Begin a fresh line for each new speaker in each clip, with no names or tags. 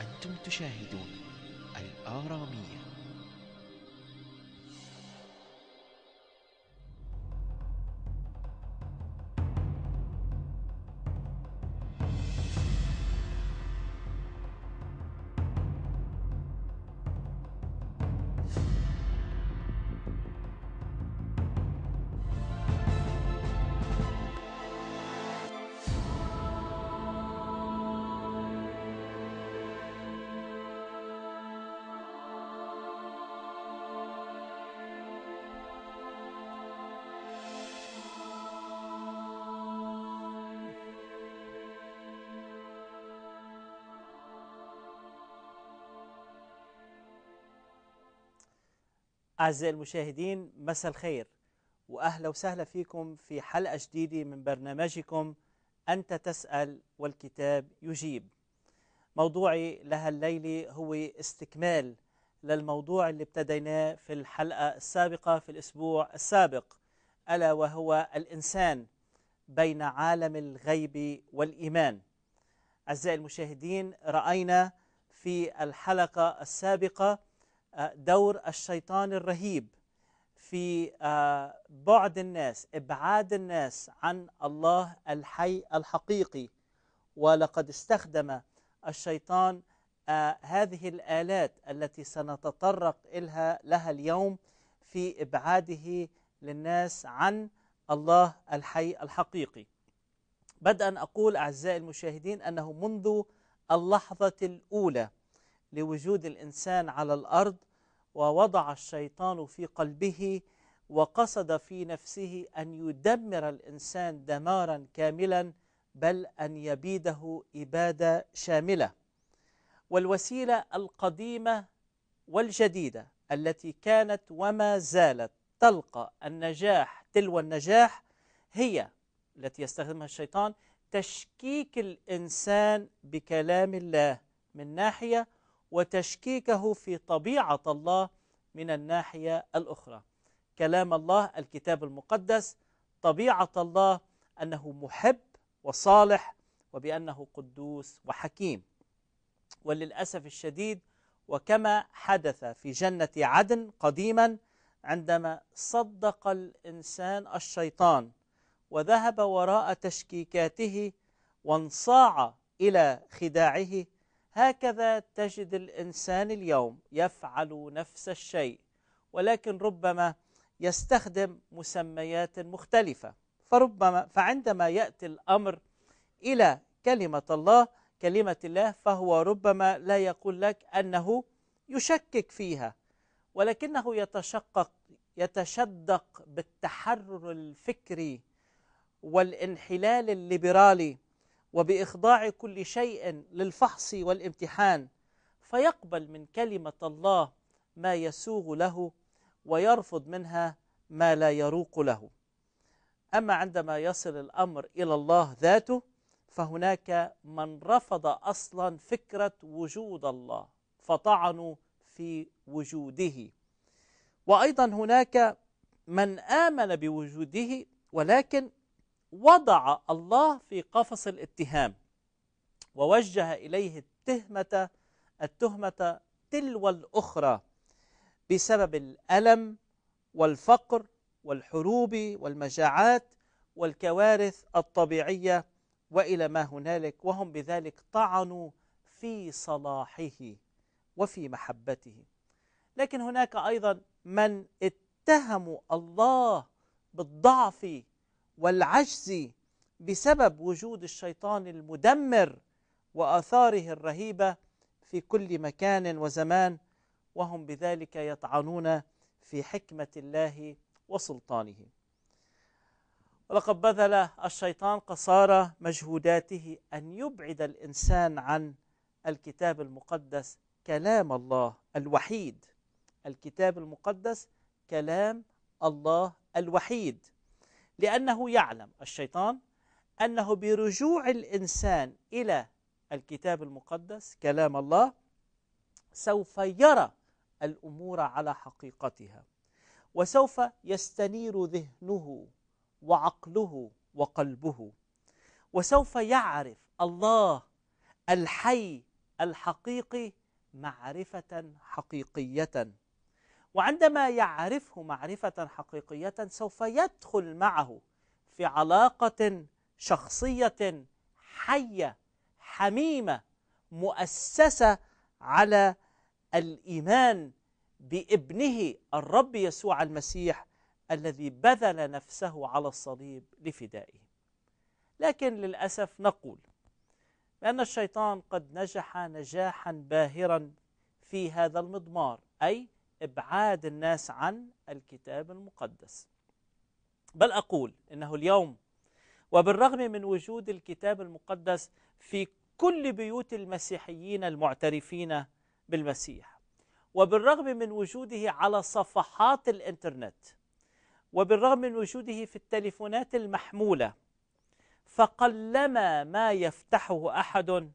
أنتم تشاهدون الآرامية
أعزائي المشاهدين مساء الخير وأهلا وسهلا فيكم في حلقة جديدة من برنامجكم أنت تسأل والكتاب يجيب موضوعي لها الليلة هو استكمال للموضوع اللي ابتديناه في الحلقة السابقة في الأسبوع السابق ألا وهو الإنسان بين عالم الغيب والإيمان أعزائي المشاهدين رأينا في الحلقة السابقة آه، دور الشيطان الرهيب في آه، بعد الناس ابعاد الناس عن الله الحي الحقيقي ولقد استخدم الشيطان آه، هذه الالات التي سنتطرق الها لها اليوم في ابعاده للناس عن الله الحي الحقيقي بدءا اقول اعزائي المشاهدين انه منذ اللحظه الاولى لوجود الانسان على الارض ووضع الشيطان في قلبه وقصد في نفسه أن يدمر الإنسان دمارا كاملا بل أن يبيده إبادة شاملة والوسيلة القديمة والجديدة التي كانت وما زالت تلقى النجاح تلو النجاح هي التي يستخدمها الشيطان تشكيك الإنسان بكلام الله من ناحية وتشكيكه في طبيعة الله من الناحية الأخرى كلام الله الكتاب المقدس طبيعة الله أنه محب وصالح وبأنه قدوس وحكيم وللأسف الشديد وكما حدث في جنة عدن قديما عندما صدق الإنسان الشيطان وذهب وراء تشكيكاته وانصاع إلى خداعه هكذا تجد الإنسان اليوم يفعل نفس الشيء ولكن ربما يستخدم مسميات مختلفة فربما فعندما يأتي الأمر إلى كلمة الله كلمة الله فهو ربما لا يقول لك أنه يشكك فيها ولكنه يتشقق يتشدق بالتحرر الفكري والانحلال الليبرالي وبإخضاع كل شيء للفحص والامتحان فيقبل من كلمة الله ما يسوغ له ويرفض منها ما لا يروق له أما عندما يصل الأمر إلى الله ذاته فهناك من رفض أصلا فكرة وجود الله فطعنوا في وجوده وأيضا هناك من آمن بوجوده ولكن وضع الله في قفص الاتهام ووجه إليه التهمة التهمة تلو الأخرى بسبب الألم والفقر والحروب والمجاعات والكوارث الطبيعية وإلى ما هنالك وهم بذلك طعنوا في صلاحه وفي محبته لكن هناك أيضا من اتهموا الله بالضعف والعجز بسبب وجود الشيطان المدمر واثاره الرهيبه في كل مكان وزمان وهم بذلك يطعنون في حكمه الله وسلطانه ولقد بذل الشيطان قصارى مجهوداته ان يبعد الانسان عن الكتاب المقدس كلام الله الوحيد الكتاب المقدس كلام الله الوحيد لأنه يعلم الشيطان أنه برجوع الإنسان إلى الكتاب المقدس كلام الله سوف يرى الأمور على حقيقتها وسوف يستنير ذهنه وعقله وقلبه وسوف يعرف الله الحي الحقيقي معرفة حقيقية وعندما يعرفه معرفة حقيقية سوف يدخل معه في علاقة شخصية حية حميمة مؤسسة على الإيمان بابنه الرب يسوع المسيح الذي بذل نفسه على الصليب لفدائه لكن للأسف نقول بأن الشيطان قد نجح نجاحا باهرا في هذا المضمار أي إبعاد الناس عن الكتاب المقدس بل أقول إنه اليوم وبالرغم من وجود الكتاب المقدس في كل بيوت المسيحيين المعترفين بالمسيح وبالرغم من وجوده على صفحات الانترنت وبالرغم من وجوده في التليفونات المحمولة فقلما ما يفتحه أحد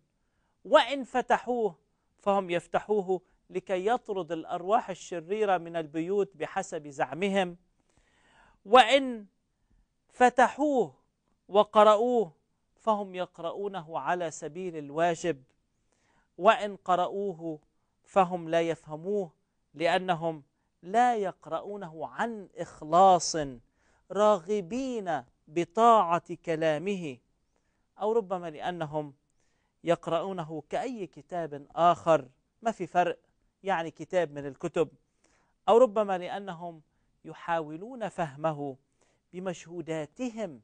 وإن فتحوه فهم يفتحوه لكي يطرد الأرواح الشريرة من البيوت بحسب زعمهم وإن فتحوه وقرأوه فهم يقرؤونه على سبيل الواجب وإن قرأوه فهم لا يفهموه لأنهم لا يقرؤونه عن إخلاص راغبين بطاعة كلامه أو ربما لأنهم يقرؤونه كأي كتاب آخر ما في فرق يعني كتاب من الكتب أو ربما لأنهم يحاولون فهمه بمشهوداتهم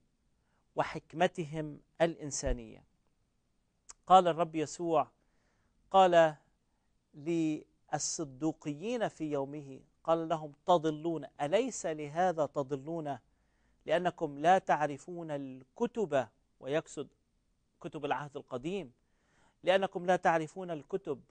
وحكمتهم الإنسانية قال الرب يسوع قال للصدوقيين في يومه قال لهم تضلون أليس لهذا تضلون لأنكم لا تعرفون الكتب ويقصد كتب العهد القديم لأنكم لا تعرفون الكتب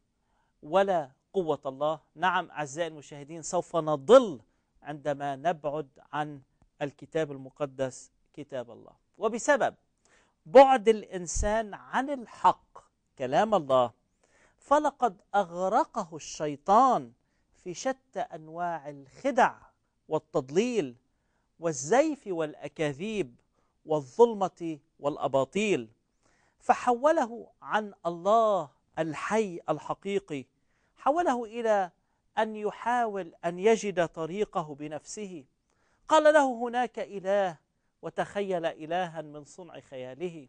ولا قوة الله نعم أعزائي المشاهدين سوف نضل عندما نبعد عن الكتاب المقدس كتاب الله وبسبب بعد الإنسان عن الحق كلام الله فلقد أغرقه الشيطان في شتى أنواع الخدع والتضليل والزيف والأكاذيب والظلمة والأباطيل فحوله عن الله الحي الحقيقي حوله إلى أن يحاول أن يجد طريقه بنفسه قال له هناك إله وتخيل إلها من صنع خياله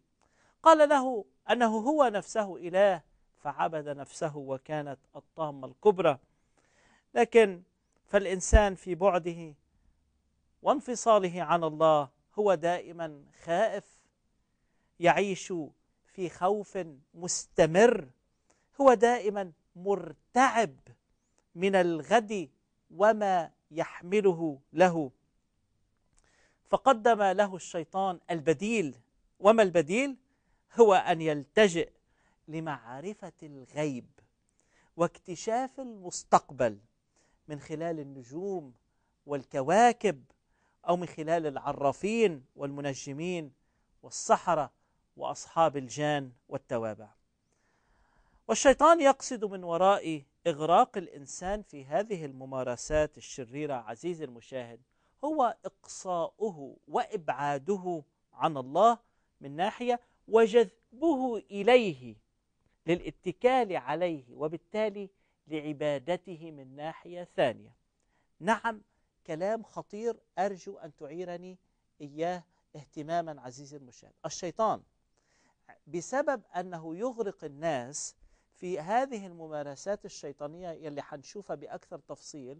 قال له أنه هو نفسه إله فعبد نفسه وكانت الطامة الكبرى لكن فالإنسان في بعده وانفصاله عن الله هو دائما خائف يعيش في خوف مستمر هو دائما مرتعب من الغد وما يحمله له فقدم له الشيطان البديل وما البديل هو أن يلتجئ لمعرفة الغيب واكتشاف المستقبل من خلال النجوم والكواكب أو من خلال العرافين والمنجمين والسحرة وأصحاب الجان والتوابع والشيطان يقصد من وراء إغراق الإنسان في هذه الممارسات الشريرة عزيزي المشاهد هو إقصاؤه وإبعاده عن الله من ناحية وجذبه إليه للاتكال عليه وبالتالي لعبادته من ناحية ثانية نعم كلام خطير أرجو أن تعيرني إياه اهتماما عزيزي المشاهد الشيطان بسبب أنه يغرق الناس في هذه الممارسات الشيطانية يلي حنشوفها بأكثر تفصيل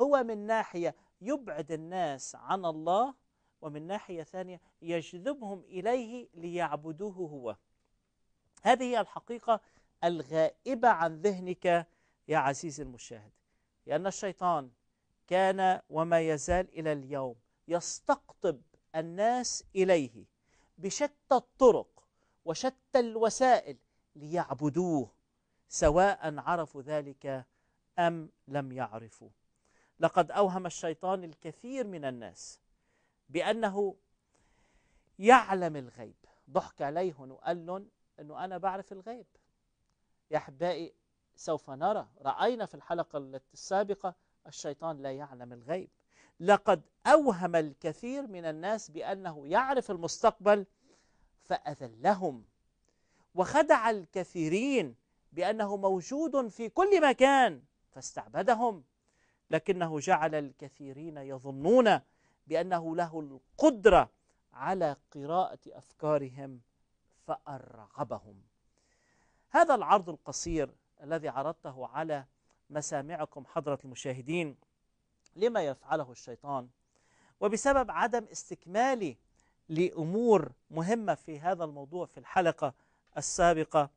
هو من ناحية يبعد الناس عن الله ومن ناحية ثانية يجذبهم إليه ليعبدوه هو هذه هي الحقيقة الغائبة عن ذهنك يا عزيزي المشاهد لأن الشيطان كان وما يزال إلى اليوم يستقطب الناس إليه بشتى الطرق وشتى الوسائل ليعبدوه سواء عرفوا ذلك أم لم يعرفوا لقد أوهم الشيطان الكثير من الناس بأنه يعلم الغيب ضحك عليهم وقال لهم أنه أنا بعرف الغيب يا أحبائي سوف نرى رأينا في الحلقة السابقة الشيطان لا يعلم الغيب لقد أوهم الكثير من الناس بأنه يعرف المستقبل فأذلهم وخدع الكثيرين بأنه موجود في كل مكان فاستعبدهم لكنه جعل الكثيرين يظنون بأنه له القدرة على قراءة أفكارهم فأرعبهم هذا العرض القصير الذي عرضته على مسامعكم حضرة المشاهدين لما يفعله الشيطان وبسبب عدم استكمالي لأمور مهمة في هذا الموضوع في الحلقة السابقة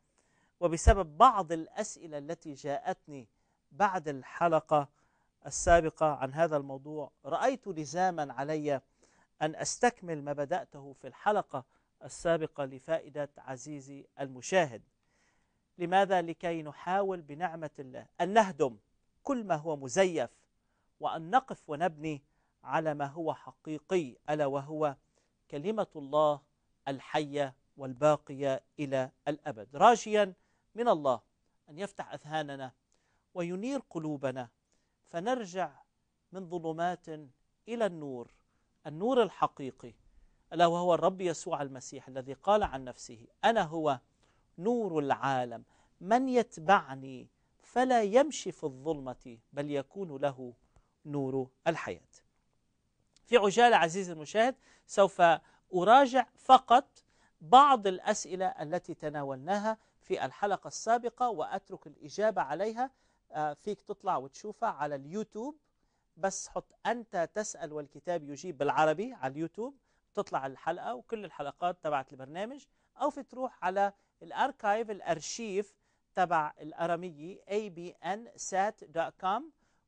وبسبب بعض الأسئلة التي جاءتني بعد الحلقة السابقة عن هذا الموضوع رأيت لزاما علي أن أستكمل ما بدأته في الحلقة السابقة لفائدة عزيزي المشاهد لماذا لكي نحاول بنعمة الله أن نهدم كل ما هو مزيف وأن نقف ونبني على ما هو حقيقي ألا وهو كلمة الله الحية والباقية إلى الأبد راجيا من الله أن يفتح أذهاننا وينير قلوبنا فنرجع من ظلمات إلى النور النور الحقيقي ألا وهو الرب يسوع المسيح الذي قال عن نفسه أنا هو نور العالم من يتبعني فلا يمشي في الظلمة بل يكون له نور الحياة في عجالة عزيزي المشاهد سوف أراجع فقط بعض الأسئلة التي تناولناها في الحلقة السابقة وأترك الإجابة عليها آه، فيك تطلع وتشوفها على اليوتيوب بس حط أنت تسأل والكتاب يجيب بالعربي على اليوتيوب تطلع الحلقة وكل الحلقات تبعت البرنامج أو في تروح على الأركايف الأرشيف تبع الأرامية abnsat.com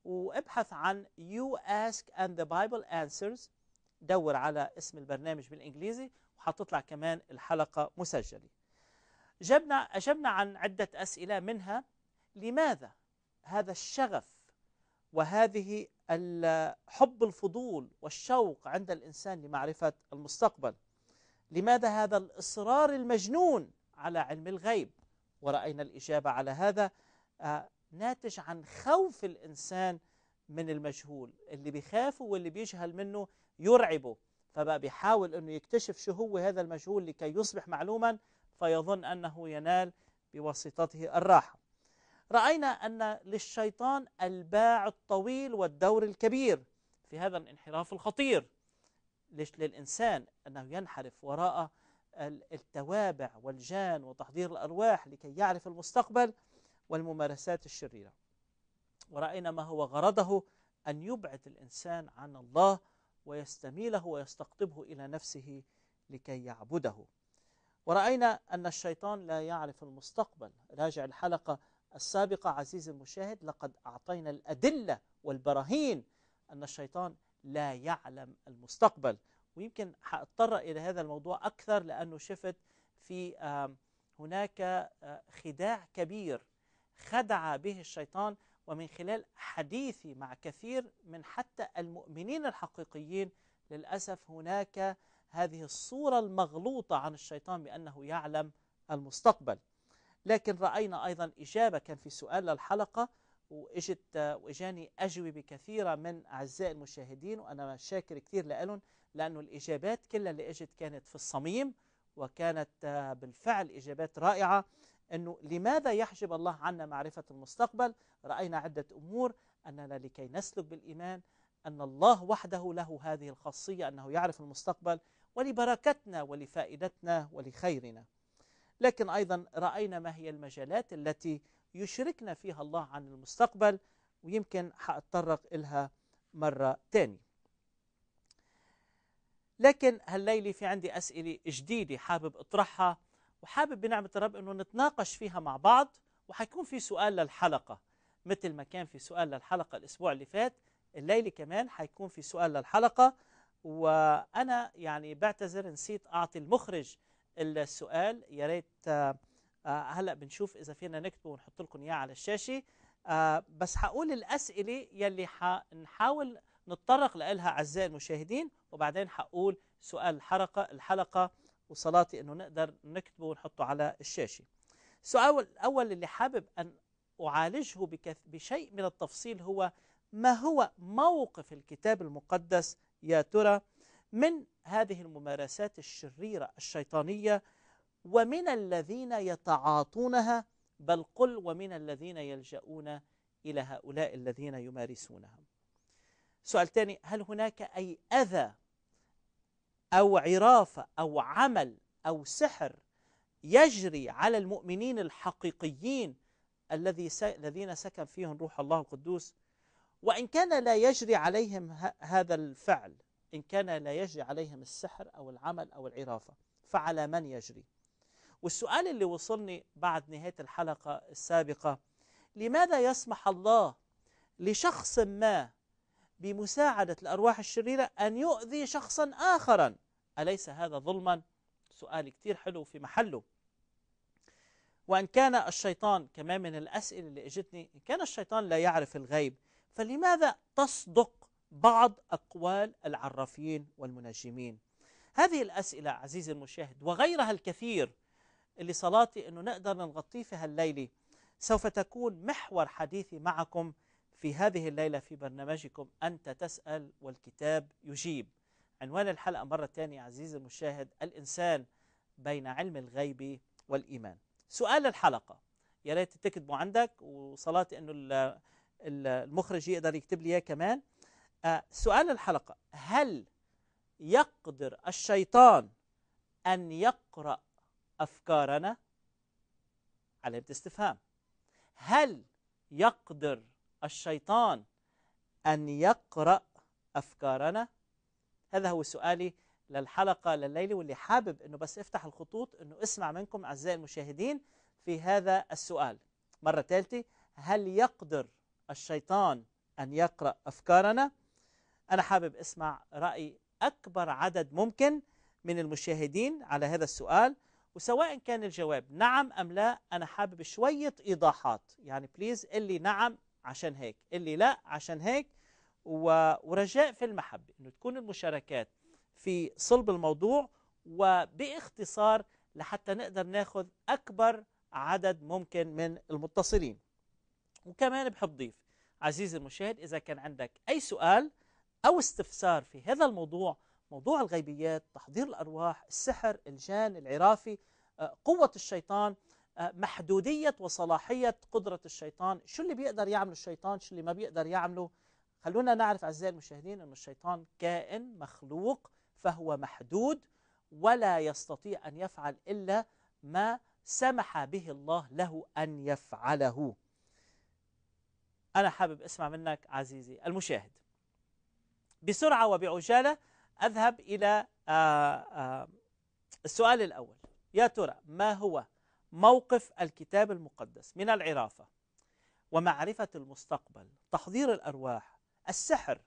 وابحث عن You Ask and the Bible Answers دور على اسم البرنامج بالإنجليزي وحتطلع كمان الحلقة مسجلة جبنا أجبنا عن عدة أسئلة منها لماذا هذا الشغف وهذه حب الفضول والشوق عند الإنسان لمعرفة المستقبل لماذا هذا الإصرار المجنون على علم الغيب ورأينا الإجابة على هذا آه، ناتج عن خوف الإنسان من المجهول اللي بيخافه واللي بيجهل منه يرعبه فبقى بيحاول أنه يكتشف شو هو هذا المجهول لكي يصبح معلوما فيظن أنه ينال بواسطته الراحة رأينا أن للشيطان الباع الطويل والدور الكبير في هذا الانحراف الخطير ليش للإنسان أنه ينحرف وراء التوابع والجان وتحضير الأرواح لكي يعرف المستقبل والممارسات الشريرة ورأينا ما هو غرضه أن يبعد الإنسان عن الله ويستميله ويستقطبه إلى نفسه لكي يعبده ورأينا أن الشيطان لا يعرف المستقبل راجع الحلقة السابقة عزيزي المشاهد لقد أعطينا الأدلة والبراهين أن الشيطان لا يعلم المستقبل ويمكن هأضطر إلى هذا الموضوع أكثر لأنه شفت في هناك خداع كبير خدع به الشيطان ومن خلال حديثي مع كثير من حتى المؤمنين الحقيقيين للأسف هناك هذه الصورة المغلوطة عن الشيطان بأنه يعلم المستقبل لكن رأينا أيضا إجابة كان في سؤال للحلقة واجت واجاني اجوبه كثيره من اعزائي المشاهدين وانا شاكر كثير لهم لانه الاجابات كلها اللي اجت كانت في الصميم وكانت بالفعل اجابات رائعه انه لماذا يحجب الله عنا معرفه المستقبل؟ راينا عده امور اننا لكي نسلك بالايمان ان الله وحده له هذه الخاصيه انه يعرف المستقبل ولبركتنا ولفائدتنا ولخيرنا لكن أيضا رأينا ما هي المجالات التي يشركنا فيها الله عن المستقبل ويمكن حأتطرق إلها مرة ثانيه لكن هالليلة في عندي أسئلة جديدة حابب أطرحها وحابب بنعمة الرب أنه نتناقش فيها مع بعض وحيكون في سؤال للحلقة مثل ما كان في سؤال للحلقة الأسبوع اللي فات الليلة كمان حيكون في سؤال للحلقة وانا يعني بعتذر نسيت اعطي المخرج السؤال يا ريت آه، آه، هلا بنشوف اذا فينا نكتبه ونحط لكم اياه على الشاشه آه، بس هقول الاسئله يلي حنحاول نتطرق لها اعزائي المشاهدين وبعدين هقول سؤال الحلقه الحلقه وصلاتي انه نقدر نكتبه ونحطه على الشاشه. السؤال الاول اللي حابب ان اعالجه بشيء من التفصيل هو ما هو موقف الكتاب المقدس يا ترى من هذه الممارسات الشريرة الشيطانية ومن الذين يتعاطونها بل قل ومن الذين يلجؤون إلى هؤلاء الذين يمارسونها سؤال ثاني هل هناك أي أذى أو عرافة أو عمل أو سحر يجري على المؤمنين الحقيقيين الذي الذين سكن فيهم روح الله القدوس وإن كان لا يجري عليهم هذا الفعل إن كان لا يجري عليهم السحر أو العمل أو العرافة فعلى من يجري والسؤال اللي وصلني بعد نهاية الحلقة السابقة لماذا يسمح الله لشخص ما بمساعدة الأرواح الشريرة أن يؤذي شخصا آخرا أليس هذا ظلما؟ سؤال كتير حلو في محله وأن كان الشيطان كمان من الأسئلة اللي إجتني إن كان الشيطان لا يعرف الغيب فلماذا تصدق بعض أقوال العرافين والمنجمين هذه الأسئلة عزيزي المشاهد وغيرها الكثير اللي صلاتي أنه نقدر نغطيه في هالليلة سوف تكون محور حديثي معكم في هذه الليلة في برنامجكم أنت تسأل والكتاب يجيب عنوان الحلقة مرة تانية عزيزي المشاهد الإنسان بين علم الغيب والإيمان سؤال الحلقة يا ريت تكتبوا عندك وصلاتي أنه المخرج يقدر يكتب لي اياه كمان آه، سؤال الحلقه هل يقدر الشيطان ان يقرا افكارنا علامه استفهام هل يقدر الشيطان ان يقرا افكارنا هذا هو سؤالي للحلقه لليلة واللي حابب انه بس افتح الخطوط انه اسمع منكم اعزائي المشاهدين في هذا السؤال مره ثالثه هل يقدر الشيطان أن يقرأ أفكارنا أنا حابب أسمع رأي أكبر عدد ممكن من المشاهدين على هذا السؤال وسواء كان الجواب نعم أم لا أنا حابب شوية إيضاحات يعني بليز اللي نعم عشان هيك اللي لا عشان هيك ورجاء في المحبة أنه تكون المشاركات في صلب الموضوع وباختصار لحتى نقدر ناخذ أكبر عدد ممكن من المتصلين وكمان بحب ضيف عزيزي المشاهد إذا كان عندك أي سؤال أو استفسار في هذا الموضوع موضوع الغيبيات تحضير الأرواح السحر الجان العرافي آه، قوة الشيطان آه، محدودية وصلاحية قدرة الشيطان شو اللي بيقدر يعمله الشيطان شو اللي ما بيقدر يعمله خلونا نعرف أعزائي المشاهدين أن الشيطان كائن مخلوق فهو محدود ولا يستطيع أن يفعل إلا ما سمح به الله له أن يفعله أنا حابب أسمع منك عزيزي المشاهد بسرعة وبعجالة أذهب إلى آه، آه، السؤال الأول يا ترى ما هو موقف الكتاب المقدس من العرافة ومعرفة المستقبل تحضير الأرواح السحر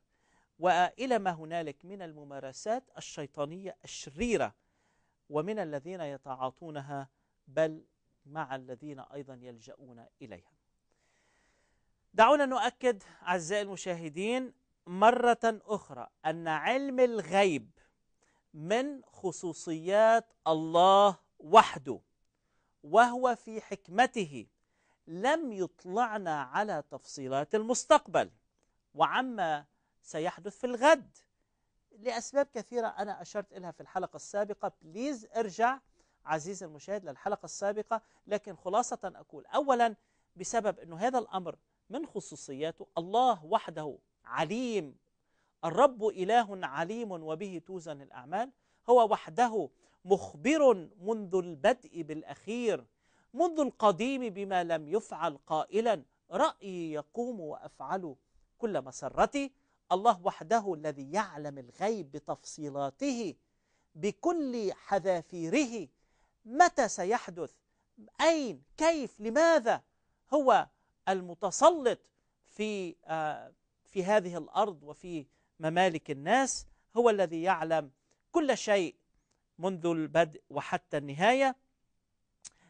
وإلى ما هنالك من الممارسات الشيطانية الشريرة ومن الذين يتعاطونها بل مع الذين أيضا يلجؤون إليها دعونا نؤكد اعزائي المشاهدين مره اخرى ان علم الغيب من خصوصيات الله وحده وهو في حكمته لم يطلعنا على تفصيلات المستقبل وعما سيحدث في الغد لأسباب كثيرة أنا أشرت إليها في الحلقة السابقة بليز ارجع عزيزي المشاهد للحلقة السابقة لكن خلاصة أقول أولا بسبب أنه هذا الأمر من خصوصياته الله وحده عليم الرب إله عليم وبه توزن الأعمال هو وحده مخبر منذ البدء بالأخير منذ القديم بما لم يفعل قائلا رأيي يقوم وأفعل كل مسرتي الله وحده الذي يعلم الغيب بتفصيلاته بكل حذافيره متى سيحدث أين كيف لماذا هو المتسلط في آه، في هذه الأرض وفي ممالك الناس هو الذي يعلم كل شيء منذ البدء وحتى النهاية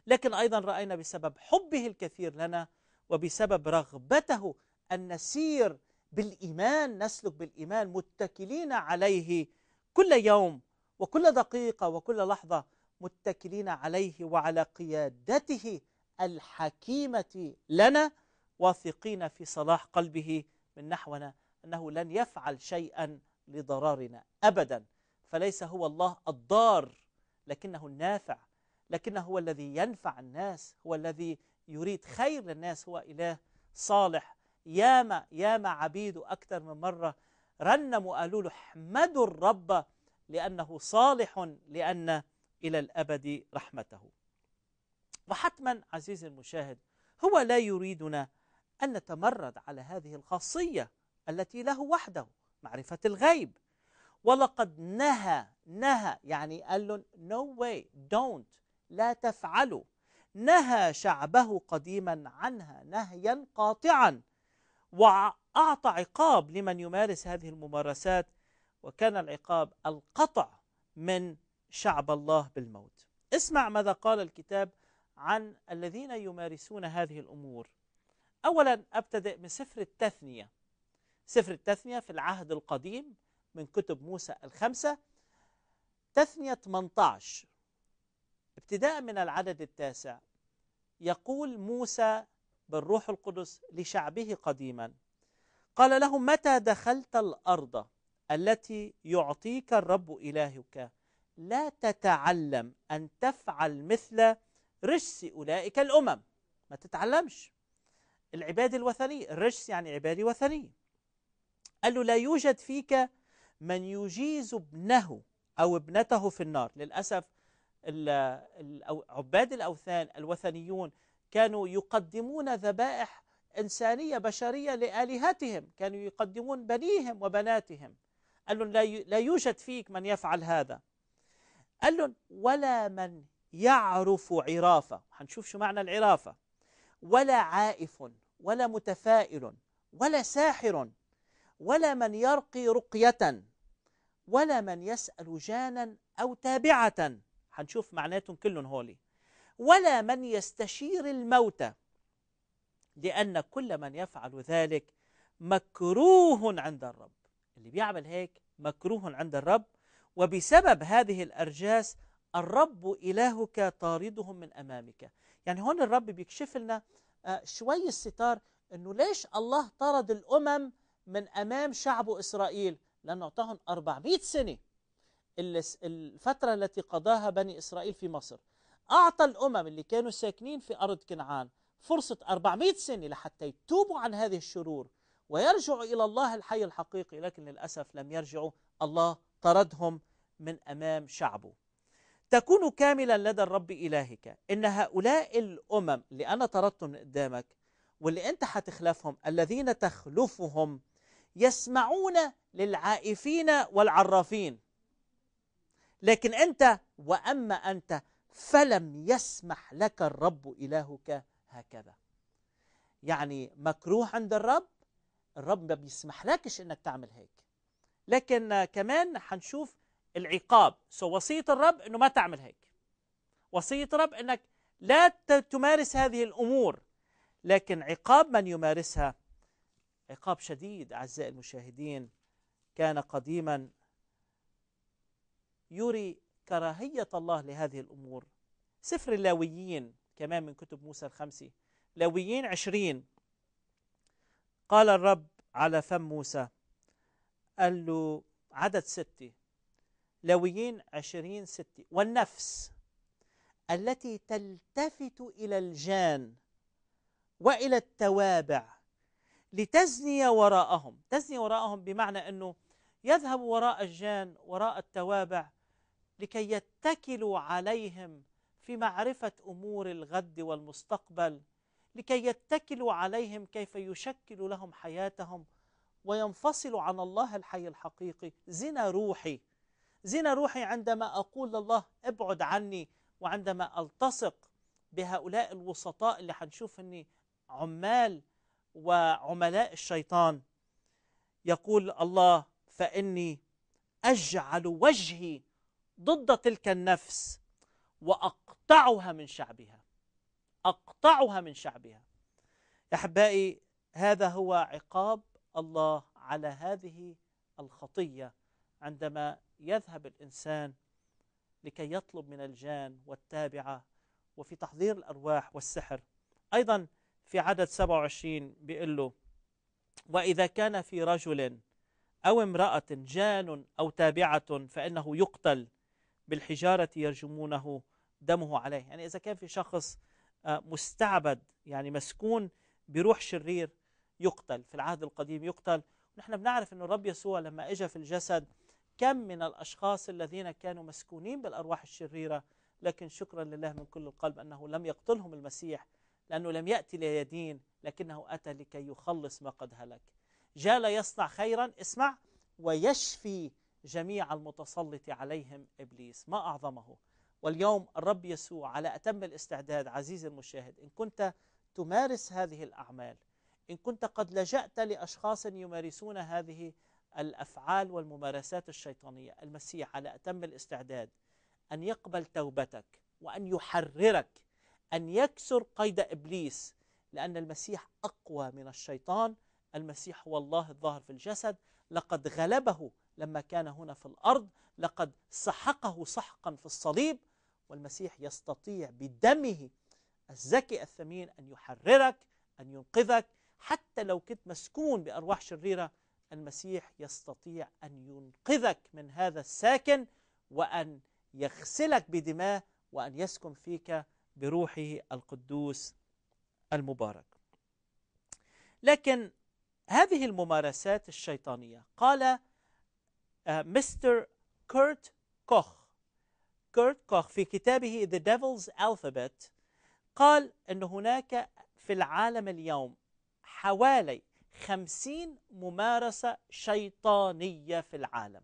لكن أيضا رأينا بسبب حبه الكثير لنا وبسبب رغبته أن نسير بالإيمان نسلك بالإيمان متكلين عليه كل يوم وكل دقيقة وكل لحظة متكلين عليه وعلى قيادته الحكيمة لنا واثقين في صلاح قلبه من نحونا أنه لن يفعل شيئا لضرارنا أبدا فليس هو الله الضار لكنه النافع لكنه هو الذي ينفع الناس هو الذي يريد خير للناس هو إله صالح ياما ياما عبيده أكثر من مرة رنموا قالوا له احمدوا الرب لأنه صالح لأن إلى الأبد رحمته وحتما عزيزي المشاهد هو لا يريدنا أن نتمرد على هذه الخاصية التي له وحده معرفة الغيب ولقد نهى نهى يعني قال لهم no way don't لا تفعلوا نهى شعبه قديما عنها نهيا قاطعا وأعطى عقاب لمن يمارس هذه الممارسات وكان العقاب القطع من شعب الله بالموت اسمع ماذا قال الكتاب عن الذين يمارسون هذه الأمور أولا أبتدئ من سفر التثنية سفر التثنية في العهد القديم من كتب موسى الخمسة تثنية 18 ابتداء من العدد التاسع يقول موسى بالروح القدس لشعبه قديما قال لهم متى دخلت الأرض التي يعطيك الرب إلهك لا تتعلم أن تفعل مثل رجس أولئك الأمم ما تتعلمش العبادة الوثنية الرجس يعني عبادة وثنية قال له لا يوجد فيك من يجيز ابنه أو ابنته في النار للأسف عباد الأوثان الوثنيون كانوا يقدمون ذبائح إنسانية بشرية لآلهتهم كانوا يقدمون بنيهم وبناتهم قال لهم لا يوجد فيك من يفعل هذا قال لهم ولا من يعرف عرافة هنشوف شو معنى العرافة ولا عائف ولا متفائل ولا ساحر ولا من يرقي رقية ولا من يسأل جانا أو تابعة هنشوف معناتهم كلهم هولي ولا من يستشير الموتى لأن كل من يفعل ذلك مكروه عند الرب اللي بيعمل هيك مكروه عند الرب وبسبب هذه الأرجاس الرب إلهك طاردهم من أمامك يعني هون الرب بيكشف لنا آه، شوي الستار أنه ليش الله طرد الأمم من أمام شعبه إسرائيل لأنه أعطاهم 400 سنة الفترة التي قضاها بني إسرائيل في مصر أعطى الأمم اللي كانوا ساكنين في أرض كنعان فرصة 400 سنة لحتى يتوبوا عن هذه الشرور ويرجعوا إلى الله الحي الحقيقي لكن للأسف لم يرجعوا الله طردهم من أمام شعبه تكون كاملا لدى الرب إلهك إن هؤلاء الأمم اللي أنا طردتهم قدامك واللي أنت هتخلفهم الذين تخلفهم يسمعون للعائفين والعرافين لكن أنت وأما أنت فلم يسمح لك الرب إلهك هكذا يعني مكروه عند الرب الرب ما بيسمح لكش انك تعمل هيك لكن كمان هنشوف العقاب سو so, وصية الرب أنه ما تعمل هيك وصية الرب أنك لا تمارس هذه الأمور لكن عقاب من يمارسها عقاب شديد أعزائي المشاهدين كان قديما يري كراهية الله لهذه الأمور سفر اللاويين كمان من كتب موسى الخمسة لاويين عشرين قال الرب على فم موسى قال له عدد ستة لويين عشرين ستة والنفس التي تلتفت إلى الجان وإلى التوابع لتزني وراءهم تزني وراءهم بمعنى أنه يذهب وراء الجان وراء التوابع لكي يتكلوا عليهم في معرفة أمور الغد والمستقبل لكي يتكلوا عليهم كيف يشكل لهم حياتهم وينفصلوا عن الله الحي الحقيقي زنا روحي زنا روحي عندما أقول لله ابعد عني وعندما ألتصق بهؤلاء الوسطاء اللي حنشوف أني عمال وعملاء الشيطان يقول الله فإني أجعل وجهي ضد تلك النفس وأقطعها من شعبها أقطعها من شعبها أحبائي هذا هو عقاب الله على هذه الخطية عندما يذهب الإنسان لكي يطلب من الجان والتابعة وفي تحضير الأرواح والسحر أيضا في عدد 27 بيقول له وإذا كان في رجل أو امرأة جان أو تابعة فإنه يقتل بالحجارة يرجمونه دمه عليه يعني إذا كان في شخص آه، مستعبد يعني مسكون بروح شرير يقتل في العهد القديم يقتل ونحن بنعرف أن الرب يسوع لما إجا في الجسد كم من الأشخاص الذين كانوا مسكونين بالأرواح الشريرة لكن شكرا لله من كل القلب أنه لم يقتلهم المسيح لأنه لم يأتي ليدين لكنه أتى لكي يخلص ما قد هلك جاء ليصنع خيرا اسمع ويشفي جميع المتسلط عليهم إبليس ما أعظمه واليوم الرب يسوع على أتم الاستعداد عزيزي المشاهد إن كنت تمارس هذه الأعمال إن كنت قد لجأت لأشخاص يمارسون هذه الافعال والممارسات الشيطانيه المسيح على اتم الاستعداد ان يقبل توبتك وان يحررك ان يكسر قيد ابليس لان المسيح اقوى من الشيطان المسيح هو الله الظاهر في الجسد لقد غلبه لما كان هنا في الارض لقد سحقه سحقا في الصليب والمسيح يستطيع بدمه الزكي الثمين ان يحررك ان ينقذك حتى لو كنت مسكون بارواح شريره المسيح يستطيع أن ينقذك من هذا الساكن وأن يغسلك بدماه وأن يسكن فيك بروحه القدوس المبارك لكن هذه الممارسات الشيطانية قال آه، مستر كورت كوخ كورت كوخ في كتابه The Devil's Alphabet قال أن هناك في العالم اليوم حوالي خمسين ممارسة شيطانية في العالم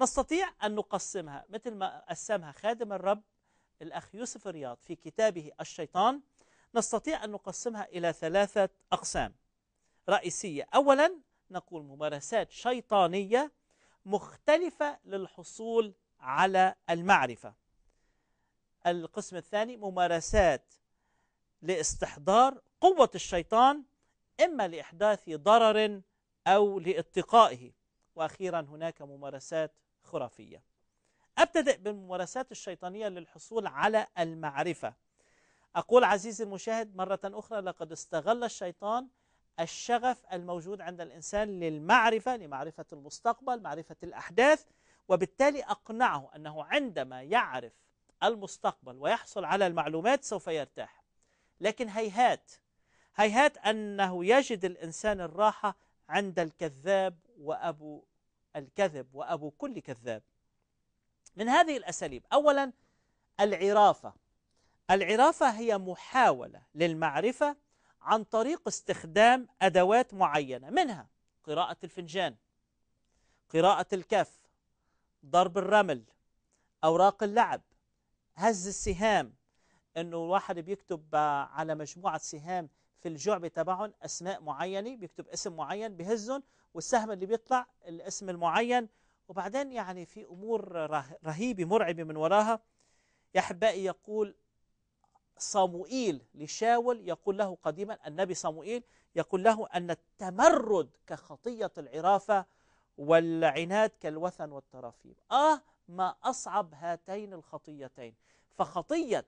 نستطيع أن نقسمها مثل ما قسمها خادم الرب الأخ يوسف الرياض في كتابه الشيطان نستطيع أن نقسمها إلى ثلاثة أقسام رئيسية أولا نقول ممارسات شيطانية مختلفة للحصول على المعرفة القسم الثاني ممارسات لاستحضار قوة الشيطان إما لإحداث ضرر أو لاتقائه وأخيرا هناك ممارسات خرافية أبتدئ بالممارسات الشيطانية للحصول على المعرفة أقول عزيزي المشاهد مرة أخرى لقد استغل الشيطان الشغف الموجود عند الإنسان للمعرفة لمعرفة المستقبل معرفة الأحداث وبالتالي أقنعه أنه عندما يعرف المستقبل ويحصل على المعلومات سوف يرتاح لكن هيهات هيهات أنه يجد الإنسان الراحة عند الكذاب وأبو الكذب وأبو كل كذاب من هذه الأساليب أولا العرافة العرافة هي محاولة للمعرفة عن طريق استخدام أدوات معينة منها قراءة الفنجان قراءة الكف ضرب الرمل أوراق اللعب هز السهام أنه واحد بيكتب على مجموعة سهام في الجعبة تبعهم أسماء معينة بيكتب اسم معين بهزهم والسهم اللي بيطلع الاسم المعين وبعدين يعني في أمور رهيبة مرعبة من وراها يا أحبائي يقول صموئيل لشاول يقول له قديما النبي صموئيل يقول له أن التمرد كخطية العرافة والعناد كالوثن والترافيم آه ما أصعب هاتين الخطيتين فخطية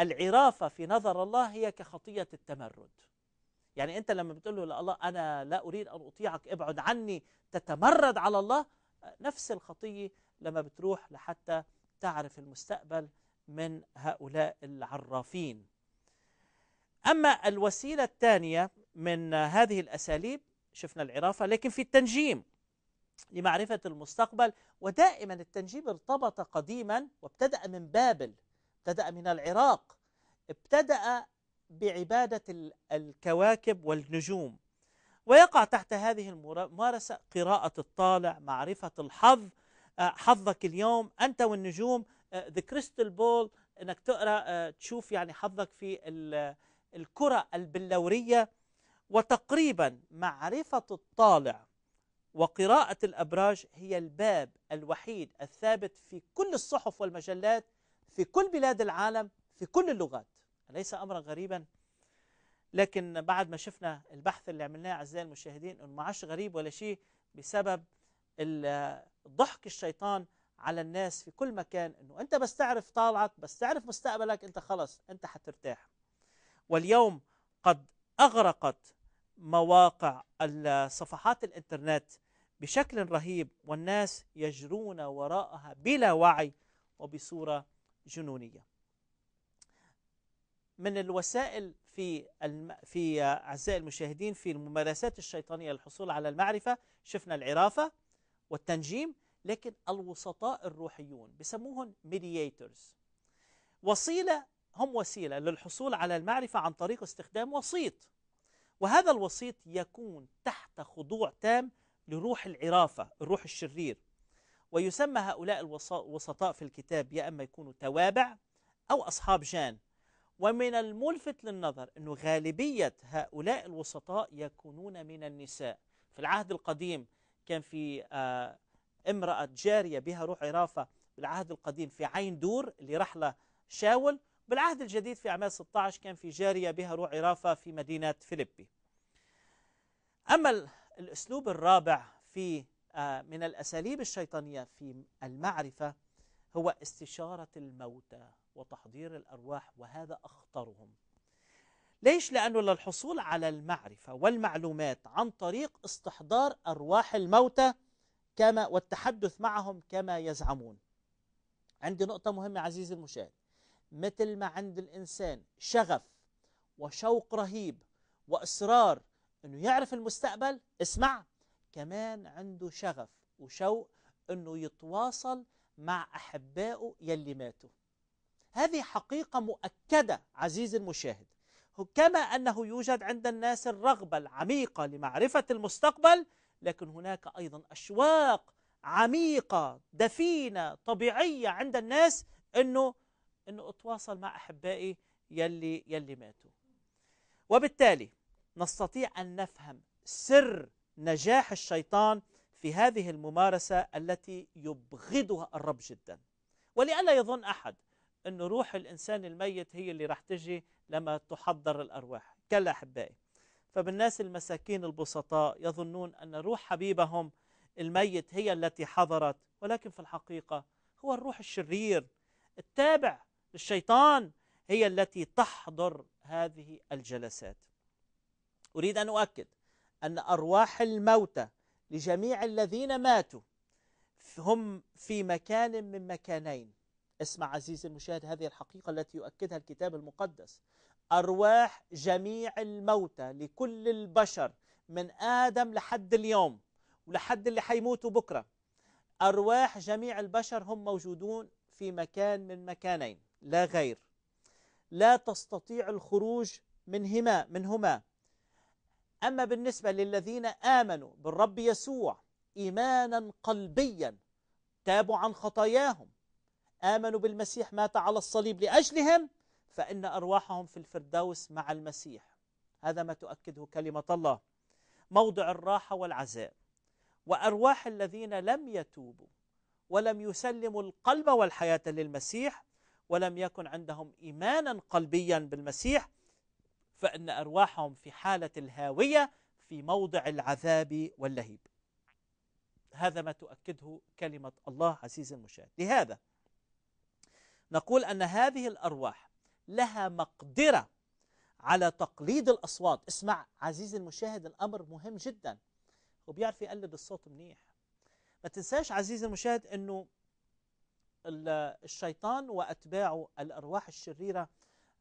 العرافة في نظر الله هي كخطية التمرد يعني أنت لما بتقول له لا الله أنا لا أريد أن أطيعك ابعد عني تتمرد على الله نفس الخطية لما بتروح لحتى تعرف المستقبل من هؤلاء العرافين أما الوسيلة الثانية من هذه الأساليب شفنا العرافة لكن في التنجيم لمعرفة المستقبل ودائما التنجيم ارتبط قديما وابتدأ من بابل ابتدأ من العراق ابتدأ بعبادة الكواكب والنجوم ويقع تحت هذه الممارسة قراءة الطالع معرفة الحظ آه، حظك اليوم أنت والنجوم ذا كريستال بول انك تقرا آه، تشوف يعني حظك في الكره البلوريه وتقريبا معرفه الطالع وقراءه الابراج هي الباب الوحيد الثابت في كل الصحف والمجلات في كل بلاد العالم في كل اللغات أليس أمرا غريبا لكن بعد ما شفنا البحث اللي عملناه أعزائي المشاهدين أنه ما عادش غريب ولا شيء بسبب ضحك الشيطان على الناس في كل مكان أنه أنت بس تعرف طالعك بس تعرف مستقبلك أنت خلص أنت حترتاح واليوم قد أغرقت مواقع صفحات الإنترنت بشكل رهيب والناس يجرون وراءها بلا وعي وبصورة جنونية من الوسائل في في أعزائي المشاهدين في الممارسات الشيطانية للحصول على المعرفة شفنا العرافة والتنجيم لكن الوسطاء الروحيون بسموهم mediators وسيلة هم وسيلة للحصول على المعرفة عن طريق استخدام وسيط وهذا الوسيط يكون تحت خضوع تام لروح العرافة الروح الشرير ويسمى هؤلاء الوسطاء في الكتاب يا أما يكونوا توابع أو أصحاب جان ومن الملفت للنظر أنه غالبية هؤلاء الوسطاء يكونون من النساء في العهد القديم كان في آه، امرأة جارية بها روح عرافة بالعهد القديم في عين دور لرحلة شاول بالعهد الجديد في أعمال 16 كان في جارية بها روح عرافة في مدينة فيلبي أما الأسلوب الرابع في آه، من الأساليب الشيطانية في المعرفة هو استشارة الموتى وتحضير الأرواح وهذا أخطرهم ليش؟ لأنه للحصول على المعرفة والمعلومات عن طريق استحضار أرواح الموتى كما والتحدث معهم كما يزعمون عندي نقطة مهمة عزيزي المشاهد مثل ما عند الإنسان شغف وشوق رهيب وإصرار أنه يعرف المستقبل اسمع كمان عنده شغف وشوق أنه يتواصل مع أحبائه يلي ماتوا هذه حقيقة مؤكدة عزيزي المشاهد كما أنه يوجد عند الناس الرغبة العميقة لمعرفة المستقبل لكن هناك أيضا أشواق عميقة دفينة طبيعية عند الناس أنه أنه أتواصل مع أحبائي يلي, يلي ماتوا وبالتالي نستطيع أن نفهم سر نجاح الشيطان في هذه الممارسة التي يبغضها الرب جدا ولئلا يظن أحد أن روح الإنسان الميت هي اللي راح تجي لما تحضر الأرواح كلا أحبائي فبالناس المساكين البسطاء يظنون أن روح حبيبهم الميت هي التي حضرت ولكن في الحقيقة هو الروح الشرير التابع للشيطان هي التي تحضر هذه الجلسات أريد أن أؤكد أن أرواح الموتى لجميع الذين ماتوا هم في مكان من مكانين اسمع عزيزي المشاهد هذه الحقيقة التي يؤكدها الكتاب المقدس أرواح جميع الموتى لكل البشر من آدم لحد اليوم ولحد اللي حيموتوا بكرة أرواح جميع البشر هم موجودون في مكان من مكانين لا غير لا تستطيع الخروج منهما منهما أما بالنسبة للذين آمنوا بالرب يسوع إيمانا قلبيا تابوا عن خطاياهم آمنوا بالمسيح مات على الصليب لأجلهم فإن أرواحهم في الفردوس مع المسيح هذا ما تؤكده كلمة الله موضع الراحة والعزاء وأرواح الذين لم يتوبوا ولم يسلموا القلب والحياة للمسيح ولم يكن عندهم إيمانا قلبيا بالمسيح فإن أرواحهم في حالة الهاوية في موضع العذاب واللهيب هذا ما تؤكده كلمة الله عزيز المشاهد لهذا نقول أن هذه الأرواح لها مقدرة على تقليد الأصوات اسمع عزيز المشاهد الأمر مهم جدا وبيعرف يقلد الصوت منيح ما تنساش عزيز المشاهد أنه الشيطان وأتباعه الأرواح الشريرة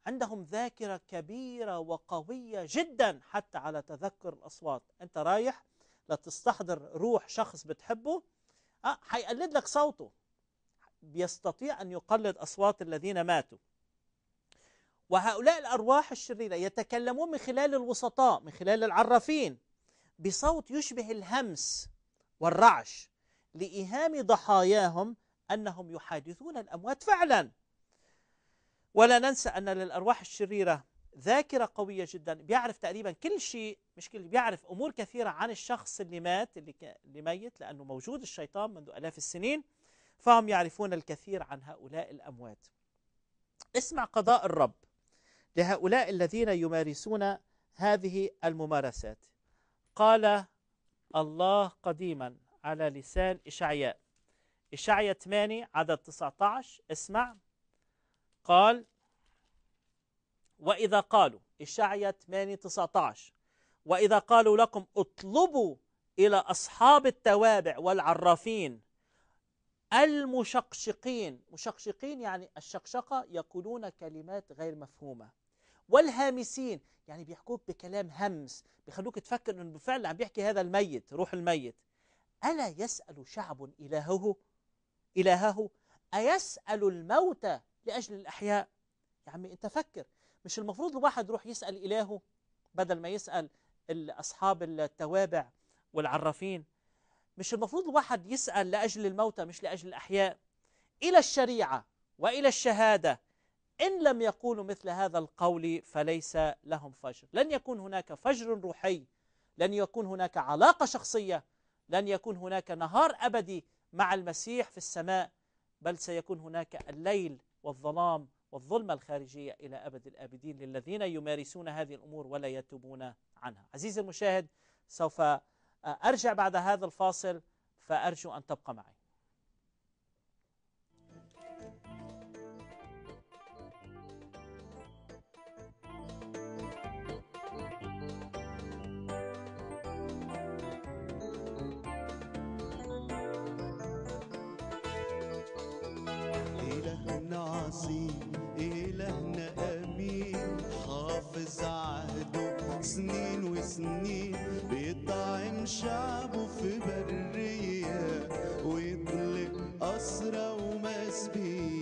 عندهم ذاكرة كبيرة وقوية جدا حتى على تذكر الأصوات أنت رايح لتستحضر روح شخص بتحبه أه حيقلد لك صوته بيستطيع أن يقلد أصوات الذين ماتوا وهؤلاء الأرواح الشريرة يتكلمون من خلال الوسطاء من خلال العرافين بصوت يشبه الهمس والرعش لإيهام ضحاياهم أنهم يحادثون الأموات فعلا ولا ننسى أن للأرواح الشريرة ذاكرة قوية جدا بيعرف تقريبا كل شيء مش كل بيعرف أمور كثيرة عن الشخص اللي مات اللي, ك... اللي ميت لأنه موجود الشيطان منذ ألاف السنين فهم يعرفون الكثير عن هؤلاء الأموات اسمع قضاء الرب لهؤلاء الذين يمارسون هذه الممارسات قال الله قديما على لسان إشعياء إشعياء 8 عدد 19 اسمع قال وإذا قالوا إشعية 8 19 وإذا قالوا لكم اطلبوا إلى أصحاب التوابع والعرافين المشقشقين مشقشقين يعني الشقشقة يقولون كلمات غير مفهومة والهامسين يعني بيحكوك بكلام همس بيخلوك تفكر أنه بالفعل عم بيحكي هذا الميت روح الميت ألا يسأل شعب إلهه إلهه أيسأل الموتى لأجل الأحياء يا عمي أنت فكر مش المفروض الواحد يروح يسأل إلهه بدل ما يسأل أصحاب التوابع والعرافين مش المفروض الواحد يسأل لأجل الموتى مش لأجل الأحياء إلى الشريعة وإلى الشهادة إن لم يقولوا مثل هذا القول فليس لهم فجر لن يكون هناك فجر روحي لن يكون هناك علاقة شخصية لن يكون هناك نهار أبدي مع المسيح في السماء بل سيكون هناك الليل والظلام والظلمة الخارجية إلى أبد الآبدين للذين يمارسون هذه الأمور ولا يتوبون عنها عزيزي المشاهد سوف آه، أرجع بعد هذا الفاصل فأرجو أن تبقى معي
إلهنا إلهنا أمين حافظ عهده سنين وسنين بيطعم شعبه في برية ويطلق أسرى ومسبيه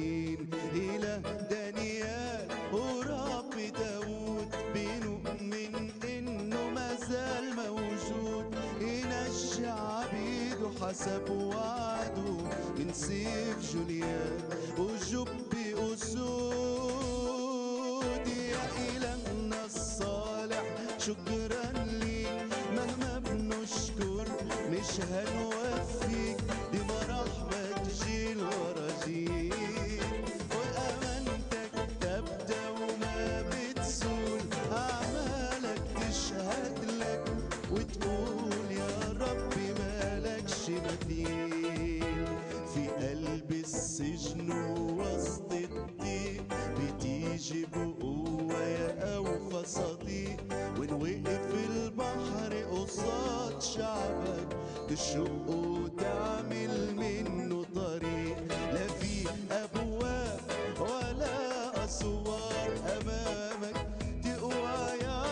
تشق وتعمل منه طريق لا في أبواب ولا أسوار أمامك تقوى يا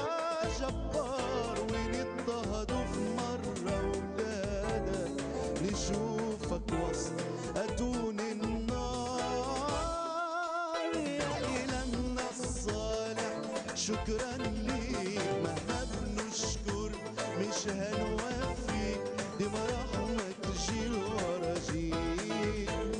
جبار ونضطهدوا في مرة ولادك نشوفك وسط أتون النار يا إلهنا الصالح شكرا ليك مهما بنشكر مش هنوافق دي مراحمك تشيل ورا جيل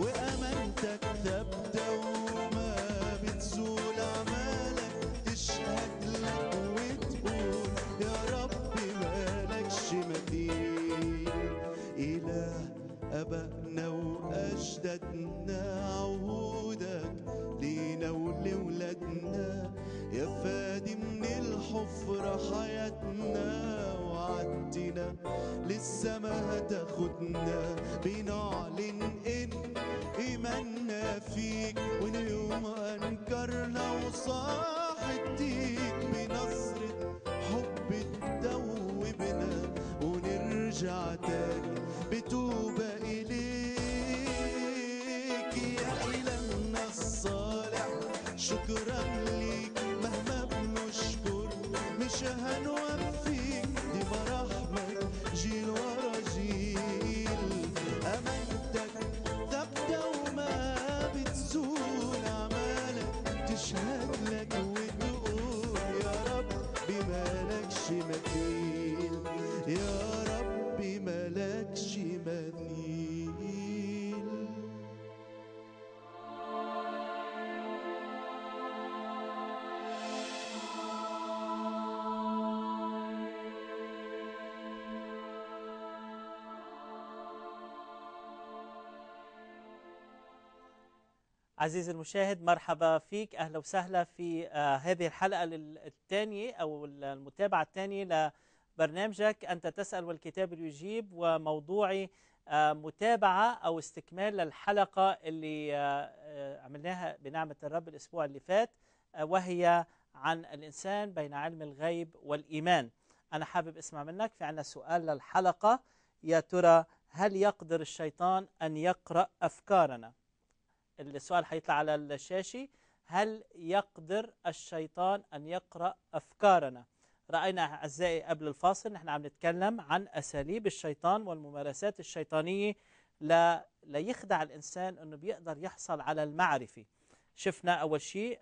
وامانتك ثابته وما بتزول اعمالك تشهد لك وتقول يا رب مالكش مثيل اله ابائنا واجدادنا عهودك لينا ولولادنا يا فادي من الحفرة حياتنا وعدتنا خدنا بنعلن
عزيزي المشاهد مرحبا فيك أهلا وسهلا في آه، هذه الحلقة الثانية أو المتابعة الثانية لبرنامجك أنت تسأل والكتاب يجيب وموضوعي آه، متابعة أو استكمال للحلقة اللي آه، عملناها بنعمة الرب الأسبوع اللي فات وهي عن الإنسان بين علم الغيب والإيمان أنا حابب أسمع منك في عنا سؤال للحلقة يا ترى هل يقدر الشيطان أن يقرأ أفكارنا؟ السؤال حيطلع على الشاشة هل يقدر الشيطان أن يقرأ أفكارنا رأينا أعزائي قبل الفاصل نحن عم نتكلم عن أساليب الشيطان والممارسات الشيطانية لا, ليخدع الإنسان أنه بيقدر يحصل على المعرفة شفنا أول شيء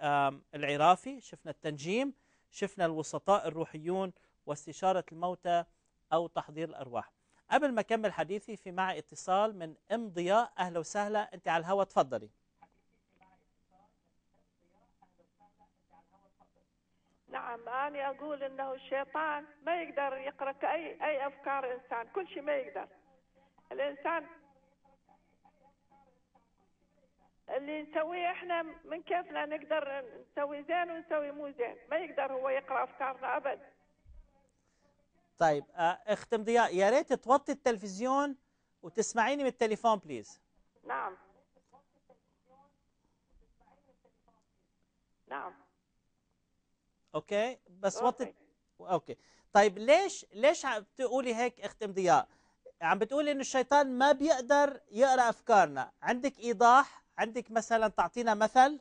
العرافي شفنا التنجيم شفنا الوسطاء الروحيون واستشارة الموتى أو تحضير الأرواح قبل ما أكمل حديثي في معي اتصال من أم ضياء أهلا وسهلا أنت على الهوا تفضلي
نعم أنا أقول إنه الشيطان ما يقدر يقرأ أي أي أفكار إنسان كل شيء ما يقدر الإنسان اللي نسويه احنا من كيفنا نقدر نسوي زين ونسوي مو زين ما يقدر هو يقرا افكارنا ابد
طيب آه، اخت ضياء يا ريت توطي التلفزيون وتسمعيني من التليفون بليز
نعم نعم
اوكي بس وات اوكي طيب ليش ليش عم بتقولي هيك اخت ضياء عم بتقولي انه الشيطان ما بيقدر يقرا افكارنا عندك ايضاح عندك مثلا تعطينا مثل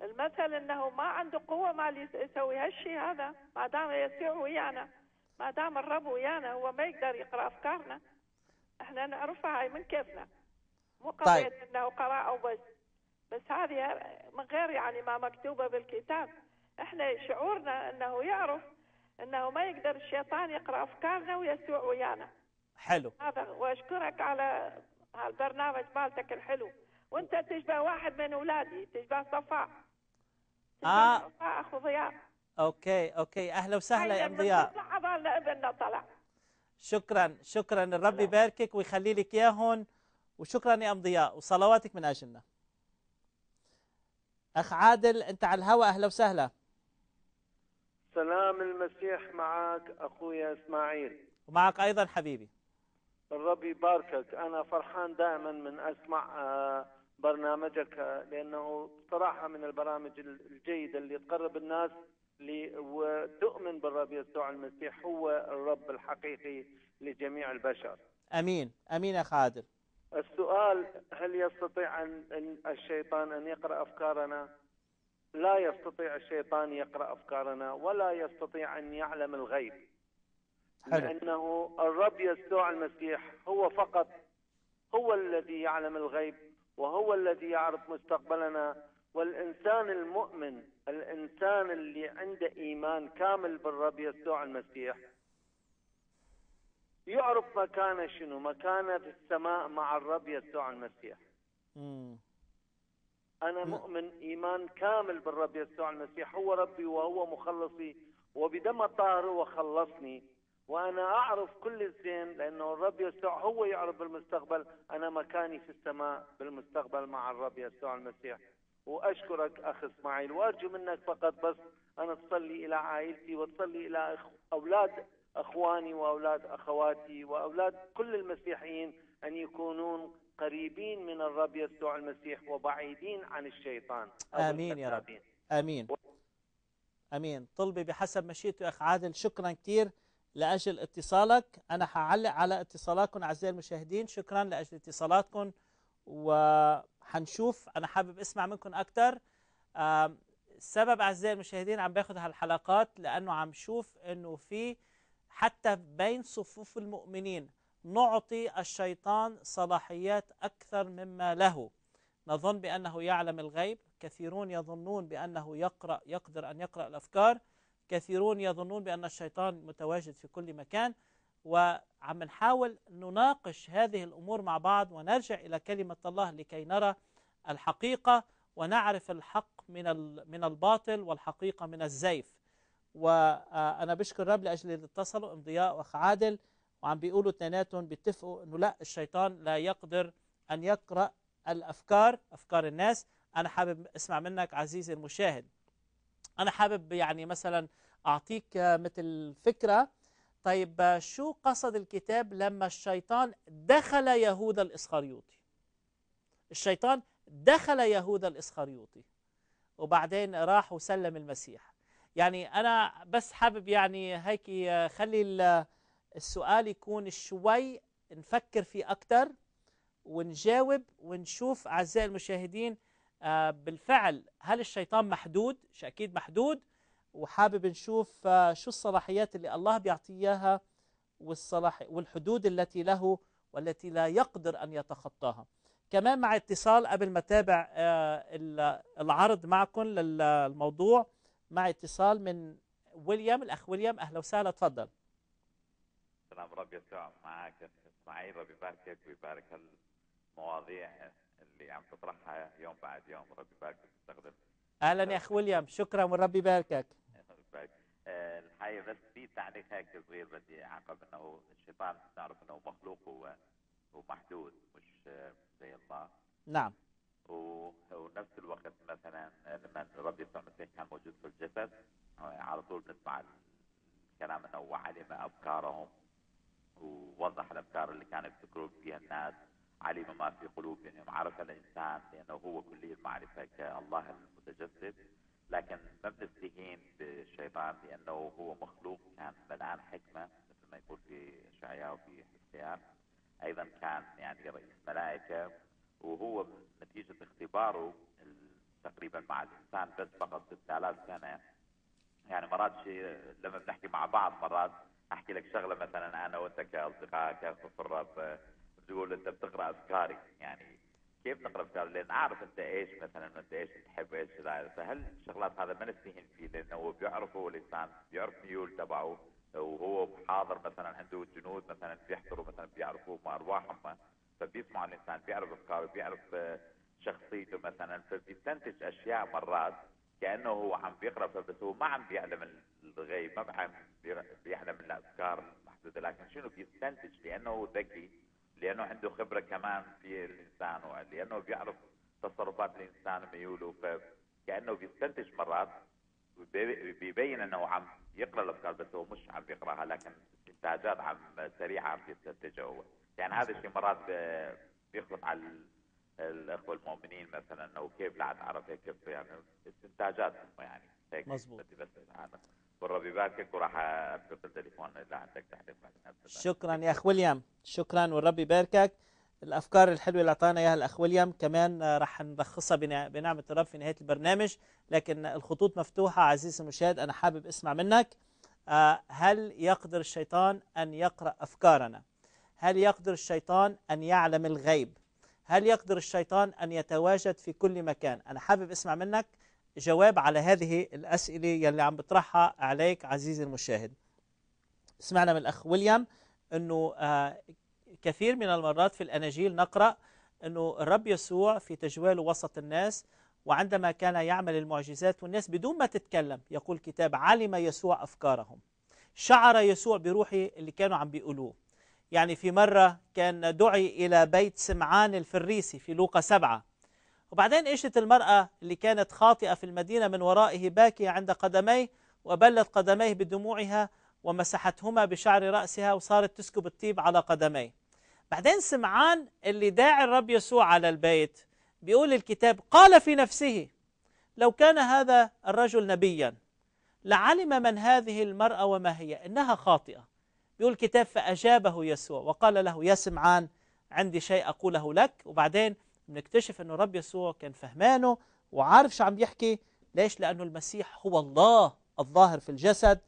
المثل انه ما عنده قوه ما يسوي هالشيء هذا ما دام يسوع ويانا ما دام الرب ويانا هو ما يقدر يقرا افكارنا احنا نعرفها هاي من كيفنا مو طيب. قضيه طيب. انه قراءه وبس بس هذه من غير يعني ما مكتوبه بالكتاب احنا شعورنا انه يعرف انه ما يقدر الشيطان يقرا افكارنا ويسوع ويانا
حلو هذا
واشكرك على هالبرنامج مالتك الحلو وانت تشبه واحد من اولادي تشبه صفاء تشبه اه صفاء اخو ضياء
اوكي اوكي اهلا وسهلا يا ام
ضياء طلع
شكرا شكرا الرب يباركك ويخلي لك اياهم وشكرا يا ام ضياء وصلواتك من اجلنا أخ عادل أنت على الهواء أهلا وسهلا
سلام المسيح معك أخوي إسماعيل
ومعك أيضا حبيبي
الرب يباركك أنا فرحان دائما من أسمع آه، برنامجك آه، لأنه صراحة من البرامج الجيدة اللي تقرب الناس وتؤمن بالرب يسوع المسيح هو الرب الحقيقي لجميع البشر
امين امين يا خادم
السؤال هل يستطيع أن الشيطان أن يقرأ أفكارنا؟ لا يستطيع الشيطان يقرأ أفكارنا ولا يستطيع أن يعلم الغيب لأنه الرب يسوع المسيح هو فقط هو الذي يعلم الغيب وهو الذي يعرف مستقبلنا والإنسان المؤمن الإنسان اللي عنده إيمان كامل بالرب يسوع المسيح يعرف مكانه شنو مكانه في السماء مع الرب يسوع المسيح أنا مؤمن إيمان كامل بالرب يسوع المسيح هو ربي وهو مخلصي وبدم الطاهر هو خلصني وأنا أعرف كل الزين لأنه الرب يسوع هو يعرف بالمستقبل أنا مكاني في السماء بالمستقبل مع الرب يسوع المسيح وأشكرك أخ إسماعيل وأرجو منك فقط بس أنا تصلي إلى عائلتي وتصلي إلى أولاد اخواني واولاد اخواتي واولاد كل المسيحيين ان يكونون قريبين من الرب يسوع المسيح وبعيدين عن الشيطان
امين يا رب امين امين طلبي بحسب مشيئته يا اخ عادل شكرا كثير لاجل اتصالك انا حعلق على اتصالاتكم اعزائي المشاهدين شكرا لاجل اتصالاتكم وحنشوف انا حابب اسمع منكم اكثر السبب اعزائي المشاهدين عم باخذ هالحلقات لانه عم شوف انه في حتى بين صفوف المؤمنين نعطي الشيطان صلاحيات أكثر مما له نظن بأنه يعلم الغيب كثيرون يظنون بأنه يقرأ يقدر أن يقرأ الأفكار كثيرون يظنون بأن الشيطان متواجد في كل مكان وعم نحاول نناقش هذه الأمور مع بعض ونرجع إلى كلمة الله لكي نرى الحقيقة ونعرف الحق من من الباطل والحقيقة من الزيف وانا بشكر الرب لاجل اللي اتصلوا انضياء واخ عادل وعم بيقولوا اثنيناتهم بيتفقوا انه لا الشيطان لا يقدر ان يقرا الافكار افكار الناس انا حابب اسمع منك عزيزي المشاهد انا حابب يعني مثلا اعطيك مثل فكره طيب شو قصد الكتاب لما الشيطان دخل يهوذا الاسخريوطي الشيطان دخل يهوذا الاسخريوطي وبعدين راح وسلم المسيح يعني أنا بس حابب يعني هيك آه، خلي آه، السؤال يكون شوي نفكر فيه اكثر ونجاوب ونشوف أعزائي المشاهدين آه، بالفعل هل الشيطان محدود؟ أكيد محدود وحابب نشوف شو الصلاحيات اللي الله بيعطيها والصلاح والحدود التي له والتي لا يقدر أن يتخطاها كمان مع اتصال قبل ما تابع العرض معكم للموضوع معي اتصال من ويليام الاخ ويليام اهلا وسهلا تفضل
سلام ربي يسوع معك اسماعيل ربي يباركك ويبارك المواضيع اللي عم تطرحها يوم بعد يوم ربي يبارك المستقبل
اهلا يا اخ ويليام شكرا وربي يباركك
الحقيقه بس في تعليق هيك صغير بدي اعقب انه الشيطان بتعرف انه مخلوق هو ومحدود مش زي الله نعم ونفس الوقت مثلا لما الرب يسوع المسيح كان موجود في الجسد على طول بنسمع الكلام انه وعلم افكارهم ووضح الافكار اللي كانوا يفكرون فيها الناس علم ما في قلوبهم عرف الانسان لانه هو كلي المعرفه كالله المتجسد لكن ما بنستهين بالشيطان لانه هو مخلوق كان ملان حكمه مثل ما يقول في اشعياء وفي حزقيال ايضا كان يعني رئيس ملائكه وهو نتيجه اختباره تقريبا مع الانسان بس فقط 6000 سنه يعني مرات شيء لما بنحكي مع بعض مرات احكي لك شغله مثلا انا وانت كاصدقاء كخفرات بتقول انت بتقرا افكاري يعني كيف تقرا افكاري؟ لان اعرف انت ايش مثلا انت ايش بتحب ايش لا فهل الشغلات هذا ما نستهين فيه لانه هو بيعرفه الانسان بيعرف ميول تبعه وهو حاضر مثلا عنده جنود مثلا بيحضروا مثلا بيعرفوه مع ارواحهم فبيسمع الانسان بيعرف افكاره بيعرف آه، شخصيته مثلا فبيستنتج اشياء مرات كانه هو عم بيقرا بس هو ما عم بيعلم الغيب ما عم بيعلم الافكار المحدوده لكن شنو بيستنتج لانه ذكي لانه عنده خبره كمان في الانسان لانه بيعرف تصرفات الانسان وميوله فكانه بيستنتج مرات بيبين انه عم يقرا الافكار بس هو مش عم بيقراها لكن استنتاجات عم سريعه عم يستنتجها هو يعني هذا الشيء مرات بيخلط على الاخوه المؤمنين مثلا او كيف لا تعرف هيك يعني استنتاجات يعني هيك مزبوط بس والرب يباركك وراح اترك التليفون اذا عندك بعدين
شكرا يا اخ ويليام شكرا والرب يباركك الافكار الحلوه اللي اعطانا اياها الاخ ويليام كمان آه، راح نلخصها بنعمه الرب في نهايه البرنامج لكن الخطوط مفتوحه عزيزي المشاهد انا حابب اسمع منك آه، هل يقدر الشيطان ان يقرا افكارنا هل يقدر الشيطان أن يعلم الغيب هل يقدر الشيطان أن يتواجد في كل مكان أنا حابب أسمع منك جواب على هذه الأسئلة يلي عم بطرحها عليك عزيزي المشاهد سمعنا من الأخ ويليام أنه آه، كثير من المرات في الأناجيل نقرأ أنه الرب يسوع في تجواله وسط الناس وعندما كان يعمل المعجزات والناس بدون ما تتكلم يقول كتاب علم يسوع أفكارهم شعر يسوع بروحه اللي كانوا عم بيقولوه يعني في مرة كان دعي إلى بيت سمعان الفريسي في لوقا سبعة وبعدين إشت المرأة اللي كانت خاطئة في المدينة من ورائه باكية عند قدميه وبلت قدميه بدموعها ومسحتهما بشعر رأسها وصارت تسكب الطيب على قدميه بعدين سمعان اللي داعي الرب يسوع على البيت بيقول الكتاب قال في نفسه لو كان هذا الرجل نبيا لعلم من هذه المرأة وما هي إنها خاطئة بيقول الكتاب فأجابه يسوع وقال له يا سمعان عندي شيء أقوله لك وبعدين بنكتشف أنه رب يسوع كان فهمانه وعارف شو عم بيحكي ليش؟ لأنه المسيح هو الله الظاهر في الجسد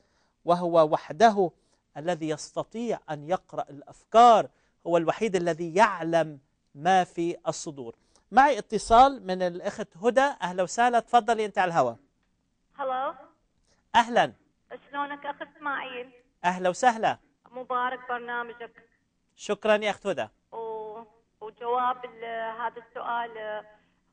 وهو وحده الذي يستطيع أن يقرأ الأفكار هو الوحيد الذي يعلم ما في الصدور معي اتصال من الأخت هدى أهلا وسهلا تفضلي أنت على الهواء هلو أهلا
شلونك أخ إسماعيل
أهلا وسهلا
مبارك برنامجك
شكرا يا اخت هدى
وجواب هذا السؤال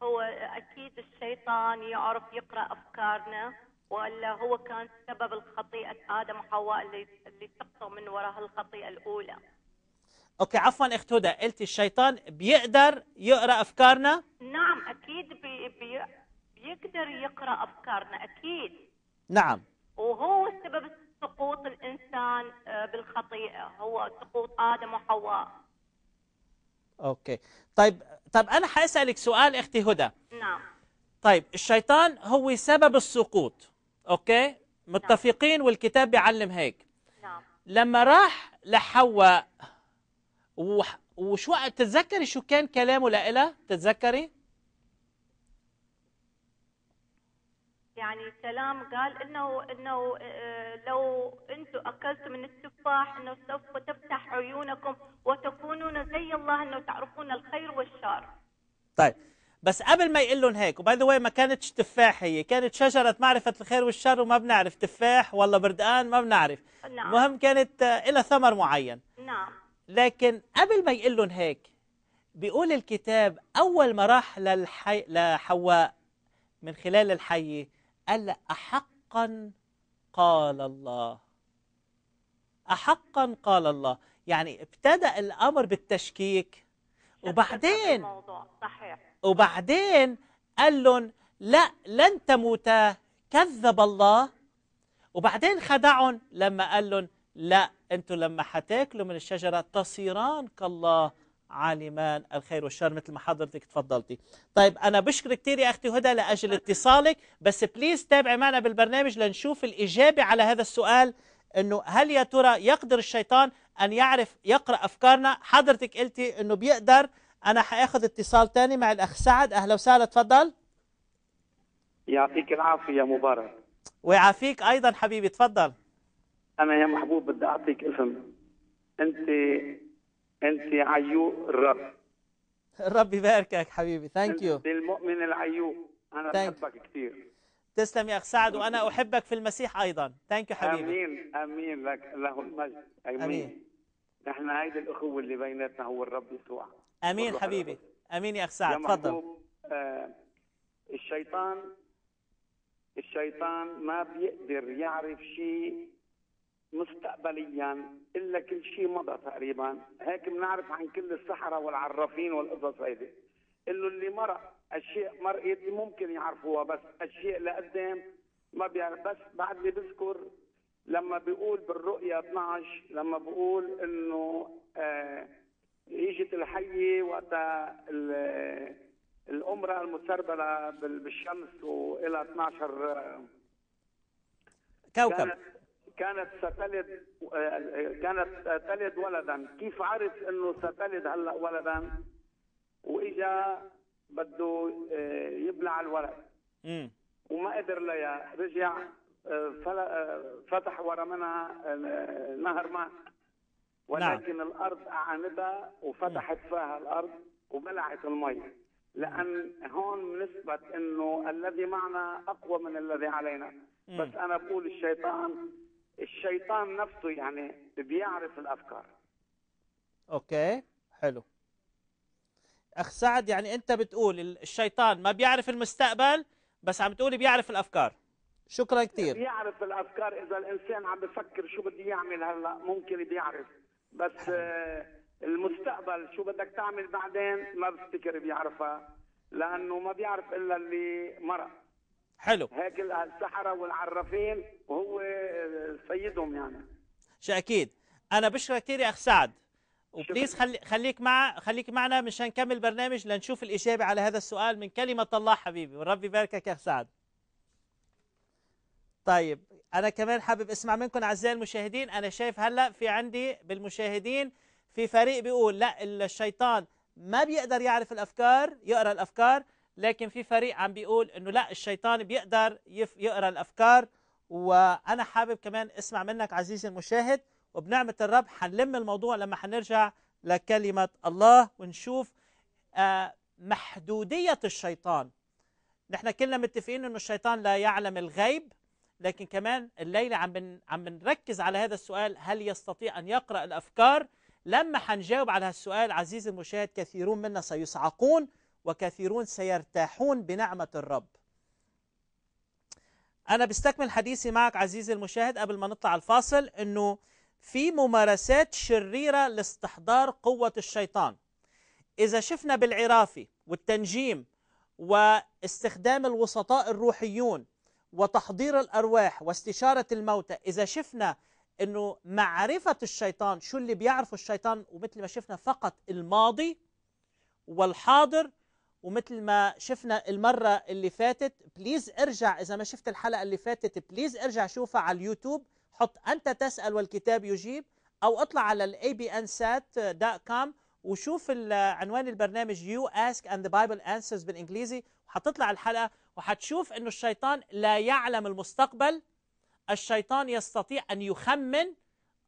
هو اكيد الشيطان يعرف يقرا افكارنا والا هو كان سبب الخطيئه ادم وحواء اللي اللي سقطوا من وراء الخطيئه الاولى
اوكي عفوا اخت هدى قلتي الشيطان بيقدر يقرا افكارنا
نعم اكيد بي... بي... بيقدر يقرا افكارنا اكيد نعم وهو السبب سقوط الانسان آه، بالخطيئه هو سقوط ادم وحواء
اوكي طيب طيب انا حاسالك سؤال اختي هدى نعم طيب الشيطان هو سبب السقوط اوكي متفقين والكتاب بيعلم هيك نعم لما راح لحواء وشو تتذكري شو كان كلامه لإلها تتذكري
يعني كلام قال انه انه آه، لو انتم اكلتم من التفاح انه سوف تفتح عيونكم وتكونون زي الله انه تعرفون الخير والشر.
طيب بس قبل ما يقول لهم هيك وباي ذا ما كانتش تفاح هي كانت شجره معرفه الخير والشر وما بنعرف تفاح ولا بردقان ما بنعرف نعم المهم كانت آه، لها ثمر معين نعم لكن قبل ما يقول لهم هيك بيقول الكتاب اول ما راح للحي... لحواء من خلال الحيه قال أحقا قال الله أحقا قال الله يعني ابتدأ الأمر بالتشكيك وبعدين وبعدين قال لهم لا لن تموتا كذب الله وبعدين خدعهم لما قال لهم لا انتم لما حتاكلوا من الشجره تصيران كالله عالمان الخير والشر مثل ما حضرتك تفضلتي طيب أنا بشكر كثير يا أختي هدى لأجل اتصالك بس بليز تابعي معنا بالبرنامج لنشوف الإجابة على هذا السؤال أنه هل يا ترى يقدر الشيطان أن يعرف يقرأ أفكارنا حضرتك قلتي أنه بيقدر أنا حأخذ اتصال ثاني مع الأخ سعد أهلا وسهلا تفضل
يعطيك العافية يا مبارك
ويعافيك أيضا حبيبي تفضل
أنا يا محبوب بدي أعطيك اسم أنت انت عيو الرب
الرب يباركك حبيبي ثانك يو
المؤمن العيو انا Thank بحبك كثير
تسلم يا اخ سعد وانا احبك في المسيح ايضا ثانك يو حبيبي
امين امين لك له المجد امين, أمين. نحن هيدي الاخوه اللي بيناتنا هو الرب يسوع
امين حبيبي الرب. امين يا اخ سعد تفضل
آه الشيطان الشيطان ما بيقدر يعرف شيء مستقبليا الا كل شيء مضى تقريبا هيك بنعرف عن كل السحرة والعرافين والقصص هيدي انه اللي مرق اشياء مرقت ممكن يعرفوها بس اشياء لقدام ما بيعرف بس بعد اللي بذكر لما بيقول بالرؤية 12 لما بقول انه آه اجت الحية وقتها الأمرة المسربلة بالشمس وإلى 12 آه، كوكب كانت ستلد كانت تلد ولدا كيف عرف انه ستلد هلا ولدا واجا بده آه، يبلع الورق امم وما قدر ليا رجع آه، آه، فتح ورا منها نهر ماء نعم. ولكن نعم. الارض اعاندها وفتحت فيها الارض وبلعت المي لان هون بنثبت انه الذي معنا اقوى من الذي علينا بس انا بقول الشيطان الشيطان نفسه يعني بيعرف الافكار
اوكي حلو اخ سعد يعني انت بتقول الشيطان ما بيعرف المستقبل بس عم تقولي بيعرف الافكار شكرا كثير
بيعرف الافكار اذا الانسان عم بفكر شو بده يعمل هلا ممكن بيعرف بس آه، المستقبل شو بدك تعمل بعدين ما بفتكر بيعرفها لانه ما بيعرف الا اللي مرق حلو هيك السحرة والعرافين وهو
سيدهم يعني أكيد أنا بشكرك كثير يا أخ سعد وبليز خلي خليك مع خليك معنا مشان نكمل برنامج لنشوف الإجابة على هذا السؤال من كلمة الله حبيبي والرب يباركك يا أخ سعد طيب أنا كمان حابب أسمع منكم أعزائي المشاهدين أنا شايف هلأ في عندي بالمشاهدين في فريق بيقول لا الشيطان ما بيقدر يعرف الأفكار يقرأ الأفكار لكن في فريق عم بيقول انه لا الشيطان بيقدر يقرا الافكار وانا حابب كمان اسمع منك عزيزي المشاهد وبنعمه الرب حنلم الموضوع لما حنرجع لكلمه الله ونشوف آه، محدوديه الشيطان نحن كلنا متفقين انه الشيطان لا يعلم الغيب لكن كمان الليله عم بن عم بنركز على هذا السؤال هل يستطيع ان يقرا الافكار لما حنجاوب على هالسؤال عزيزي المشاهد كثيرون منا سيصعقون وكثيرون سيرتاحون بنعمة الرب أنا بستكمل حديثي معك عزيزي المشاهد قبل ما نطلع الفاصل أنه في ممارسات شريرة لاستحضار قوة الشيطان إذا شفنا بالعرافي والتنجيم واستخدام الوسطاء الروحيون وتحضير الأرواح واستشارة الموتى إذا شفنا أنه معرفة الشيطان شو اللي بيعرفه الشيطان ومثل ما شفنا فقط الماضي والحاضر ومثل ما شفنا المرة اللي فاتت بليز ارجع إذا ما شفت الحلقة اللي فاتت بليز ارجع شوفها على اليوتيوب حط أنت تسأل والكتاب يجيب أو اطلع على abnsat.com بي ان سات دوت كوم وشوف عنوان البرنامج يو اسك اند ذا بايبل انسرز بالانجليزي وحتطلع الحلقه وحتشوف انه الشيطان لا يعلم المستقبل الشيطان يستطيع ان يخمن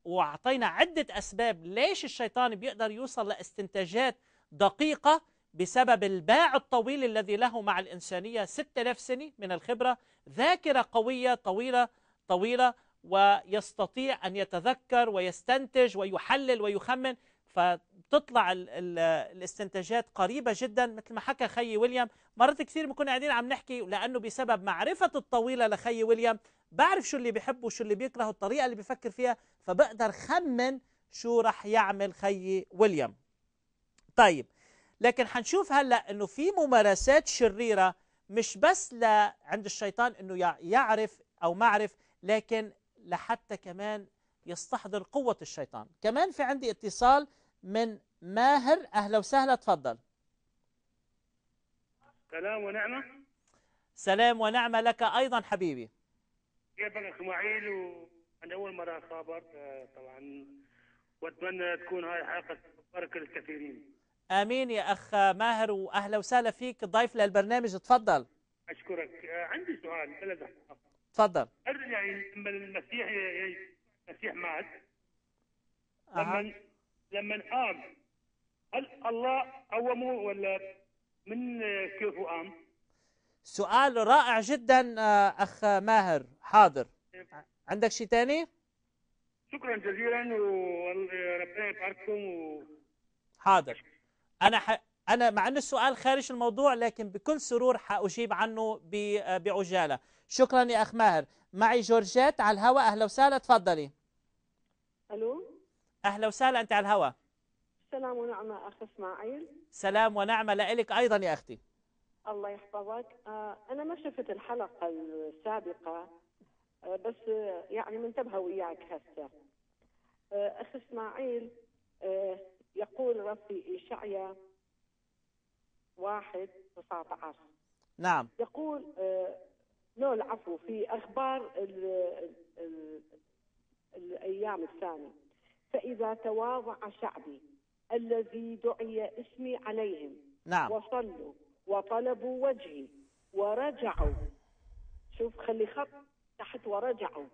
واعطينا عده اسباب ليش الشيطان بيقدر يوصل لاستنتاجات دقيقه بسبب الباع الطويل الذي له مع الإنسانية 6000 سنة من الخبرة ذاكرة قوية طويلة طويلة ويستطيع أن يتذكر ويستنتج ويحلل ويخمن فتطلع الـ الـ الاستنتاجات قريبة جدا مثل ما حكى خي ويليام مرات كثير بنكون قاعدين عم نحكي لأنه بسبب معرفة الطويلة لخي ويليام بعرف شو اللي بيحبه وشو اللي بيكرهه الطريقة اللي بيفكر فيها فبقدر خمن شو رح يعمل خي ويليام طيب لكن حنشوف هلا انه في ممارسات شريره مش بس ل عند الشيطان انه يعرف او معرف لكن لحتى كمان يستحضر قوه الشيطان كمان في عندي اتصال من ماهر اهلا وسهلا تفضل
سلام ونعمه
سلام ونعمه لك ايضا حبيبي
كيفك اسماعيل وانا اول مره خابرت آه، طبعا واتمنى تكون هاي حلقه بركه للكثيرين
امين يا اخ ماهر واهلا وسهلا فيك ضيف للبرنامج تفضل
اشكرك آه، عندي سؤال ثلاثة تفضل هل يعني لما المسيح المسيح مات لما لما قام هل الله قومه ولا من كيف قام؟
سؤال رائع جدا آه، اخ ماهر حاضر عندك شيء ثاني؟
شكرا جزيلا وربنا يبارككم و...
حاضر انا ح... انا مع ان السؤال خارج الموضوع لكن بكل سرور حاجيب عنه ب... بعجاله شكرا يا اخ ماهر معي جورجيت على الهواء اهلا وسهلا تفضلي الو اهلا وسهلا انت على الهواء
سلام ونعمه اخ اسماعيل
سلام ونعمه لك ايضا يا اختي
الله يحفظك آه، انا ما شفت الحلقه السابقه آه، بس آه، يعني منتبهه وياك هسه اخ اسماعيل يقول ربي إشعيا واحد 19 نعم يقول آه نو العفو في أخبار الـ الـ الأيام الثانية فإذا تواضع شعبي الذي دعي اسمي عليهم نعم وصلوا وطلبوا وجهي ورجعوا شوف خلي خط تحت ورجعوا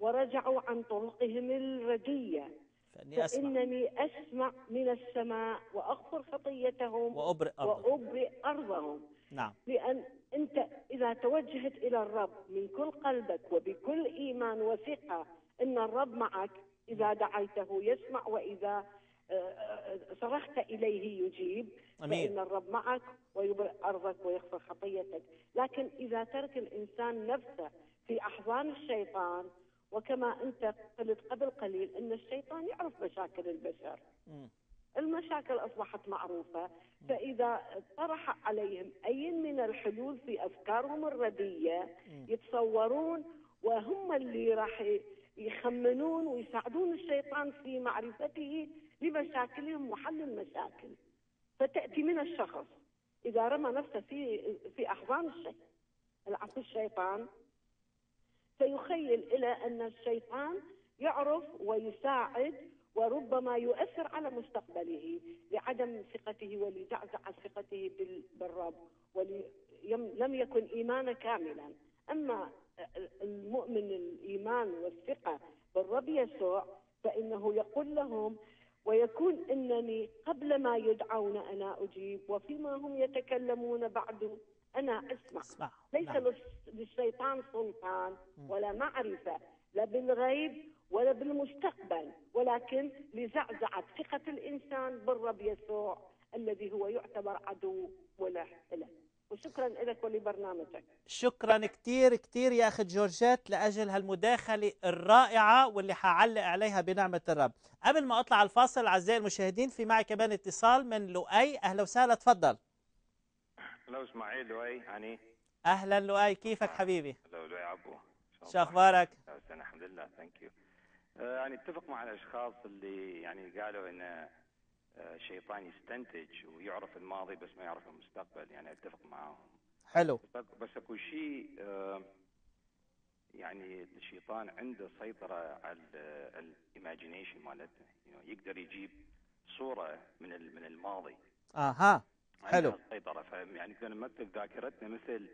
ورجعوا عن طرقهم الردية فاني اسمع فانني اسمع من السماء واغفر خطيتهم وابرئ ارضهم وابرئ ارضهم نعم لان انت اذا توجهت الى الرب من كل قلبك وبكل ايمان وثقه ان الرب معك اذا دعيته يسمع واذا آه، آه، صرخت اليه يجيب أمين. فان الرب معك ويبرئ ارضك ويغفر خطيتك لكن اذا ترك الانسان نفسه في احضان الشيطان وكما انت قلت قبل قليل ان الشيطان يعرف مشاكل البشر المشاكل اصبحت معروفه فاذا طرح عليهم اي من الحلول في افكارهم الرديه يتصورون وهم اللي راح يخمنون ويساعدون الشيطان في معرفته لمشاكلهم وحل المشاكل فتاتي من الشخص اذا رمى نفسه في في احضان الشيطان الشيطان سيخيل إلى أن الشيطان يعرف ويساعد وربما يؤثر على مستقبله لعدم ثقته ولزعزعة ثقته بالرب ولم يكن إيمانا كاملا أما المؤمن الإيمان والثقة بالرب يسوع فإنه يقول لهم ويكون انني قبل ما يدعون انا اجيب وفيما هم يتكلمون بعد أنا أسمع, ليس نعم. للشيطان سلطان ولا معرفة لا بالغيب ولا بالمستقبل ولكن لزعزعة ثقة الإنسان بالرب يسوع الذي هو يعتبر عدو وله له وشكرا لك ولبرنامجك
شكرا كثير كثير يا أخت جورجيت لأجل هالمداخلة الرائعة واللي حعلق عليها بنعمة الرب قبل ما أطلع الفاصل أعزائي المشاهدين في معي كمان اتصال من لؤي أهلا وسهلا تفضل
لو
اسماعيل لؤي هني
اهلا لؤي كيفك حبيبي؟
اهلا لؤي عبو شو اخبارك؟ الحمد لله ثانك آه، يو يعني اتفق مع الاشخاص اللي يعني قالوا ان آه، الشيطان يستنتج ويعرف الماضي بس ما يعرف المستقبل يعني اتفق معاهم حلو بس اكو شيء آه، يعني الشيطان عنده سيطره على الايماجينيشن مالتنا يقدر يجيب صوره من من الماضي
اها حلو
السيطرة يعني بدنا نمثل ذاكرتنا مثل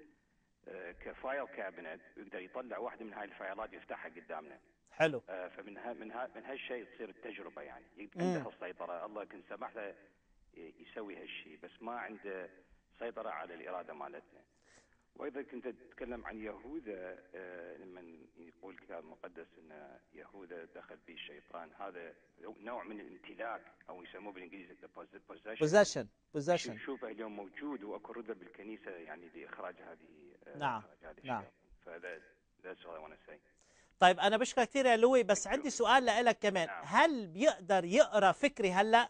آه، كفايل كابنت يقدر يطلع واحده من هاي الفايلات يفتحها قدامنا حلو آه، فمن ها من ها من هالشيء تصير التجربه يعني عنده السيطره الله يكون سمح له آه، يسوي هالشيء بس ما عنده سيطره على الاراده مالتنا وايضا كنت تتكلم عن يهوذا آه، لما يقول الكتاب المقدس ان يهوذا دخل به الشيطان هذا نوع من الامتلاك او يسموه بالانجليزي بوزيشن بوزيشن نشوفه اليوم موجود واكو رده بالكنيسه يعني لاخراج هذه آه، نعم نعم فهذا ذاتس وات اي ونت سي
طيب انا بشكرك كثير يا لوي بس عندي سؤال لك كمان نعم. هل بيقدر يقرا فكري هلا؟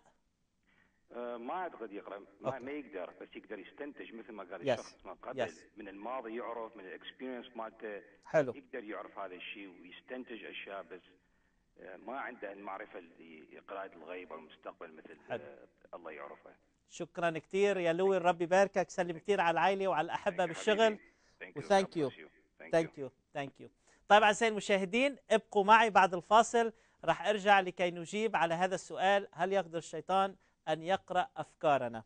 آه، ما اعتقد يقرا ما, ما يقدر بس يقدر يستنتج مثل ما قال الشخص ما من قبل yes. من الماضي يعرف من الاكسبيرينس مالته حلو يقدر يعرف هذا الشيء ويستنتج اشياء بس آه، ما عنده المعرفه اللي قراءه الغيب او المستقبل مثل حلو. آه، الله يعرفه
شكرا كثير يا لوي ربي يباركك سلم كثير على العائله وعلى الاحبه بالشغل وثانك يو ثانك يو ثانك يو طيب اعزائي المشاهدين ابقوا معي بعد الفاصل راح ارجع لكي نجيب على هذا السؤال هل يقدر الشيطان أن يقرأ أفكارنا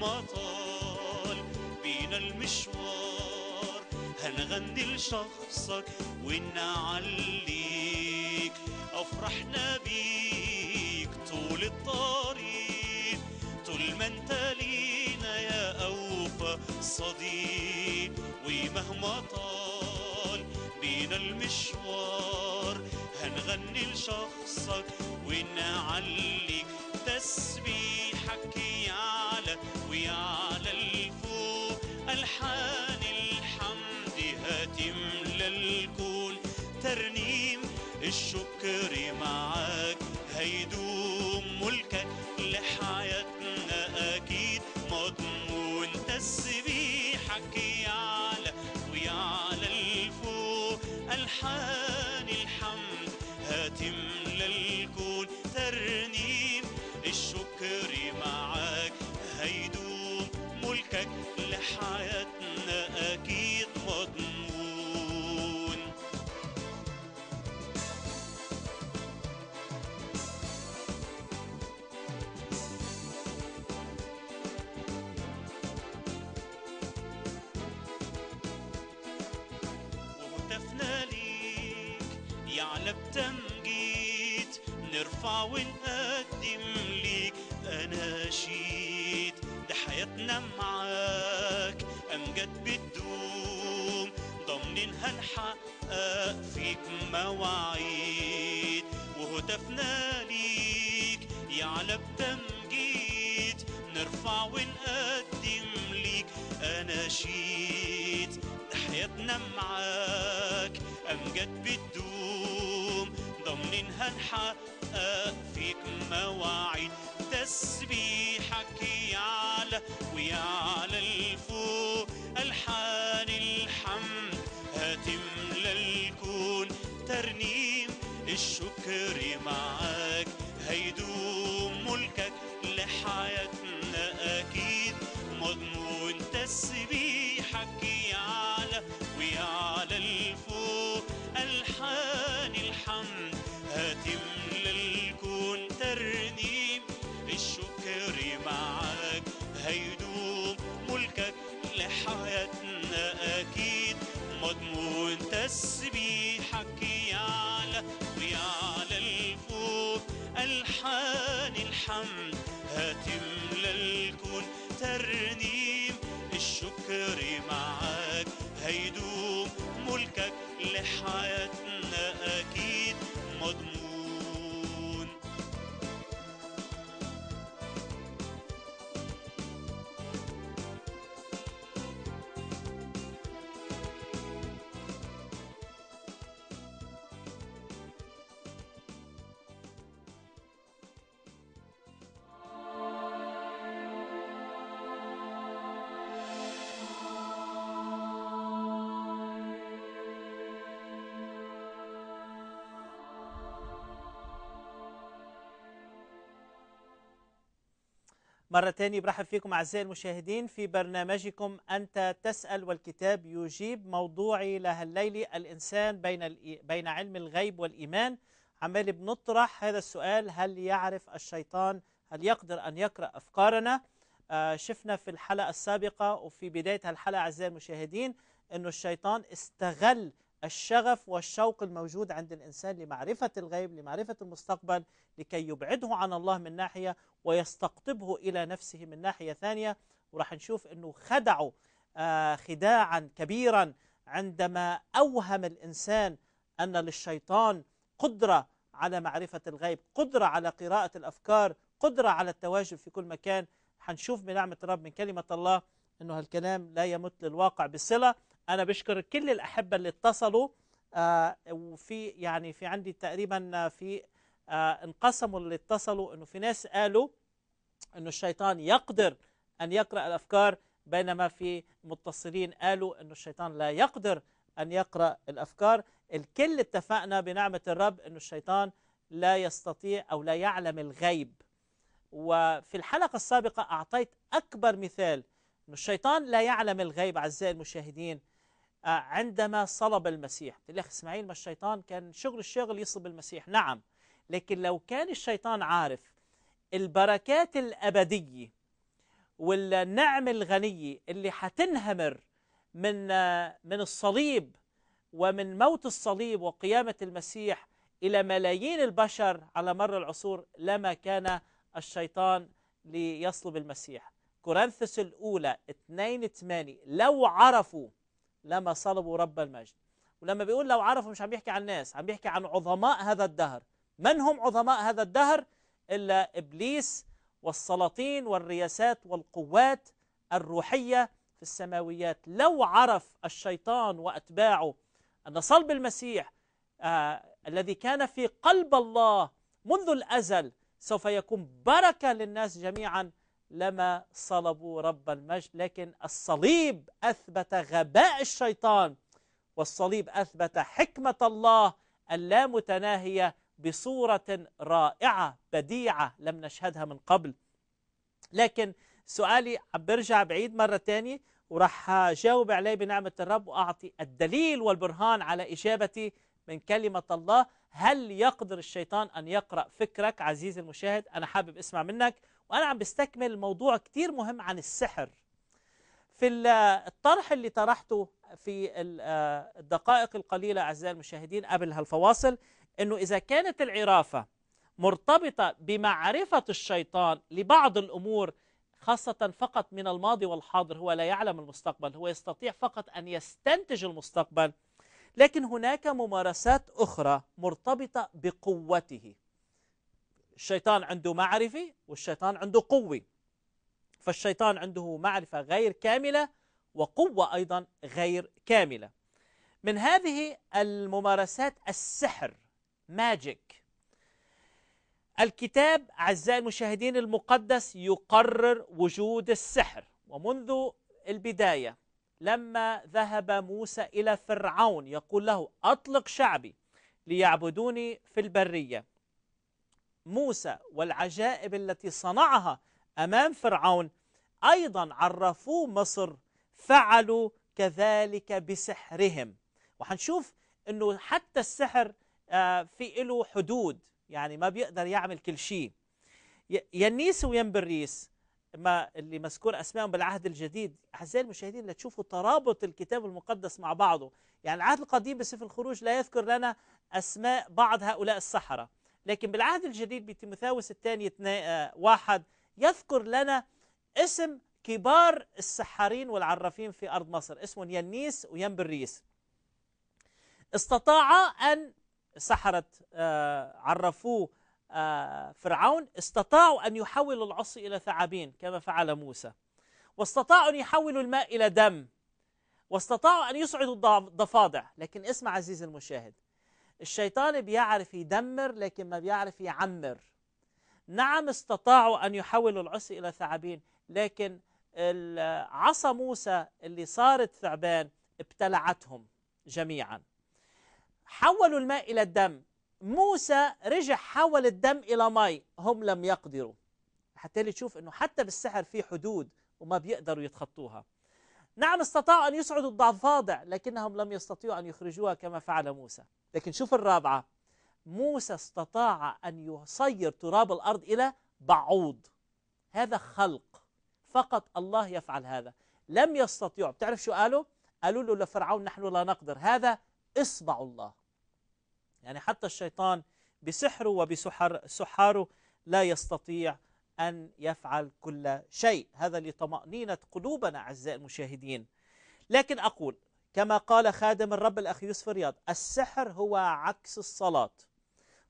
وما طال بينا المشوار هنغني لشخصك ونعليك أفرحنا بيك طول الطريق طول ما انت لينا يا أوفى صديق ومهما طال بينا المشوار هنغني لشخصك ونعليك تسبيحك نحقق فيك مواعيد وهتفنا ليك يا علب تمجيد نرفع ونقدم ليك أناشيد حياتنا معاك أمجد بتدوم ضمنين هنحقق فيك مواعيد تسبيحك يعلى ويعلى الفوق الحال فكري معاك هيدوم ملكك لحياتنا أكيد مضمون تسبيحك يعلى ويعلى الفوق ألحان الحمد هاتم للكون ترنيم الشكر معاك هيدوم ملكك لحياتنا أكيد مضمون تسبيحك سبحان الحمد هتملى الكون ترنيم الشكر معاك هيدوم ملكك لحياتك
مرة ثانية برحب فيكم أعزائي المشاهدين في برنامجكم أنت تسأل والكتاب يجيب موضوعي لهالليلة الإنسان بين, بين علم الغيب والإيمان عمال بنطرح هذا السؤال هل يعرف الشيطان هل يقدر أن يقرأ أفكارنا آه شفنا في الحلقة السابقة وفي بداية الحلقة أعزائي المشاهدين أن الشيطان استغل الشغف والشوق الموجود عند الإنسان لمعرفة الغيب لمعرفة المستقبل لكي يبعده عن الله من ناحية ويستقطبه إلى نفسه من ناحية ثانية وراح نشوف أنه خدعه آه، خداعا كبيرا عندما أوهم الإنسان أن للشيطان قدرة على معرفة الغيب قدرة على قراءة الأفكار قدرة على التواجد في كل مكان حنشوف بنعمة الرب من كلمة الله أنه هالكلام لا يمت للواقع بصلة أنا بشكر كل الأحبة اللي اتصلوا آه وفي يعني في عندي تقريبا آه، في آه انقسموا اللي اتصلوا إنه في ناس قالوا إنه الشيطان يقدر أن يقرأ الأفكار بينما في متصلين قالوا إنه الشيطان لا يقدر أن يقرأ الأفكار الكل اتفقنا بنعمة الرب إنه الشيطان لا يستطيع أو لا يعلم الغيب وفي الحلقة السابقة أعطيت أكبر مثال إنه الشيطان لا يعلم الغيب أعزائي المشاهدين آه، عندما صلب المسيح الأخ إسماعيل ما الشيطان كان شغل الشغل يصلب المسيح نعم لكن لو كان الشيطان عارف البركات الأبدية والنعم الغنية اللي حتنهمر من آه، من الصليب ومن موت الصليب وقيامة المسيح إلى ملايين البشر على مر العصور لما كان الشيطان ليصلب المسيح كورنثس الأولى 2 8 لو عرفوا لما صلبوا رب المجد ولما بيقول لو عرفوا مش عم بيحكي عن الناس عم بيحكي عن عظماء هذا الدهر من هم عظماء هذا الدهر إلا إبليس والسلاطين والرياسات والقوات الروحية في السماويات لو عرف الشيطان وأتباعه أن صلب المسيح آه الذي كان في قلب الله منذ الأزل سوف يكون بركة للناس جميعا لما صلبوا رب المجد لكن الصليب أثبت غباء الشيطان والصليب أثبت حكمة الله اللامتناهية بصورة رائعة بديعة لم نشهدها من قبل لكن سؤالي برجع بعيد مرة ثانيه وراح أجاوب عليه بنعمة الرب وأعطي الدليل والبرهان على إجابتي من كلمة الله هل يقدر الشيطان أن يقرأ فكرك عزيزي المشاهد أنا حابب أسمع منك وأنا عم بستكمل موضوع كتير مهم عن السحر في الطرح اللي طرحته في آه، الدقائق القليلة أعزائي المشاهدين قبل هالفواصل أنه إذا كانت العرافة مرتبطة بمعرفة الشيطان لبعض الأمور خاصة فقط من الماضي والحاضر هو لا يعلم المستقبل هو يستطيع فقط أن يستنتج المستقبل لكن هناك ممارسات أخرى مرتبطة بقوته الشيطان عنده معرفي والشيطان عنده قوي فالشيطان عنده معرفة غير كاملة وقوة أيضا غير كاملة من هذه الممارسات السحر ماجيك الكتاب أعزائي المشاهدين المقدس يقرر وجود السحر ومنذ البداية لما ذهب موسى إلى فرعون يقول له أطلق شعبي ليعبدوني في البرية موسى والعجائب التي صنعها أمام فرعون أيضا عرفوا مصر فعلوا كذلك بسحرهم وحنشوف أنه حتى السحر آه، في له حدود يعني ما بيقدر يعمل كل شيء ينيس وينبريس ما اللي مذكور اسمائهم بالعهد الجديد اعزائي المشاهدين لتشوفوا ترابط الكتاب المقدس مع بعضه يعني العهد القديم بسفر الخروج لا يذكر لنا اسماء بعض هؤلاء السحره لكن بالعهد الجديد بتيموثاوس الثاني آه، واحد يذكر لنا اسم كبار السحارين والعرافين في أرض مصر اسمهم ينيس وينبريس استطاع أن سحرة آه، عرفوه آه، فرعون استطاعوا أن يحولوا العصي إلى ثعابين كما فعل موسى واستطاعوا أن يحولوا الماء إلى دم واستطاعوا أن يصعدوا الضفادع لكن اسمع عزيزي المشاهد الشيطان بيعرف يدمر لكن ما بيعرف يعمر نعم استطاعوا أن يحولوا العصا إلى ثعابين لكن عصا موسى اللي صارت ثعبان ابتلعتهم جميعا حولوا الماء إلى الدم موسى رجع حول الدم إلى مي هم لم يقدروا حتى اللي تشوف أنه حتى بالسحر في حدود وما بيقدروا يتخطوها نعم استطاعوا أن يسعدوا الضفادع لكنهم لم يستطيعوا أن يخرجوها كما فعل موسى لكن شوف الرابعة موسى استطاع أن يصير تراب الأرض إلى بعوض هذا خلق فقط الله يفعل هذا لم يستطيعوا بتعرف شو قالوا؟ قالوا له لفرعون نحن لا نقدر هذا إصبع الله يعني حتى الشيطان بسحره وبسحاره لا يستطيع أن يفعل كل شيء هذا لطمأنينة قلوبنا أعزائي المشاهدين لكن أقول كما قال خادم الرب الأخ يوسف رياض السحر هو عكس الصلاة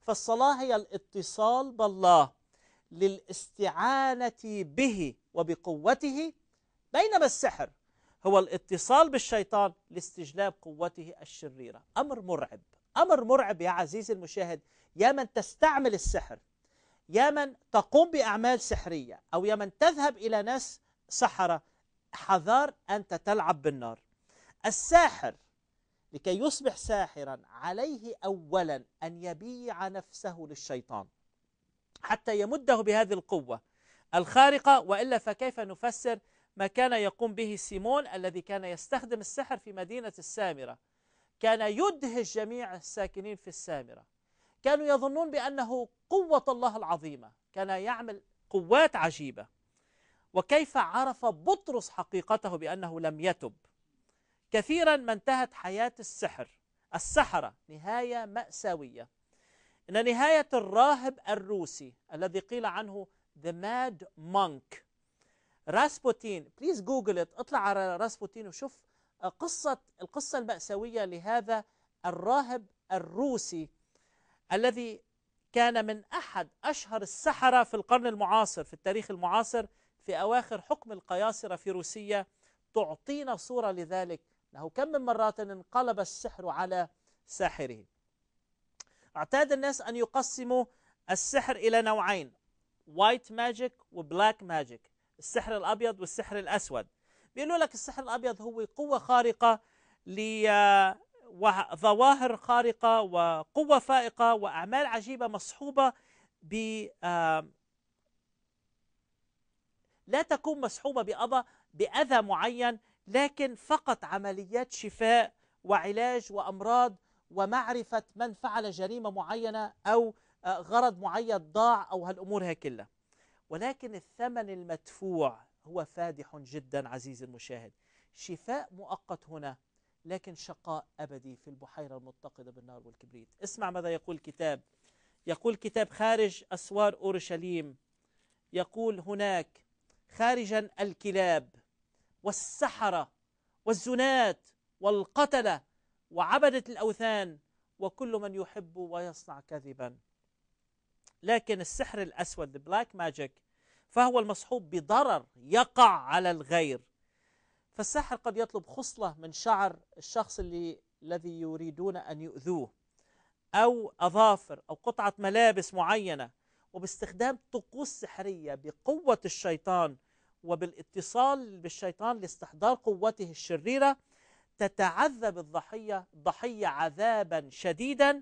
فالصلاة هي الاتصال بالله للاستعانة به وبقوته بينما السحر هو الاتصال بالشيطان لاستجلاب قوته الشريرة أمر مرعب أمر مرعب يا عزيزي المشاهد يا من تستعمل السحر يا من تقوم بأعمال سحرية أو يا من تذهب إلى ناس سحرة حذار أنت تلعب بالنار الساحر لكي يصبح ساحرا عليه أولا أن يبيع نفسه للشيطان حتى يمده بهذه القوة الخارقة وإلا فكيف نفسر ما كان يقوم به سيمون الذي كان يستخدم السحر في مدينة السامرة كان يدهش جميع الساكنين في السامرة كانوا يظنون بأنه قوة الله العظيمة كان يعمل قوات عجيبة وكيف عرف بطرس حقيقته بأنه لم يتب كثيرا ما انتهت حياة السحر السحرة نهاية مأساوية إن نهاية الراهب الروسي الذي قيل عنه The Mad Monk راسبوتين بليز جوجل اطلع على راسبوتين وشوف قصة القصة المأساوية لهذا الراهب الروسي الذي كان من أحد أشهر السحرة في القرن المعاصر في التاريخ المعاصر في أواخر حكم القياصرة في روسيا تعطينا صورة لذلك أنه كم من مرات انقلب السحر على ساحره اعتاد الناس أن يقسموا السحر إلى نوعين وايت ماجيك وبلاك ماجيك السحر الأبيض والسحر الأسود بيقولوا لك السحر الأبيض هو قوة خارقة وظواهر خارقة وقوة فائقة وأعمال عجيبة مصحوبة ب لا تكون مصحوبة بأذى بأذى معين لكن فقط عمليات شفاء وعلاج وأمراض ومعرفة من فعل جريمة معينة أو آه، غرض معين ضاع أو هالأمور كلها ولكن الثمن المدفوع هو فادح جدا عزيزي المشاهد شفاء مؤقت هنا لكن شقاء أبدي في البحيرة المتقدة بالنار والكبريت اسمع ماذا يقول الكتاب يقول كتاب خارج أسوار أورشليم يقول هناك خارجا الكلاب والسحرة والزنات والقتلة وعبدة الأوثان وكل من يحب ويصنع كذبا لكن السحر الأسود the black magic فهو المصحوب بضرر يقع على الغير فالساحر قد يطلب خصلة من شعر الشخص اللي الذي يريدون أن يؤذوه أو أظافر أو قطعة ملابس معينة وباستخدام طقوس سحرية بقوة الشيطان وبالاتصال بالشيطان لاستحضار قوته الشريرة تتعذب الضحية الضحية عذابا شديدا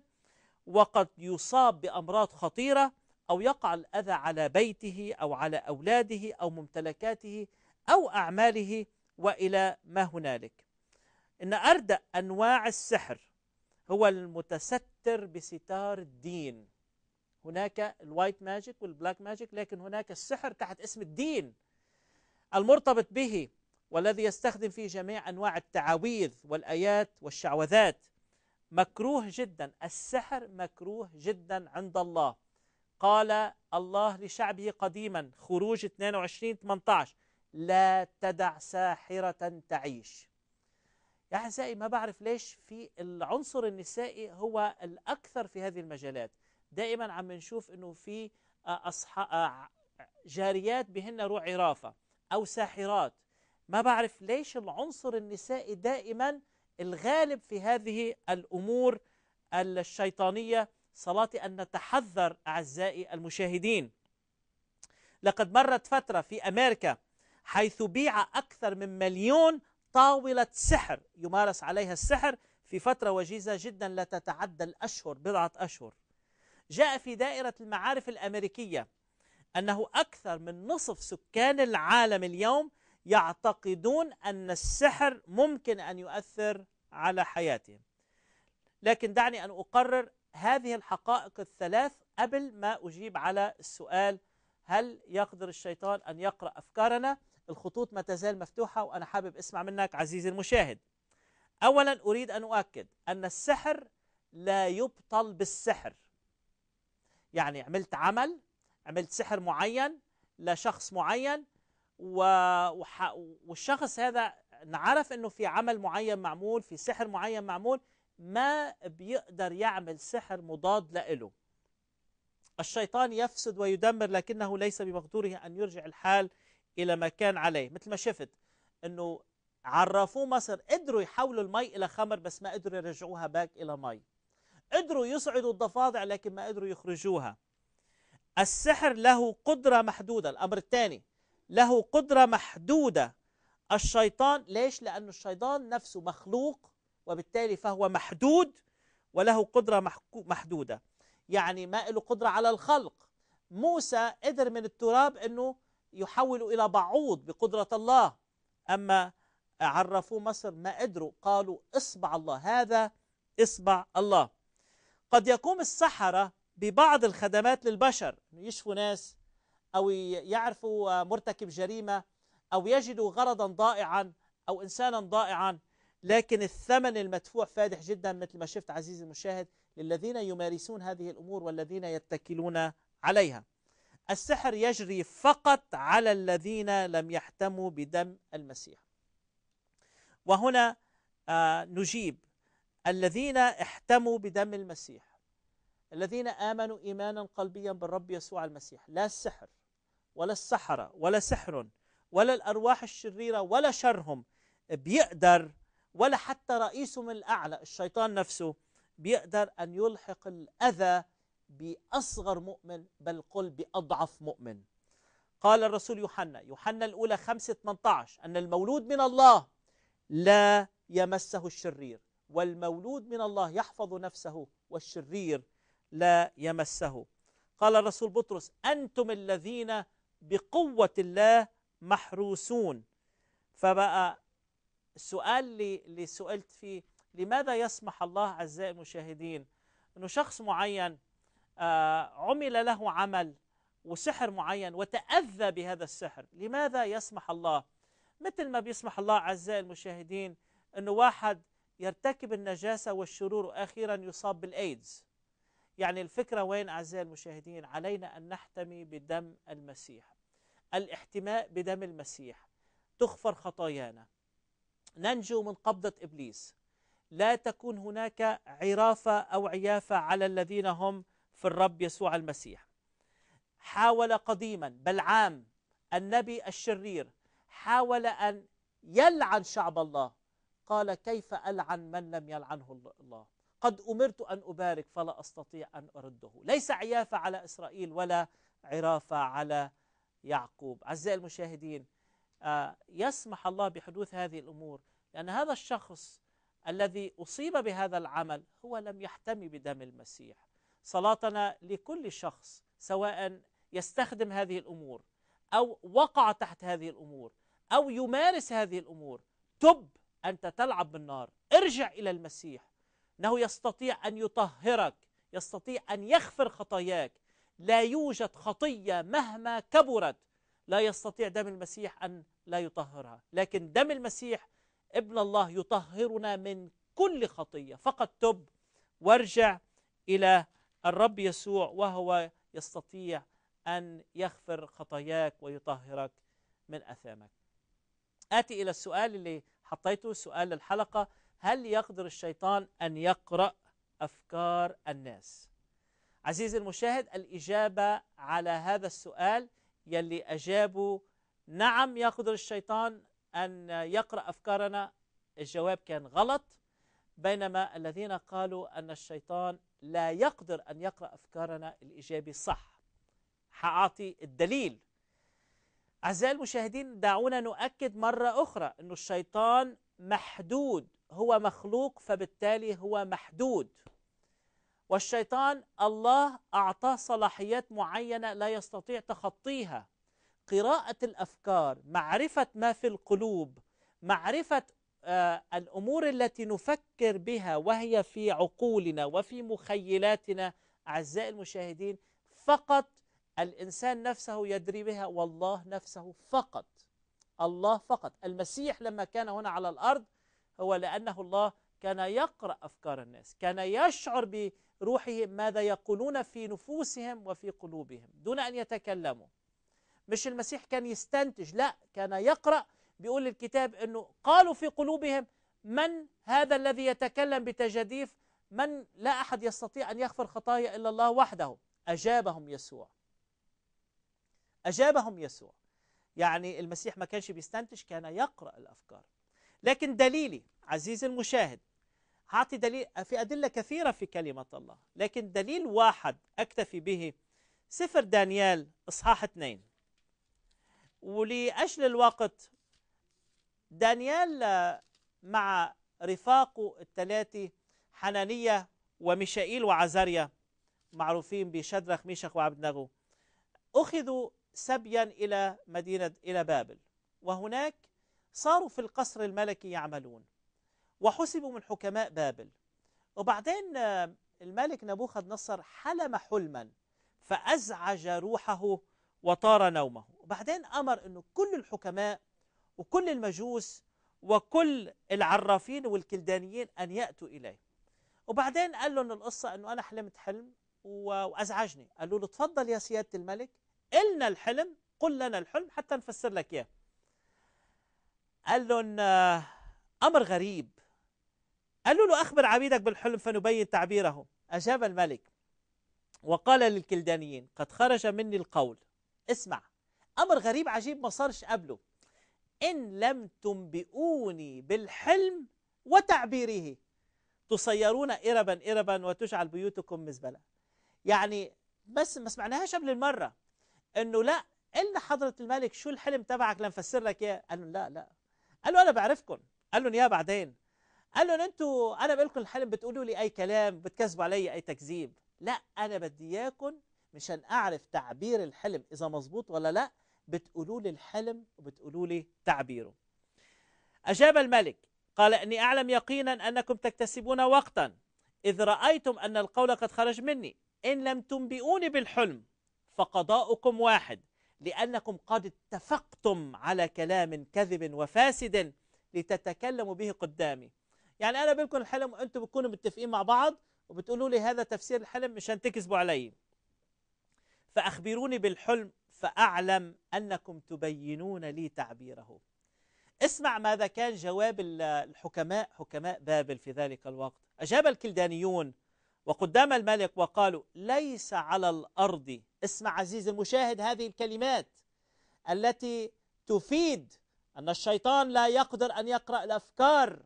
وقد يصاب بأمراض خطيرة أو يقع الأذى على بيته أو على أولاده أو ممتلكاته أو أعماله والى ما هنالك ان اردى انواع السحر هو المتستر بستار الدين هناك الوايت ماجيك والبلاك ماجيك لكن هناك السحر تحت اسم الدين المرتبط به والذي يستخدم فيه جميع انواع التعاويذ والايات والشعوذات مكروه جدا السحر مكروه جدا عند الله قال الله لشعبه قديما خروج 22 18 لا تدع ساحرة تعيش يا أعزائي ما بعرف ليش في العنصر النسائي هو الأكثر في هذه المجالات دائما عم نشوف أنه في آه، أصح... آه، جاريات بهن روح عرافة أو ساحرات ما بعرف ليش العنصر النسائي دائما الغالب في هذه الأمور الشيطانية صلاتي أن نتحذر أعزائي المشاهدين لقد مرت فترة في أمريكا حيث بيع أكثر من مليون طاولة سحر يمارس عليها السحر في فترة وجيزة جدا لا تتعدى الأشهر بضعة أشهر جاء في دائرة المعارف الأمريكية أنه أكثر من نصف سكان العالم اليوم يعتقدون أن السحر ممكن أن يؤثر على حياتهم لكن دعني أن أقرر هذه الحقائق الثلاث قبل ما أجيب على السؤال هل يقدر الشيطان أن يقرأ أفكارنا؟ الخطوط ما تزال مفتوحة وأنا حابب أسمع منك عزيزي المشاهد أولا أريد أن أؤكد أن السحر لا يبطل بالسحر يعني عملت عمل عملت سحر معين لشخص معين والشخص هذا نعرف أنه في عمل معين معمول في سحر معين معمول ما بيقدر يعمل سحر مضاد لإله الشيطان يفسد ويدمر لكنه ليس بمقدوره أن يرجع الحال إلى ما كان عليه مثل ما شفت أنه عرفوه مصر قدروا يحولوا المي إلى خمر بس ما قدروا يرجعوها باك إلى مي قدروا يصعدوا الضفادع لكن ما قدروا يخرجوها السحر له قدرة محدودة الأمر الثاني له قدرة محدودة الشيطان ليش؟ لانه الشيطان نفسه مخلوق وبالتالي فهو محدود وله قدرة محدودة يعني ما له قدرة على الخلق موسى قدر من التراب أنه يحول إلى بعوض بقدرة الله أما عرفوا مصر ما قدروا قالوا إصبع الله هذا إصبع الله قد يقوم السحرة ببعض الخدمات للبشر يشفوا ناس أو يعرفوا مرتكب جريمة أو يجدوا غرضا ضائعا أو إنسانا ضائعا لكن الثمن المدفوع فادح جدا مثل ما شفت عزيزي المشاهد للذين يمارسون هذه الأمور والذين يتكلون عليها السحر يجري فقط على الذين لم يحتموا بدم المسيح وهنا آه، نجيب الذين احتموا بدم المسيح الذين آمنوا إيمانا قلبيا بالرب يسوع المسيح لا السحر ولا السحرة ولا سحر ولا الأرواح الشريرة ولا شرهم بيقدر ولا حتى رئيسهم الأعلى الشيطان نفسه بيقدر أن يلحق الأذى بأصغر مؤمن بل قل بأضعف مؤمن قال الرسول يوحنا يوحنا الأولى 5 18 أن المولود من الله لا يمسه الشرير والمولود من الله يحفظ نفسه والشرير لا يمسه قال الرسول بطرس أنتم الذين بقوة الله محروسون فبقى السؤال اللي سئلت فيه لماذا يسمح الله أعزائي المشاهدين أنه شخص معين آه، عمل له عمل وسحر معين وتأذى بهذا السحر لماذا يسمح الله مثل ما بيسمح الله أعزائي المشاهدين أنه واحد يرتكب النجاسة والشرور وأخيرا يصاب بالإيدز يعني الفكرة وين أعزائي المشاهدين علينا أن نحتمي بدم المسيح الاحتماء بدم المسيح تغفر خطايانا ننجو من قبضة إبليس لا تكون هناك عرافة أو عيافة على الذين هم في الرب يسوع المسيح حاول قديما بلعام النبي الشرير حاول أن يلعن شعب الله قال كيف ألعن من لم يلعنه الله قد أمرت أن أبارك فلا أستطيع أن أرده ليس عيافة على إسرائيل ولا عرافة على يعقوب أعزائي المشاهدين آه، يسمح الله بحدوث هذه الأمور لأن هذا الشخص الذي أصيب بهذا العمل هو لم يحتمي بدم المسيح صلاتنا لكل شخص سواء يستخدم هذه الامور او وقع تحت هذه الامور او يمارس هذه الامور تب انت تلعب بالنار ارجع الى المسيح انه يستطيع ان يطهرك يستطيع ان يغفر خطاياك لا يوجد خطيه مهما كبرت لا يستطيع دم المسيح ان لا يطهرها لكن دم المسيح ابن الله يطهرنا من كل خطيه فقط تب وارجع الى الرب يسوع وهو يستطيع أن يغفر خطاياك ويطهرك من أثامك آتي إلى السؤال اللي حطيته سؤال الحلقة هل يقدر الشيطان أن يقرأ أفكار الناس عزيزي المشاهد الإجابة على هذا السؤال يلي أجابوا نعم يقدر الشيطان أن يقرأ أفكارنا الجواب كان غلط بينما الذين قالوا أن الشيطان لا يقدر أن يقرأ أفكارنا الإيجابي صح هأعطي الدليل أعزائي المشاهدين دعونا نؤكد مرة أخرى أن الشيطان محدود هو مخلوق فبالتالي هو محدود والشيطان الله أعطاه صلاحيات معينة لا يستطيع تخطيها قراءة الأفكار معرفة ما في القلوب معرفة آه، الأمور التي نفكر بها وهي في عقولنا وفي مخيلاتنا أعزائي المشاهدين فقط الإنسان نفسه يدري بها والله نفسه فقط الله فقط المسيح لما كان هنا على الأرض هو لأنه الله كان يقرأ أفكار الناس كان يشعر بروحهم ماذا يقولون في نفوسهم وفي قلوبهم دون أن يتكلموا مش المسيح كان يستنتج لا كان يقرأ بيقول الكتاب أنه قالوا في قلوبهم من هذا الذي يتكلم بتجاديف من لا أحد يستطيع أن يغفر خطايا إلا الله وحده أجابهم يسوع أجابهم يسوع يعني المسيح ما كانش بيستنتج كان يقرأ الأفكار لكن دليلي عزيزي المشاهد هعطي دليل في أدلة كثيرة في كلمة الله لكن دليل واحد أكتفي به سفر دانيال إصحاح اثنين ولأجل الوقت دانيال مع رفاقه الثلاثة حنانية وميشائيل وعزاريا معروفين بشدرخ ميشخ وعبدنغو أخذوا سبيا إلى مدينة إلى بابل وهناك صاروا في القصر الملكي يعملون وحسبوا من حكماء بابل وبعدين الملك نبوخذ نصر حلم حلما فأزعج روحه وطار نومه وبعدين أمر أنه كل الحكماء وكل المجوس وكل العرافين والكلدانيين أن يأتوا إليه وبعدين قال لهم القصة أنه أنا حلمت حلم وأزعجني قالوا له تفضل يا سيادة الملك إلنا الحلم قل لنا الحلم حتى نفسر لك إياه قال لهم آه، أمر غريب قالوا له أخبر عبيدك بالحلم فنبين تعبيره أجاب الملك وقال للكلدانيين قد خرج مني القول اسمع أمر غريب عجيب ما صارش قبله إن لم تنبئوني بالحلم وتعبيره تصيرون إربا إربا وتجعل بيوتكم مزبلة يعني بس ما سمعناهاش قبل المرة إنه لا إلا حضرة الملك شو الحلم تبعك لنفسر لك إياه قال لهم لا لا قال له أنا بعرفكم قال لهم يا بعدين قال لهم أنتوا أنا بقول لكم الحلم بتقولوا لي أي كلام بتكذبوا علي أي تكذيب لا أنا بدي إياكم مشان أعرف تعبير الحلم إذا مظبوط ولا لا بتقولوا لي الحلم وبتقولوا لي تعبيره أجاب الملك قال إني أعلم يقينا أنكم تكتسبون وقتا إذ رأيتم أن القول قد خرج مني إن لم تنبئوني بالحلم فقضاؤكم واحد لأنكم قد اتفقتم على كلام كذب وفاسد لتتكلموا به قدامي يعني أنا بينكم الحلم وأنتم بتكونوا متفقين مع بعض وبتقولوا لي هذا تفسير الحلم مشان تكذبوا علي فأخبروني بالحلم فأعلم أنكم تبينون لي تعبيره اسمع ماذا كان جواب الحكماء حكماء بابل في ذلك الوقت أجاب الكلدانيون وقدام الملك وقالوا ليس على الأرض اسمع عزيز المشاهد هذه الكلمات التي تفيد أن الشيطان لا يقدر أن يقرأ الأفكار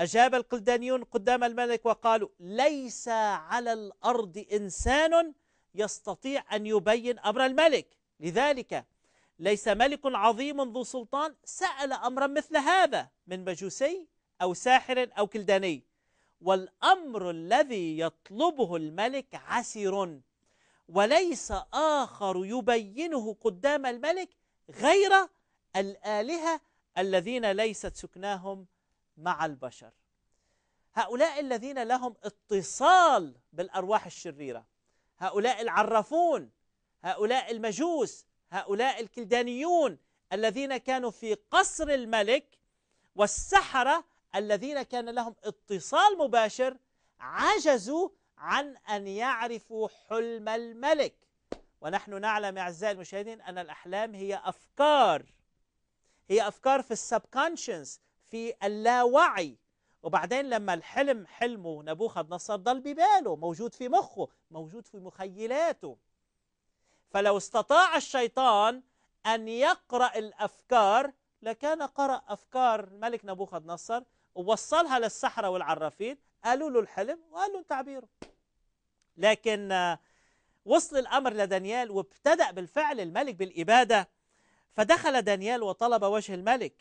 أجاب القلدانيون قدام الملك وقالوا ليس على الأرض إنسان يستطيع أن يبين أمر الملك لذلك ليس ملك عظيم ذو سلطان سأل أمرا مثل هذا من مجوسي أو ساحر أو كلداني والأمر الذي يطلبه الملك عسير وليس آخر يبينه قدام الملك غير الآلهة الذين ليست سكناهم مع البشر هؤلاء الذين لهم اتصال بالأرواح الشريرة هؤلاء العرافون هؤلاء المجوس هؤلاء الكلدانيون الذين كانوا في قصر الملك والسحرة الذين كان لهم اتصال مباشر عجزوا عن أن يعرفوا حلم الملك ونحن نعلم أعزائي المشاهدين أن الأحلام هي أفكار هي أفكار في السبكونشنس في اللاوعي وبعدين لما الحلم حلمه نبوخذ نصر ضل بباله موجود في مخه موجود في مخيلاته فلو استطاع الشيطان أن يقرأ الأفكار لكان قرأ أفكار الملك نبوخذ نصر ووصلها للسحرة والعرافين قالوا له الحلم وقال له تعبيره لكن آه، وصل الأمر لدانيال وابتدأ بالفعل الملك بالإبادة فدخل دانيال وطلب وجه الملك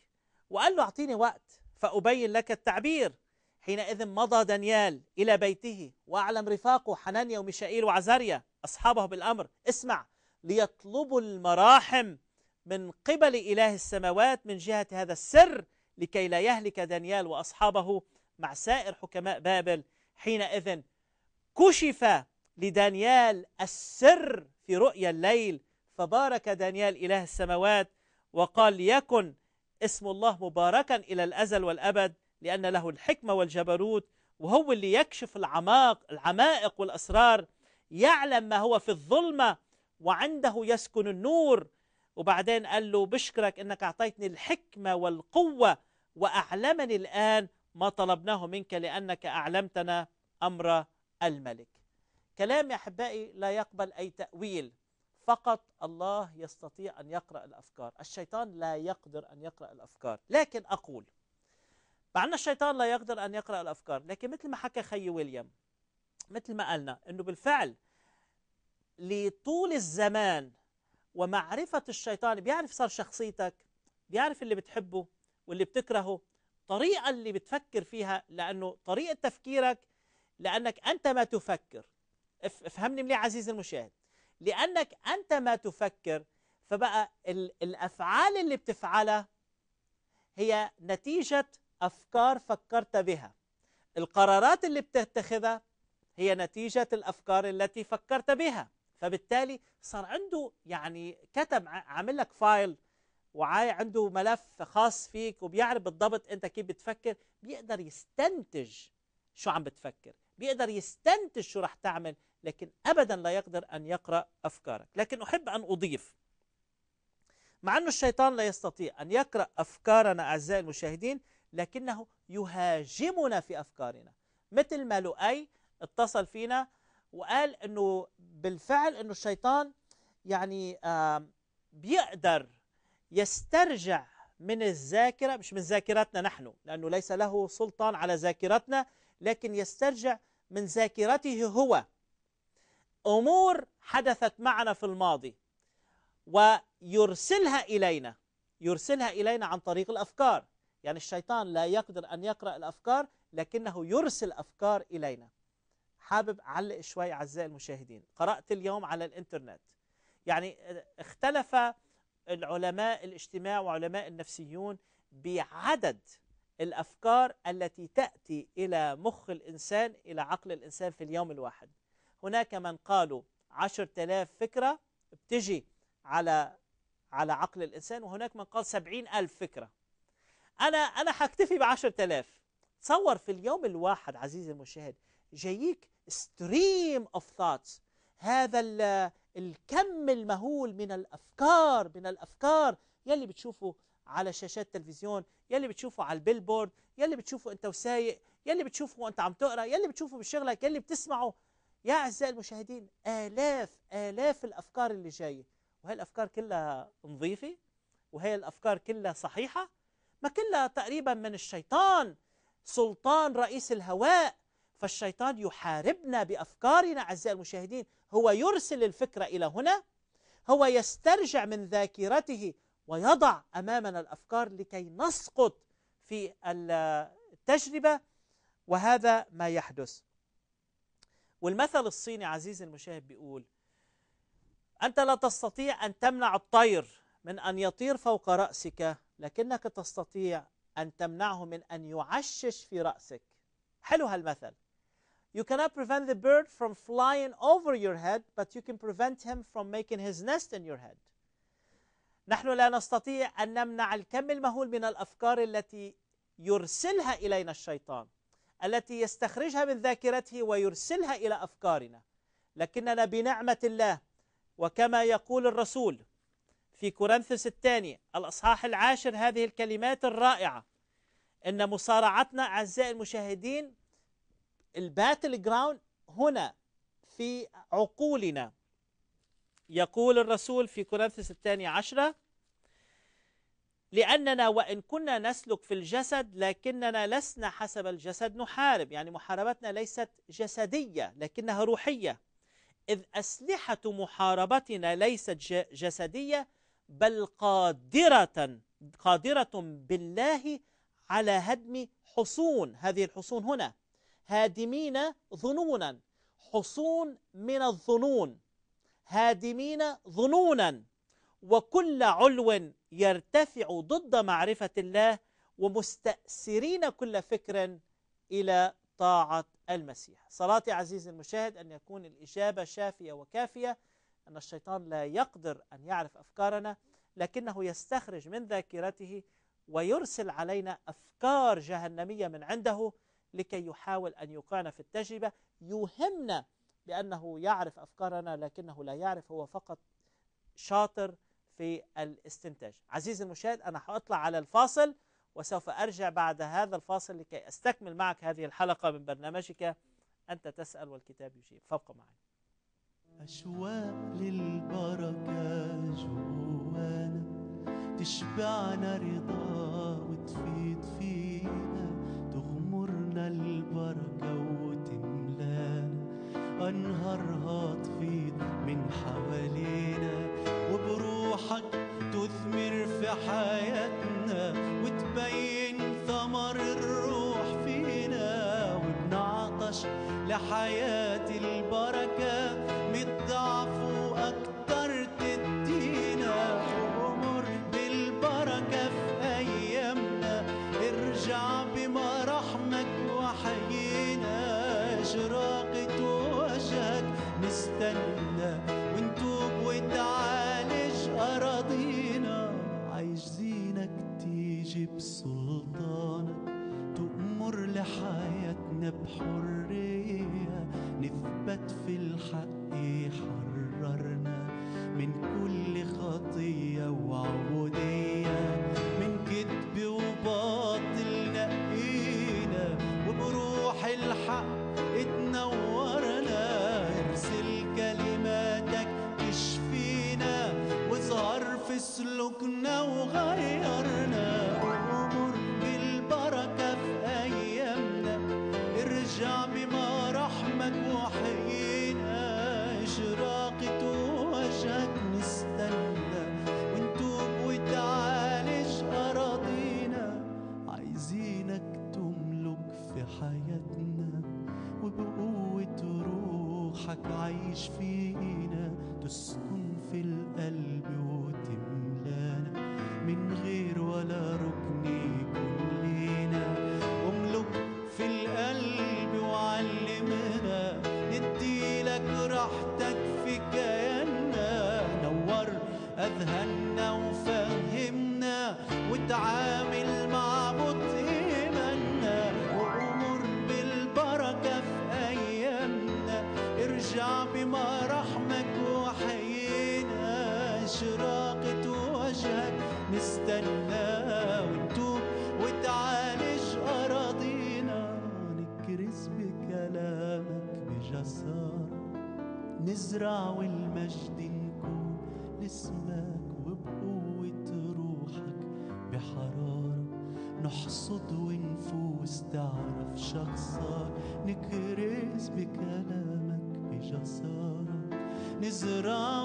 وقال له أعطيني وقت فأبين لك التعبير حينئذ مضى دانيال إلى بيته وأعلم رفاقه حنانيا وميشائيل وعزاريا أصحابه بالأمر اسمع ليطلبوا المراحم من قبل إله السماوات من جهة هذا السر لكي لا يهلك دانيال وأصحابه مع سائر حكماء بابل حينئذ كشف لدانيال السر في رؤيا الليل فبارك دانيال إله السماوات وقال ليكن اسم الله مباركا إلى الأزل والأبد لأن له الحكمة والجبروت وهو اللي يكشف العماق العمائق والأسرار يعلم ما هو في الظلمة وعنده يسكن النور وبعدين قال له بشكرك أنك أعطيتني الحكمة والقوة وأعلمني الآن ما طلبناه منك لأنك أعلمتنا أمر الملك كلام يا أحبائي لا يقبل أي تأويل فقط الله يستطيع أن يقرأ الأفكار الشيطان لا يقدر أن يقرأ الأفكار لكن أقول مع أن الشيطان لا يقدر أن يقرأ الأفكار لكن مثل ما حكى خي ويليام مثل ما قالنا أنه بالفعل لطول الزمان ومعرفة الشيطان بيعرف صار شخصيتك بيعرف اللي بتحبه واللي بتكرهه الطريقة اللي بتفكر فيها لأنه طريقة تفكيرك لأنك أنت ما تفكر افهمني مليح عزيزي المشاهد لأنك أنت ما تفكر فبقى الأفعال اللي بتفعلها هي نتيجة أفكار فكرت بها القرارات اللي بتتخذها هي نتيجة الأفكار التي فكرت بها فبالتالي صار عنده يعني كتب عامل لك فايل وعنده ملف خاص فيك وبيعرف بالضبط انت كيف بتفكر بيقدر يستنتج شو عم بتفكر بيقدر يستنتج شو رح تعمل لكن ابدا لا يقدر ان يقرا افكارك لكن احب ان اضيف مع انه الشيطان لا يستطيع ان يقرا افكارنا اعزائي المشاهدين لكنه يهاجمنا في افكارنا مثل ما لؤي اتصل فينا وقال انه بالفعل انه الشيطان يعني بيقدر يسترجع من الذاكرة مش من ذاكرتنا نحن لأنه ليس له سلطان على ذاكرتنا لكن يسترجع من ذاكرته هو أمور حدثت معنا في الماضي ويرسلها إلينا يرسلها إلينا عن طريق الأفكار يعني الشيطان لا يقدر أن يقرأ الأفكار لكنه يرسل أفكار إلينا حابب أعلق شوي أعزائي المشاهدين قرأت اليوم على الإنترنت يعني آه، اختلف العلماء الاجتماع وعلماء النفسيون بعدد الأفكار التي تأتي إلى مخ الإنسان إلى عقل الإنسان في اليوم الواحد هناك من قالوا عشر تلاف فكرة بتجي على على عقل الإنسان وهناك من قال سبعين ألف فكرة أنا أنا حكتفي بعشر تلاف تصور في اليوم الواحد عزيزي المشاهد جاييك ستريم اوف ثوتس هذا الكم المهول من الافكار من الافكار يلي بتشوفه على شاشات تلفزيون يلي بتشوفه على البيلبورد يلي بتشوفه انت وسايق يلي بتشوفه وانت عم تقرا يلي بتشوفه بشغلك يلي بتسمعه يا اعزائي المشاهدين الاف الاف الافكار اللي جايه وهي الافكار كلها نظيفه وهي الافكار كلها صحيحه ما كلها تقريبا من الشيطان سلطان رئيس الهواء فالشيطان يحاربنا بأفكارنا أعزائي المشاهدين هو يرسل الفكرة إلى هنا هو يسترجع من ذاكرته ويضع أمامنا الأفكار لكي نسقط في التجربة وهذا ما يحدث والمثل الصيني عزيزي المشاهد بيقول أنت لا تستطيع أن تمنع الطير من أن يطير فوق رأسك لكنك تستطيع أن تمنعه من أن يعشش في رأسك حلو هالمثل You cannot prevent the bird from flying over your head, but you can prevent him from making his nest in your head. نحن لا نستطيع أن نمنع الكم المهول من الأفكار التي يرسلها إلينا الشيطان التي يستخرجها من ذاكرته ويرسلها إلى أفكارنا لكننا بنعمة الله وكما يقول الرسول في كورنثوس الثاني الأصحاح العاشر هذه الكلمات الرائعة إن مصارعتنا أعزائي المشاهدين الباتل جراوند هنا في عقولنا يقول الرسول في كورنثس الثاني عشرة لأننا وإن كنا نسلك في الجسد لكننا لسنا حسب الجسد نحارب يعني محاربتنا ليست جسدية لكنها روحية إذ أسلحة محاربتنا ليست جسدية بل قادرة قادرة بالله على هدم حصون هذه الحصون هنا هادمين ظنونا حصون من الظنون هادمين ظنونا وكل علو يرتفع ضد معرفة الله ومستأسرين كل فكر إلى طاعة المسيح صلاتي عزيزي المشاهد أن يكون الإجابة شافية وكافية أن الشيطان لا يقدر أن يعرف أفكارنا لكنه يستخرج من ذاكرته ويرسل علينا أفكار جهنمية من عنده لكي يحاول أن يقعنا في التجربة يوهمنا بأنه يعرف أفكارنا لكنه لا يعرف هو فقط شاطر في الاستنتاج عزيزي المشاهد أنا حاطلع على الفاصل وسوف أرجع بعد هذا الفاصل لكي أستكمل معك هذه الحلقة من برنامجك أنت تسأل والكتاب يجيب فابقوا معي
أشواق للبركة جوانا تشبعنا رضا وتفيد فينا لنا البركة وتملانا أنهارها تفيض من حوالينا وبروحك تثمر في حياتنا وتبين ثمر الروح فينا وبنعطش لحياة البركة بحرية نثبت في الحق is around.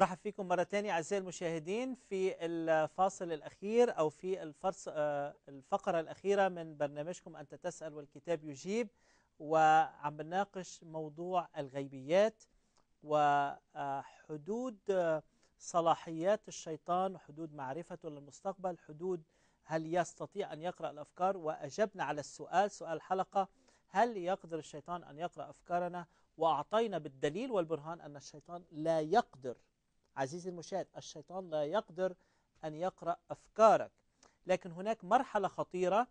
برحب فيكم مرة تانية أعزائي المشاهدين في الفاصل الأخير أو في الفرص آه، الفقرة الأخيرة من برنامجكم أنت تسأل والكتاب يجيب وعم بناقش موضوع الغيبيات وحدود آه، آه، صلاحيات الشيطان وحدود معرفته للمستقبل حدود هل يستطيع أن يقرأ الأفكار وأجبنا على السؤال سؤال الحلقة هل يقدر الشيطان أن يقرأ أفكارنا وأعطينا بالدليل والبرهان أن الشيطان لا يقدر عزيزي المشاهد الشيطان لا يقدر أن يقرأ أفكارك لكن هناك مرحلة خطيرة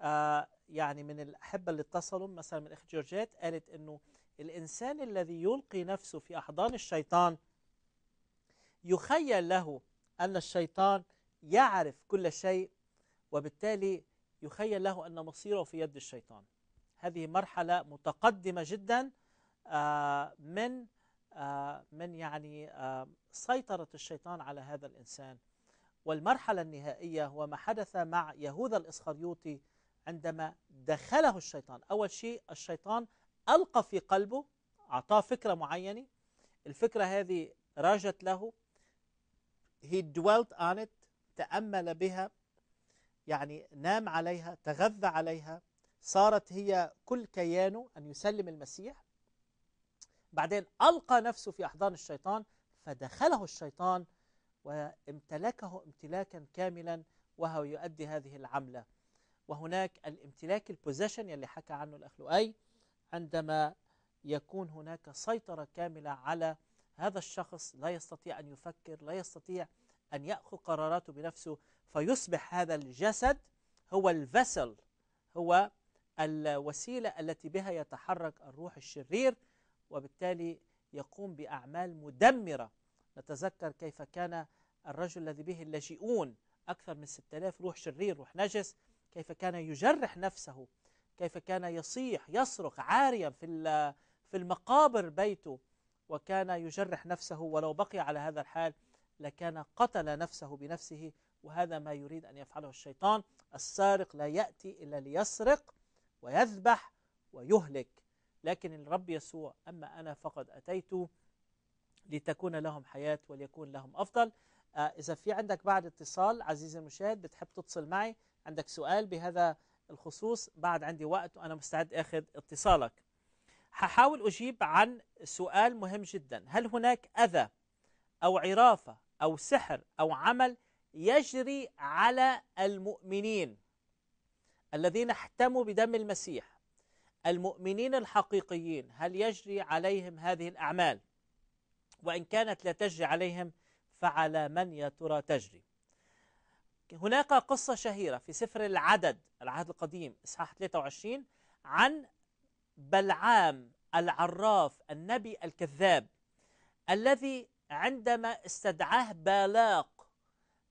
آه يعني من الأحبة اللي اتصلوا مثلا من إخت جورجيت قالت أنه الإنسان الذي يلقي نفسه في أحضان الشيطان يخيل له أن الشيطان يعرف كل شيء وبالتالي يخيل له أن مصيره في يد الشيطان هذه مرحلة متقدمة جدا آه، من آه، من يعني آه، سيطرة الشيطان على هذا الإنسان والمرحلة النهائية هو ما حدث مع يهوذا الإسخريوطي عندما دخله الشيطان أول شيء الشيطان ألقى في قلبه أعطاه فكرة معينة الفكرة هذه راجت له he dwelt on it تأمل بها يعني نام عليها تغذى عليها صارت هي كل كيانه أن يسلم المسيح بعدين ألقى نفسه في أحضان الشيطان فدخله الشيطان وامتلكه امتلاكا كاملا وهو يؤدي هذه العملة وهناك الامتلاك البوزيشن يلي حكى عنه الأخ لؤي عندما يكون هناك سيطرة كاملة على هذا الشخص لا يستطيع أن يفكر لا يستطيع أن يأخذ قراراته بنفسه فيصبح هذا الجسد هو الفسل هو الوسيلة التي بها يتحرك الروح الشرير وبالتالي يقوم بأعمال مدمرة نتذكر كيف كان الرجل الذي به اللاجئون أكثر من 6000 روح شرير روح نجس كيف كان يجرح نفسه كيف كان يصيح يصرخ عاريا في في المقابر بيته وكان يجرح نفسه ولو بقي على هذا الحال لكان قتل نفسه بنفسه وهذا ما يريد أن يفعله الشيطان السارق لا يأتي إلا ليسرق ويذبح ويهلك لكن الرب يسوع أما أنا فقد أتيت لتكون لهم حياة وليكون لهم أفضل آه، إذا في عندك بعد اتصال عزيزي المشاهد بتحب تتصل معي عندك سؤال بهذا الخصوص بعد عندي وقت وأنا مستعد أخذ اتصالك هحاول أجيب عن سؤال مهم جدا هل هناك أذى أو عرافة أو سحر أو عمل يجري على المؤمنين الذين احتموا بدم المسيح المؤمنين الحقيقيين هل يجري عليهم هذه الأعمال وإن كانت لا تجري عليهم فعلى من يا ترى تجري هناك قصة شهيرة في سفر العدد العهد القديم إصحاح 23 عن بلعام العراف النبي الكذاب الذي عندما استدعاه بالاق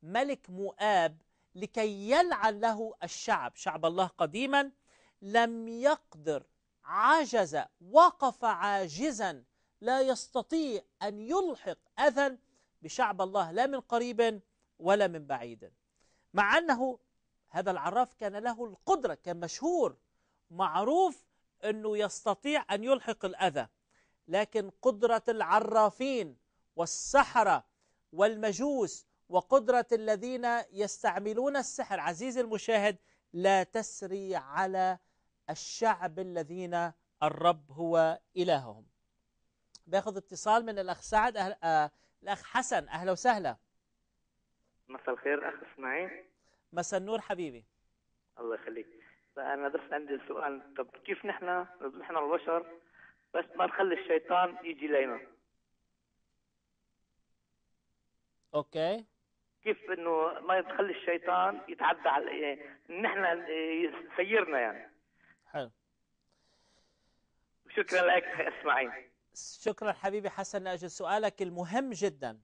ملك مؤاب لكي يلعن له الشعب شعب الله قديما لم يقدر عجز وقف عاجزا لا يستطيع أن يلحق أذى بشعب الله لا من قريب ولا من بعيد مع أنه هذا العراف كان له القدرة كان مشهور معروف أنه يستطيع أن يلحق الأذى لكن قدرة العرافين والسحرة والمجوس وقدرة الذين يستعملون السحر عزيزي المشاهد لا تسري على الشعب الذين الرب هو إلههم باخذ اتصال من الأخ سعد أهل... آه... الأخ حسن أهلا وسهلا
مساء الخير أخ إسماعيل
مساء النور حبيبي
الله يخليك فأنا بس عندي سؤال طب كيف نحن نحن البشر بس ما نخلي الشيطان يجي لنا اوكي كيف انه ما تخلي الشيطان يتعدى على يعني نحن آه، سيرنا يعني
حلو شكرا لك اسماعيل شكرا حبيبي حسن لاجل سؤالك المهم جدا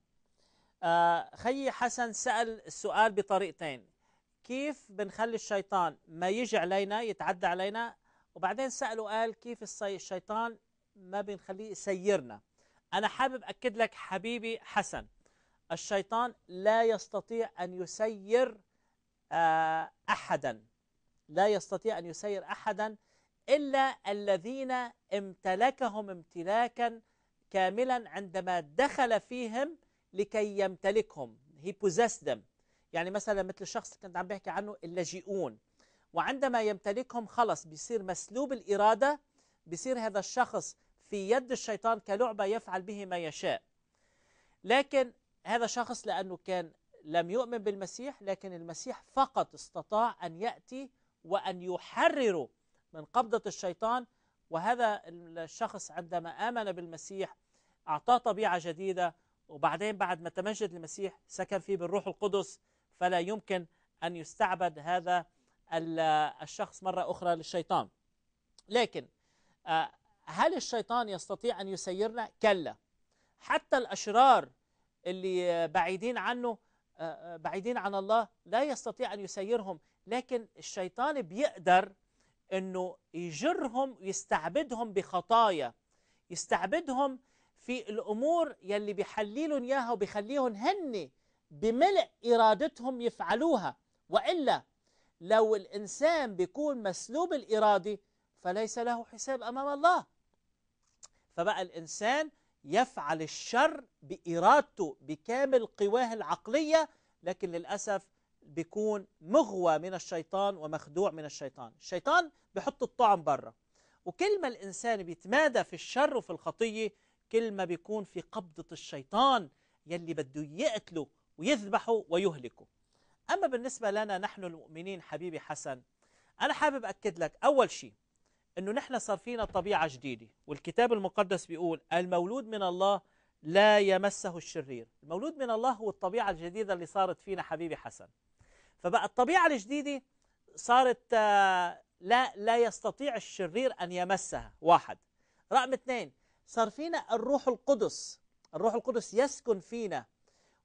آه خيي حسن سال السؤال بطريقتين كيف بنخلي الشيطان ما يجي علينا يتعدى علينا وبعدين سألوا قال كيف الشيطان ما بنخليه يسيرنا انا حابب اكد لك حبيبي حسن الشيطان لا يستطيع أن يسير آه، أحدا لا يستطيع أن يسير أحدا إلا الذين امتلكهم امتلاكا كاملا عندما دخل فيهم لكي يمتلكهم he possessed them يعني مثلا مثل الشخص اللي كنت عم بحكي عنه اللاجئون وعندما يمتلكهم خلص بيصير مسلوب الإرادة بيصير هذا الشخص في يد الشيطان كلعبة يفعل به ما يشاء لكن هذا شخص لأنه كان لم يؤمن بالمسيح لكن المسيح فقط استطاع أن يأتي وأن يحرره من قبضة الشيطان وهذا الشخص عندما آمن بالمسيح أعطاه طبيعة جديدة وبعدين بعد ما تمجد المسيح سكن فيه بالروح القدس فلا يمكن أن يستعبد هذا الشخص مرة أخرى للشيطان لكن آه، هل الشيطان يستطيع أن يسيرنا؟ كلا حتى الأشرار اللي بعيدين عنه آه، آه، بعيدين عن الله لا يستطيع أن يسيرهم لكن الشيطان بيقدر أنه يجرهم ويستعبدهم بخطايا يستعبدهم في الأمور يلي بيحليلهم إياها وبيخليهم هن بملء إرادتهم يفعلوها وإلا لو الإنسان بيكون مسلوب الإرادة فليس له حساب أمام الله فبقى الإنسان يفعل الشر بإرادته بكامل قواه العقلية لكن للأسف بيكون مغوى من الشيطان ومخدوع من الشيطان الشيطان بيحط الطعم بره ما الإنسان بيتمادى في الشر وفي الخطية كل ما بيكون في قبضة الشيطان يلي بده يقتله ويذبحه ويهلكه أما بالنسبة لنا نحن المؤمنين حبيبي حسن أنا حابب أكد لك أول شيء أنه نحن صار فينا طبيعة جديدة والكتاب المقدس بيقول المولود من الله لا يمسه الشرير المولود من الله هو الطبيعة الجديدة اللي صارت فينا حبيبي حسن فبقى الطبيعة الجديدة صارت آه، لا لا يستطيع الشرير أن يمسها واحد رقم اثنين صار فينا الروح القدس الروح القدس يسكن فينا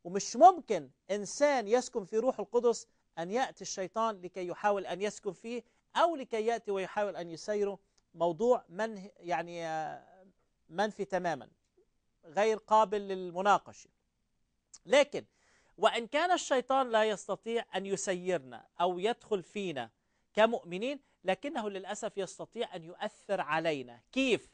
ومش ممكن إنسان يسكن في روح القدس أن يأتي الشيطان لكي يحاول أن يسكن فيه أو لكي يأتي ويحاول أن يسيره موضوع من يعني منفي تماما غير قابل للمناقشة لكن وإن كان الشيطان لا يستطيع أن يسيرنا أو يدخل فينا كمؤمنين لكنه للأسف يستطيع أن يؤثر علينا كيف؟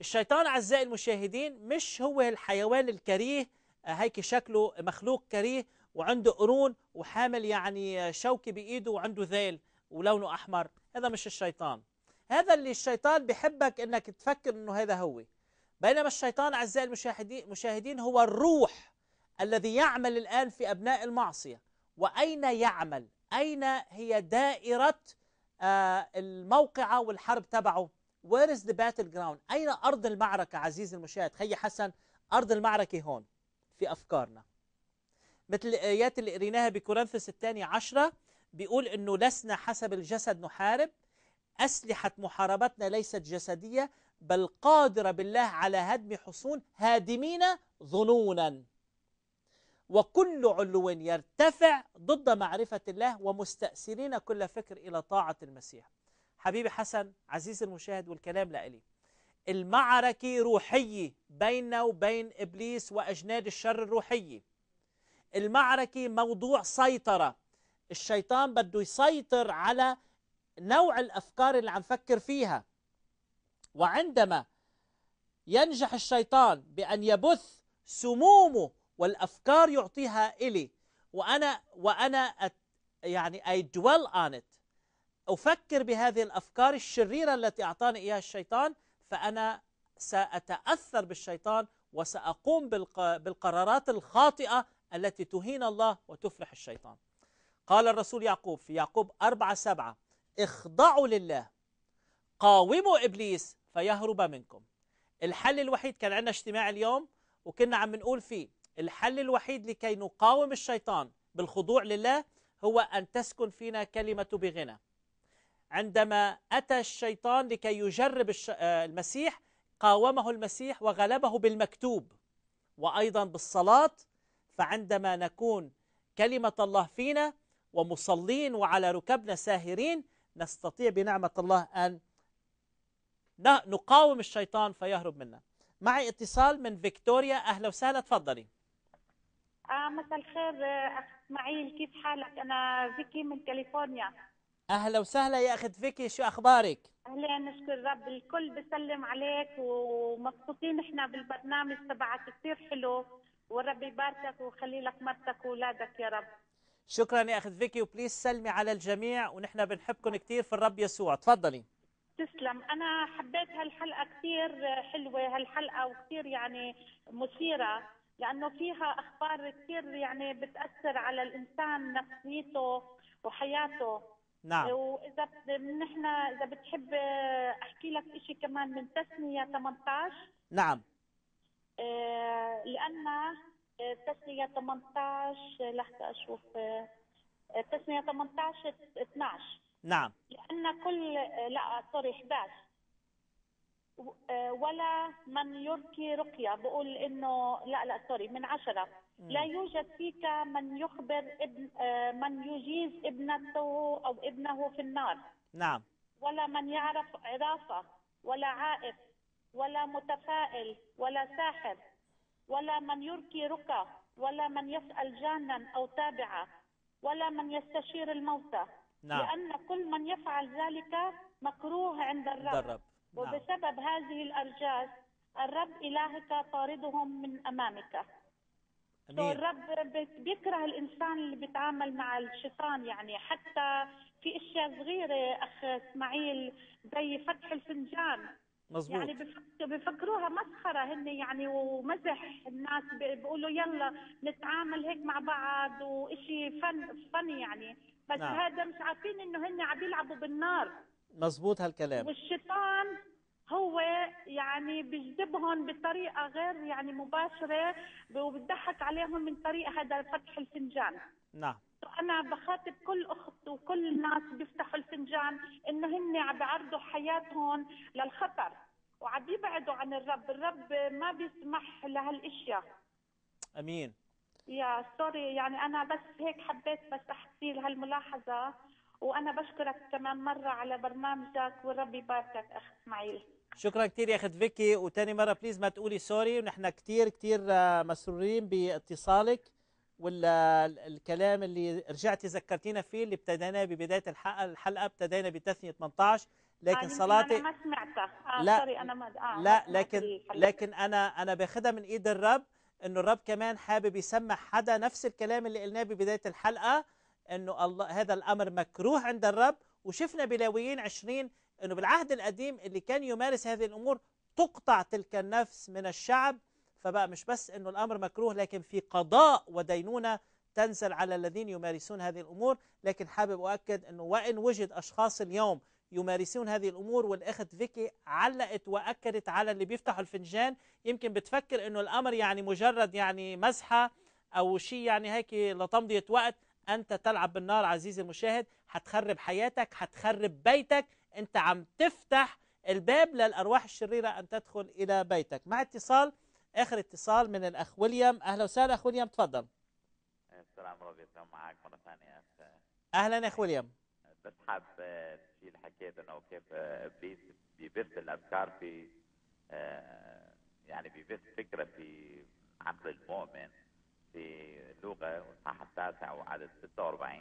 الشيطان أعزائي المشاهدين مش هو الحيوان الكريه هيك شكله مخلوق كريه وعنده قرون وحامل يعني شوكه بإيده وعنده ذيل ولونه احمر هذا مش الشيطان هذا اللي الشيطان بيحبك انك تفكر انه هذا هو بينما الشيطان اعزائي المشاهدين هو الروح الذي يعمل الان في ابناء المعصيه واين يعمل اين هي دائره آه، الموقعه والحرب تبعه وير از ذا باتل جراوند اين ارض المعركه عزيزي المشاهد خي حسن ارض المعركه هون في افكارنا مثل الايات اللي قريناها بكورنثس الثاني عشرة بيقول انه لسنا حسب الجسد نحارب اسلحه محاربتنا ليست جسديه بل قادره بالله على هدم حصون هادمين ظنونا وكل علو يرتفع ضد معرفه الله ومستأثرين كل فكر الى طاعه المسيح. حبيبي حسن عزيزي المشاهد والكلام لألي المعركة روحية بيننا وبين إبليس وأجناد الشر الروحية المعركة موضوع سيطرة الشيطان بده يسيطر على نوع الافكار اللي عم فكر فيها وعندما ينجح الشيطان بان يبث سمومه والافكار يعطيها الي وانا وانا أت يعني اي dwell on it افكر بهذه الافكار الشريره التي اعطاني اياها الشيطان فانا ساتاثر بالشيطان وساقوم بالقرارات الخاطئه التي تهين الله وتفرح الشيطان قال الرسول يعقوب في يعقوب أربعة سبعة اخضعوا لله قاوموا إبليس فيهرب منكم الحل الوحيد كان عندنا اجتماع اليوم وكنا عم نقول فيه الحل الوحيد لكي نقاوم الشيطان بالخضوع لله هو أن تسكن فينا كلمة بغنى عندما أتى الشيطان لكي يجرب آه، المسيح قاومه المسيح وغلبه بالمكتوب وأيضا بالصلاة فعندما نكون كلمة الله فينا ومصلين وعلى ركبنا ساهرين نستطيع بنعمة الله أن نقاوم الشيطان فيهرب منا معي اتصال من فيكتوريا أهلا وسهلا تفضلي
آه مساء الخير آه، أخ إسماعيل كيف حالك أنا فيكي من كاليفورنيا
أهلا وسهلا يا أخت فيكي شو أخبارك
أهلا نشكر رب الكل بسلم عليك ومبسوطين إحنا بالبرنامج تبعك كثير حلو ورب يباركك ويخلي لك مرتك وأولادك يا رب
شكرا يا اخت فيكي وبليز سلمي على الجميع ونحن بنحبكم كثير في الرب يسوع تفضلي
تسلم انا حبيت هالحلقه كثير حلوه هالحلقه وكثير يعني مثيره لانه فيها اخبار كثير يعني بتاثر على الانسان نفسيته وحياته نعم واذا نحن اذا بتحب احكي لك شيء كمان من تسميه 18 نعم آه لان تسنية 18 لحظة أشوف آه، تسنية 18 12 نعم لأن كل آه، لا سوري 11 آه، ولا من يركي رقية بقول إنه لا لا سوري من 10 لا يوجد فيك من يخبر ابن من يجيز ابنته أو ابنه في النار نعم ولا من يعرف عرافة ولا عائف ولا متفائل ولا ساحر ولا من يركي ركى ولا من يسأل جانا أو تابعة ولا من يستشير الموتى نعم. لأن كل من يفعل ذلك مكروه عند الرب, الرب. نعم. وبسبب هذه الأرجاز الرب إلهك طاردهم من أمامك أمين. الرب بيكره الإنسان اللي بيتعامل مع الشيطان يعني حتى في أشياء صغيرة أخ إسماعيل زي فتح الفنجان مزبوط. يعني بفكروها مسخره هن يعني ومزح الناس بيقولوا يلا نتعامل هيك مع بعض وإشي فن فن يعني بس نعم. هذا مش عارفين انه هن عم يلعبوا بالنار
مزبوط هالكلام
والشيطان هو يعني بيجذبهم بطريقه غير يعني مباشره وبتضحك عليهم من طريق هذا فتح الفنجان نعم انا بخاطب كل اخت وكل الناس بيفتحوا الفنجان انه هن عم بيعرضوا حياتهم للخطر وعم بيبعدوا عن الرب الرب ما بيسمح لهالاشياء امين يا سوري يعني انا بس هيك حبيت بس احكي هالملاحظه وانا بشكرك كمان مره على برنامجك والرب يباركك اخ اسماعيل
شكرا كثير يا اخت فيكي وتاني مره بليز ما تقولي سوري ونحن كثير كثير آه، مسرورين باتصالك ولا الكلام اللي رجعتي ذكرتينا فيه اللي ابتديناه ببدايه الحلقه الحلقه ابتدينا بتثنيه 18 لكن آه، صلاتي انا ما
سمعتها آه لا سوري انا ما آه لا لكن لكن
انا انا باخذها من ايد الرب انه الرب كمان حابب يسمع حدا نفس الكلام اللي قلناه ببدايه الحلقه انه الله هذا الامر مكروه عند الرب وشفنا بلاويين 20 انه بالعهد القديم اللي كان يمارس هذه الامور تقطع تلك النفس من الشعب فبقى مش بس أنه الأمر مكروه لكن في قضاء ودينونة تنزل على الذين يمارسون هذه الأمور لكن حابب أؤكد أنه وإن وجد أشخاص اليوم يمارسون هذه الأمور والأخت فيكي علقت وأكدت على اللي بيفتحوا الفنجان يمكن بتفكر أنه الأمر يعني مجرد يعني مزحة أو شيء يعني هيك لتمضية وقت أنت تلعب بالنار عزيزي المشاهد حتخرب حياتك حتخرب بيتك أنت عم تفتح الباب للأرواح الشريرة أن تدخل إلى بيتك مع اتصال اخر اتصال من الاخ ويليام اهلا وسهلا اخ ويليام تفضل
السلام عليكم معك مره ثانيه
اهلا اخ ويليام
بس حاب الشيء آه، اللي حكيت انه كيف آه، بيبث الافكار في آه، يعني بيبث فكره في عقل المؤمن في لغه والاصحاح التاسع وعدد 46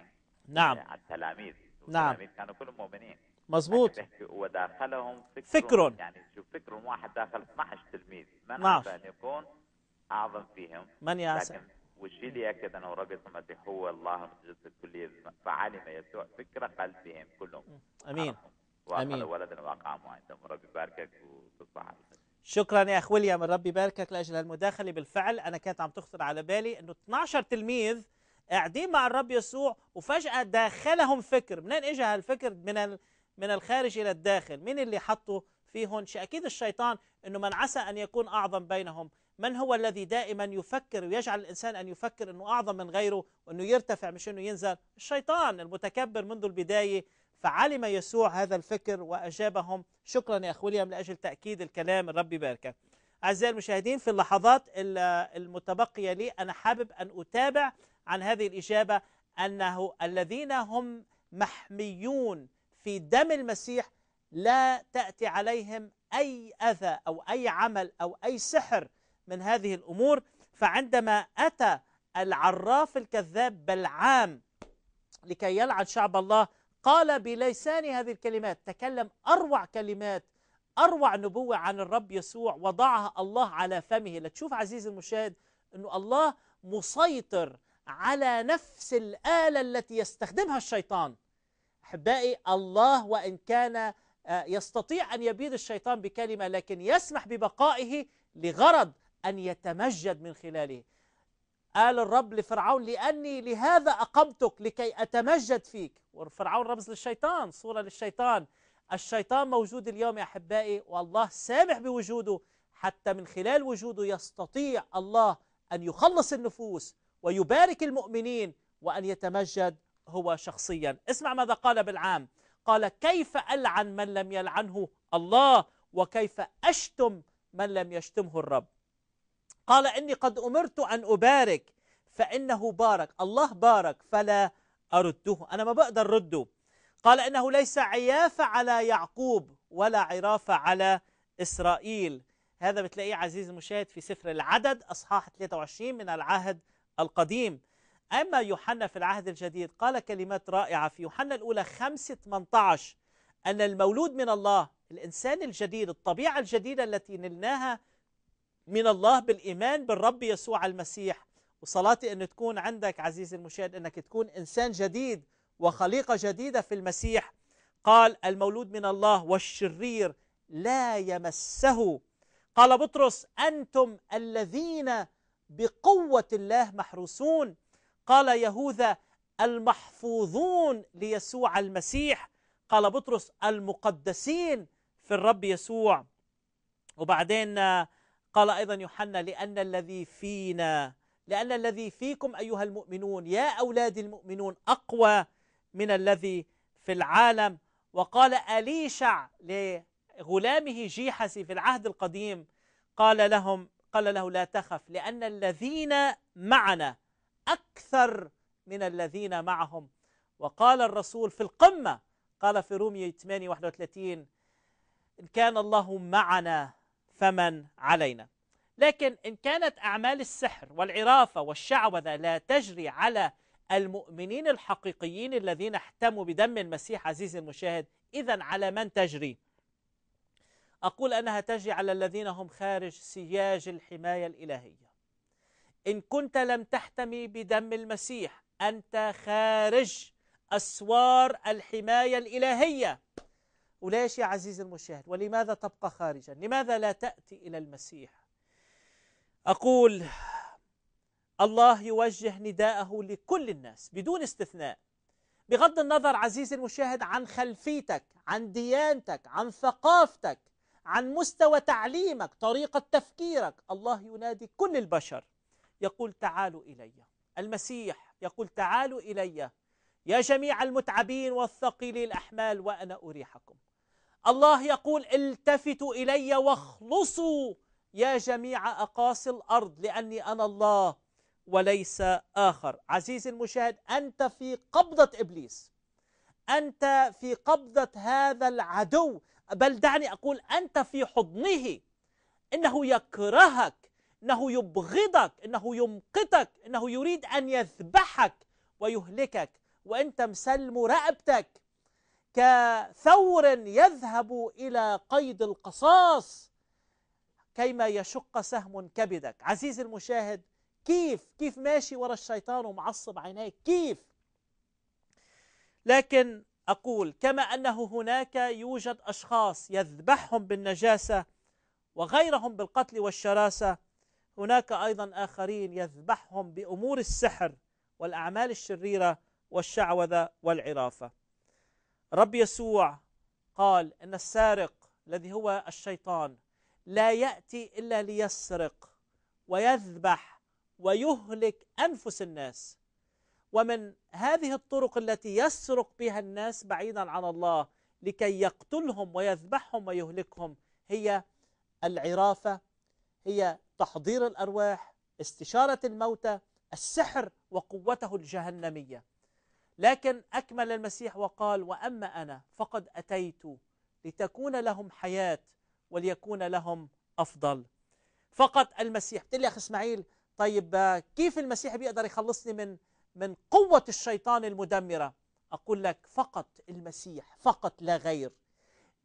نعم على التلاميذ نعم التلاميذ كانوا كلهم مؤمنين مظبوط وداخلهم فكر, فكر يعني شوف فكر واحد داخل 12 تلميذ من نعم. عسى ان يكون اعظم فيهم من لكن والشيء اللي ياكد انه رب المسيح هو الله المتجسد الكلي فعلم يسوع فكر قلبهم كلهم امين امين ولد واقع عندهم رب
يباركك وتصبح شكرا يا اخ ويليام الرب يباركك لاجل هالمداخله بالفعل انا كانت عم تخطر على بالي انه 12 تلميذ قاعدين مع الرب يسوع وفجاه داخلهم فكر منين اجى هالفكر من من الخارج إلى الداخل مين اللي حطه فيهن أكيد الشيطان أنه من عسى أن يكون أعظم بينهم من هو الذي دائما يفكر ويجعل الإنسان أن يفكر أنه أعظم من غيره وأنه يرتفع مش أنه ينزل الشيطان المتكبر منذ البداية فعلم يسوع هذا الفكر وأجابهم شكرا يا أخ وليام لأجل تأكيد الكلام الرب يباركك أعزائي المشاهدين في اللحظات المتبقية لي أنا حابب أن أتابع عن هذه الإجابة أنه الذين هم محميون في دم المسيح لا تأتي عليهم أي أذى أو أي عمل أو أي سحر من هذه الأمور فعندما أتى العراف الكذاب بالعام لكي يلعن شعب الله قال بلسان هذه الكلمات تكلم أروع كلمات أروع نبوة عن الرب يسوع وضعها الله على فمه لتشوف عزيزي المشاهد أنه الله مسيطر على نفس الآلة التي يستخدمها الشيطان أحبائي الله وإن كان آه، يستطيع أن يبيد الشيطان بكلمة لكن يسمح ببقائه لغرض أن يتمجد من خلاله قال الرب لفرعون لأني لهذا أقمتك لكي أتمجد فيك وفرعون رمز للشيطان صورة للشيطان الشيطان موجود اليوم يا أحبائي والله سامح بوجوده حتى من خلال وجوده يستطيع الله أن يخلص النفوس ويبارك المؤمنين وأن يتمجد هو شخصيا اسمع ماذا قال بالعام قال كيف ألعن من لم يلعنه الله وكيف أشتم من لم يشتمه الرب قال إني قد أمرت أن أبارك فإنه بارك الله بارك فلا أرده أنا ما بقدر رده قال إنه ليس عيافة على يعقوب ولا عرافة على إسرائيل هذا بتلاقيه عزيزي المشاهد في سفر العدد أصحاح 23 من العهد القديم أما يوحنا في العهد الجديد قال كلمات رائعة في يوحنا الأولى 5 18 أن المولود من الله الإنسان الجديد الطبيعة الجديدة التي نلناها من الله بالإيمان بالرب يسوع المسيح وصلاتي أن تكون عندك عزيزي المشاهد أنك تكون إنسان جديد وخليقة جديدة في المسيح قال المولود من الله والشرير لا يمسه قال بطرس أنتم الذين بقوة الله محروسون قال يهوذا المحفوظون ليسوع المسيح قال بطرس المقدسين في الرب يسوع وبعدين آه، قال أيضا يوحنا لأن الذي فينا لأن الذي فيكم أيها المؤمنون يا أولاد المؤمنون أقوى من الذي في العالم وقال أليشع لغلامه جيحسي في العهد القديم قال لهم قال له لا تخف لأن الذين معنا أكثر من الذين معهم وقال الرسول في القمة قال في رومية 8 31 إن كان الله معنا فمن علينا لكن إن كانت أعمال السحر والعرافة والشعوذة لا تجري على المؤمنين الحقيقيين الذين احتموا بدم المسيح عزيزي المشاهد إذا على من تجري؟ أقول أنها تجري على الذين هم خارج سياج الحماية الإلهية إن كنت لم تحتمي بدم المسيح أنت خارج أسوار الحماية الإلهية وليش يا عزيزي المشاهد ولماذا تبقى خارجا لماذا لا تأتي إلى المسيح أقول الله يوجه نداءه لكل الناس بدون استثناء بغض النظر عزيزي المشاهد عن خلفيتك عن ديانتك عن ثقافتك عن مستوى تعليمك طريقة تفكيرك الله ينادي كل البشر يقول تعالوا إلي المسيح يقول تعالوا إلي يا جميع المتعبين والثقيلي الأحمال وأنا أريحكم الله يقول التفتوا إلي واخلصوا يا جميع أقاصي الأرض لأني أنا الله وليس آخر عزيزي المشاهد أنت في قبضة إبليس أنت في قبضة هذا العدو بل دعني أقول أنت في حضنه إنه يكرهك انه يبغضك انه يمقتك انه يريد ان يذبحك ويهلكك وانت مسلم رقبتك كثور يذهب الى قيد القصاص كيما يشق سهم كبدك عزيزي المشاهد كيف كيف ماشي ورا الشيطان ومعصب عينيك كيف لكن أقول كما أنه هناك يوجد أشخاص يذبحهم بالنجاسة وغيرهم بالقتل والشراسة هناك أيضا آخرين يذبحهم بأمور السحر والأعمال الشريرة والشعوذة والعرافة رب يسوع قال إن السارق الذي هو الشيطان لا يأتي إلا ليسرق ويذبح ويهلك أنفس الناس ومن هذه الطرق التي يسرق بها الناس بعيدا عن الله لكي يقتلهم ويذبحهم ويهلكهم هي العرافة هي تحضير الأرواح استشارة الموتى السحر وقوته الجهنمية لكن أكمل المسيح وقال وأما أنا فقد أتيت لتكون لهم حياة وليكون لهم أفضل فقط المسيح بتقول لي يا أخي إسماعيل طيب كيف المسيح بيقدر يخلصني من من قوة الشيطان المدمرة أقول لك فقط المسيح فقط لا غير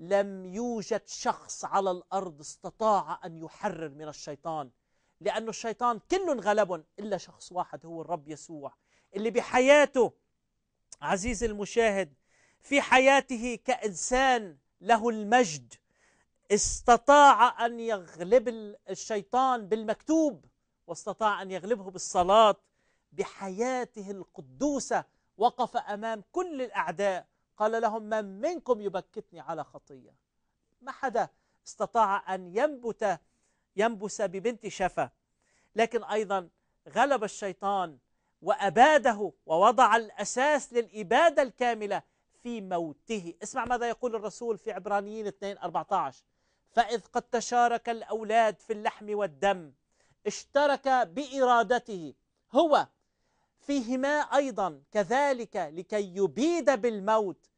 لم يوجد شخص على الأرض استطاع أن يحرر من الشيطان لأن الشيطان كل غلبهم إلا شخص واحد هو الرب يسوع اللي بحياته عزيزي المشاهد في حياته كإنسان له المجد استطاع أن يغلب الشيطان بالمكتوب واستطاع أن يغلبه بالصلاة بحياته القدوسة وقف أمام كل الأعداء قال لهم من منكم يبكتني على خطية ما حدا استطاع أن ينبت ينبس ببنت شفا لكن أيضا غلب الشيطان وأباده ووضع الأساس للإبادة الكاملة في موته اسمع ماذا يقول الرسول في عبرانيين 2 14 فإذ قد تشارك الأولاد في اللحم والدم اشترك بإرادته هو فيهما أيضا كذلك لكي يبيد بالموت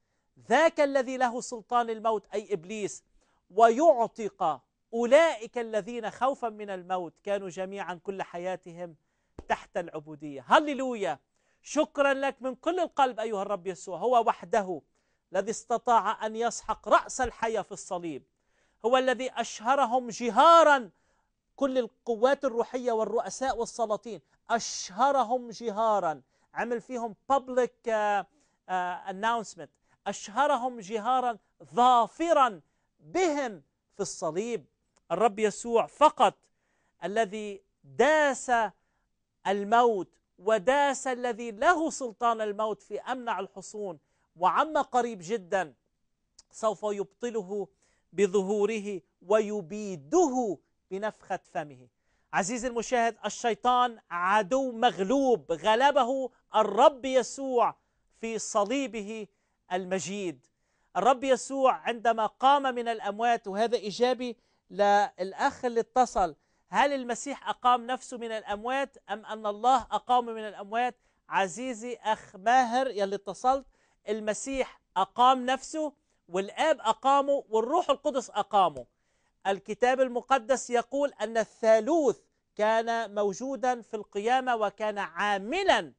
ذاك الذي له سلطان الموت أي إبليس ويعتق أولئك الذين خوفا من الموت كانوا جميعا كل حياتهم تحت العبودية هللويا شكرا لك من كل القلب أيها الرب يسوع هو وحده الذي استطاع أن يسحق رأس الحية في الصليب هو الذي أشهرهم جهارا كل القوات الروحية والرؤساء والسلاطين أشهرهم جهارا عمل فيهم public uh, uh, announcement أشهرهم جهارا ظافرا بهم في الصليب الرب يسوع فقط الذي داس الموت وداس الذي له سلطان الموت في أمنع الحصون وعم قريب جدا سوف يبطله بظهوره ويبيده بنفخة فمه عزيزي المشاهد الشيطان عدو مغلوب غلبه الرب يسوع في صليبه المجيد الرب يسوع عندما قام من الأموات وهذا إيجابي للأخ اللي اتصل هل المسيح أقام نفسه من الأموات أم أن الله أقام من الأموات عزيزي أخ ماهر يلي اتصلت المسيح أقام نفسه والآب أقامه والروح القدس أقامه الكتاب المقدس يقول أن الثالوث كان موجودا في القيامة وكان عاملا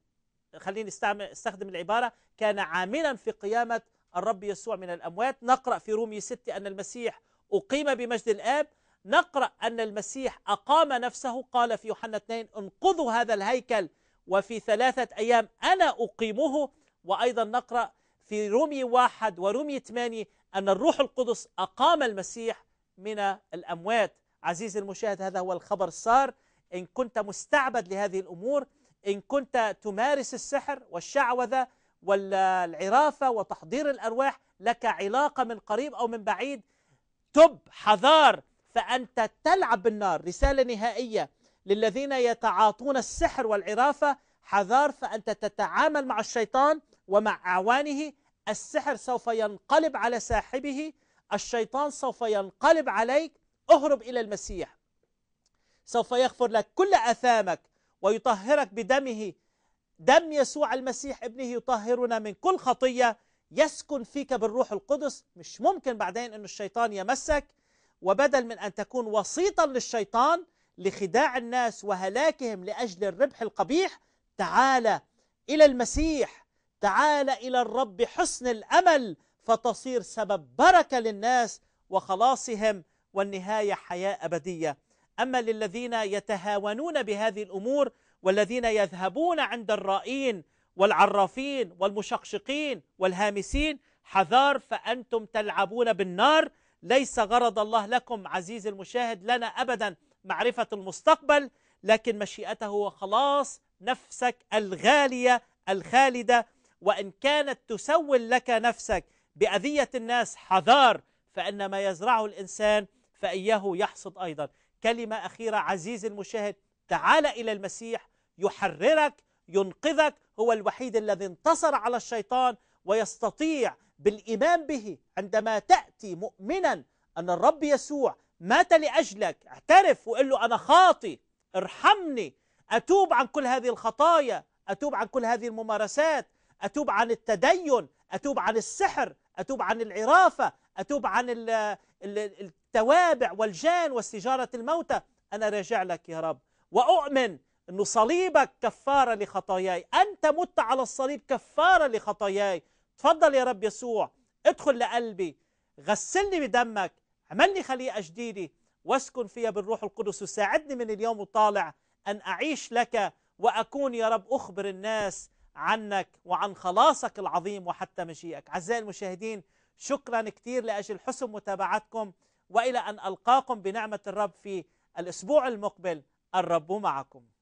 خليني استخدم العبارة كان عاملا في قيامة الرب يسوع من الأموات نقرأ في رومي 6 أن المسيح أقيم بمجد الآب نقرأ أن المسيح أقام نفسه قال في يوحنا 2 انقذوا هذا الهيكل وفي ثلاثة أيام أنا أقيمه وأيضا نقرأ في رومي واحد ورومي 8 أن الروح القدس أقام المسيح من الأموات عزيزي المشاهد هذا هو الخبر السار إن كنت مستعبد لهذه الأمور إن كنت تمارس السحر والشعوذة والعرافة وتحضير الأرواح لك علاقة من قريب أو من بعيد تب حذار فأنت تلعب بالنار رسالة نهائية للذين يتعاطون السحر والعرافة حذار فأنت تتعامل مع الشيطان ومع أعوانه السحر سوف ينقلب على صاحبه الشيطان سوف ينقلب عليك اهرب إلى المسيح سوف يغفر لك كل أثامك ويطهرك بدمه دم يسوع المسيح ابنه يطهرنا من كل خطية يسكن فيك بالروح القدس مش ممكن بعدين أن الشيطان يمسك وبدل من أن تكون وسيطا للشيطان لخداع الناس وهلاكهم لأجل الربح القبيح تعال إلى المسيح تعال إلى الرب حسن الأمل فتصير سبب بركة للناس وخلاصهم والنهاية حياة أبدية أما للذين يتهاونون بهذه الأمور والذين يذهبون عند الرائين والعرافين والمشقشقين والهامسين حذار فأنتم تلعبون بالنار ليس غرض الله لكم عزيزي المشاهد لنا أبدا معرفة المستقبل لكن مشيئته هو خلاص نفسك الغالية الخالدة وإن كانت تسول لك نفسك بأذية الناس حذار فإن ما يزرعه الإنسان فإياه يحصد أيضا كلمة أخيرة عزيزي المشاهد تعال إلى المسيح يحررك ينقذك هو الوحيد الذي انتصر على الشيطان ويستطيع بالإيمان به عندما تأتي مؤمنا أن الرب يسوع مات لأجلك اعترف وقل له أنا خاطي ارحمني أتوب عن كل هذه الخطايا أتوب عن كل هذه الممارسات أتوب عن التدين أتوب عن السحر أتوب عن العرافة أتوب عن التوابع والجان واستجارة الموتى أنا راجع لك يا رب وأؤمن أن صليبك كفارة لخطاياي أنت مت على الصليب كفارة لخطاياي تفضل يا رب يسوع ادخل لقلبي غسلني بدمك عملني خليقة جديدة واسكن فيها بالروح القدس وساعدني من اليوم وطالع أن أعيش لك وأكون يا رب أخبر الناس عنك وعن خلاصك العظيم وحتى مجيئك أعزائي المشاهدين شكرا كثير لأجل حسن متابعتكم وإلى أن ألقاكم بنعمة الرب في الأسبوع المقبل الرب معكم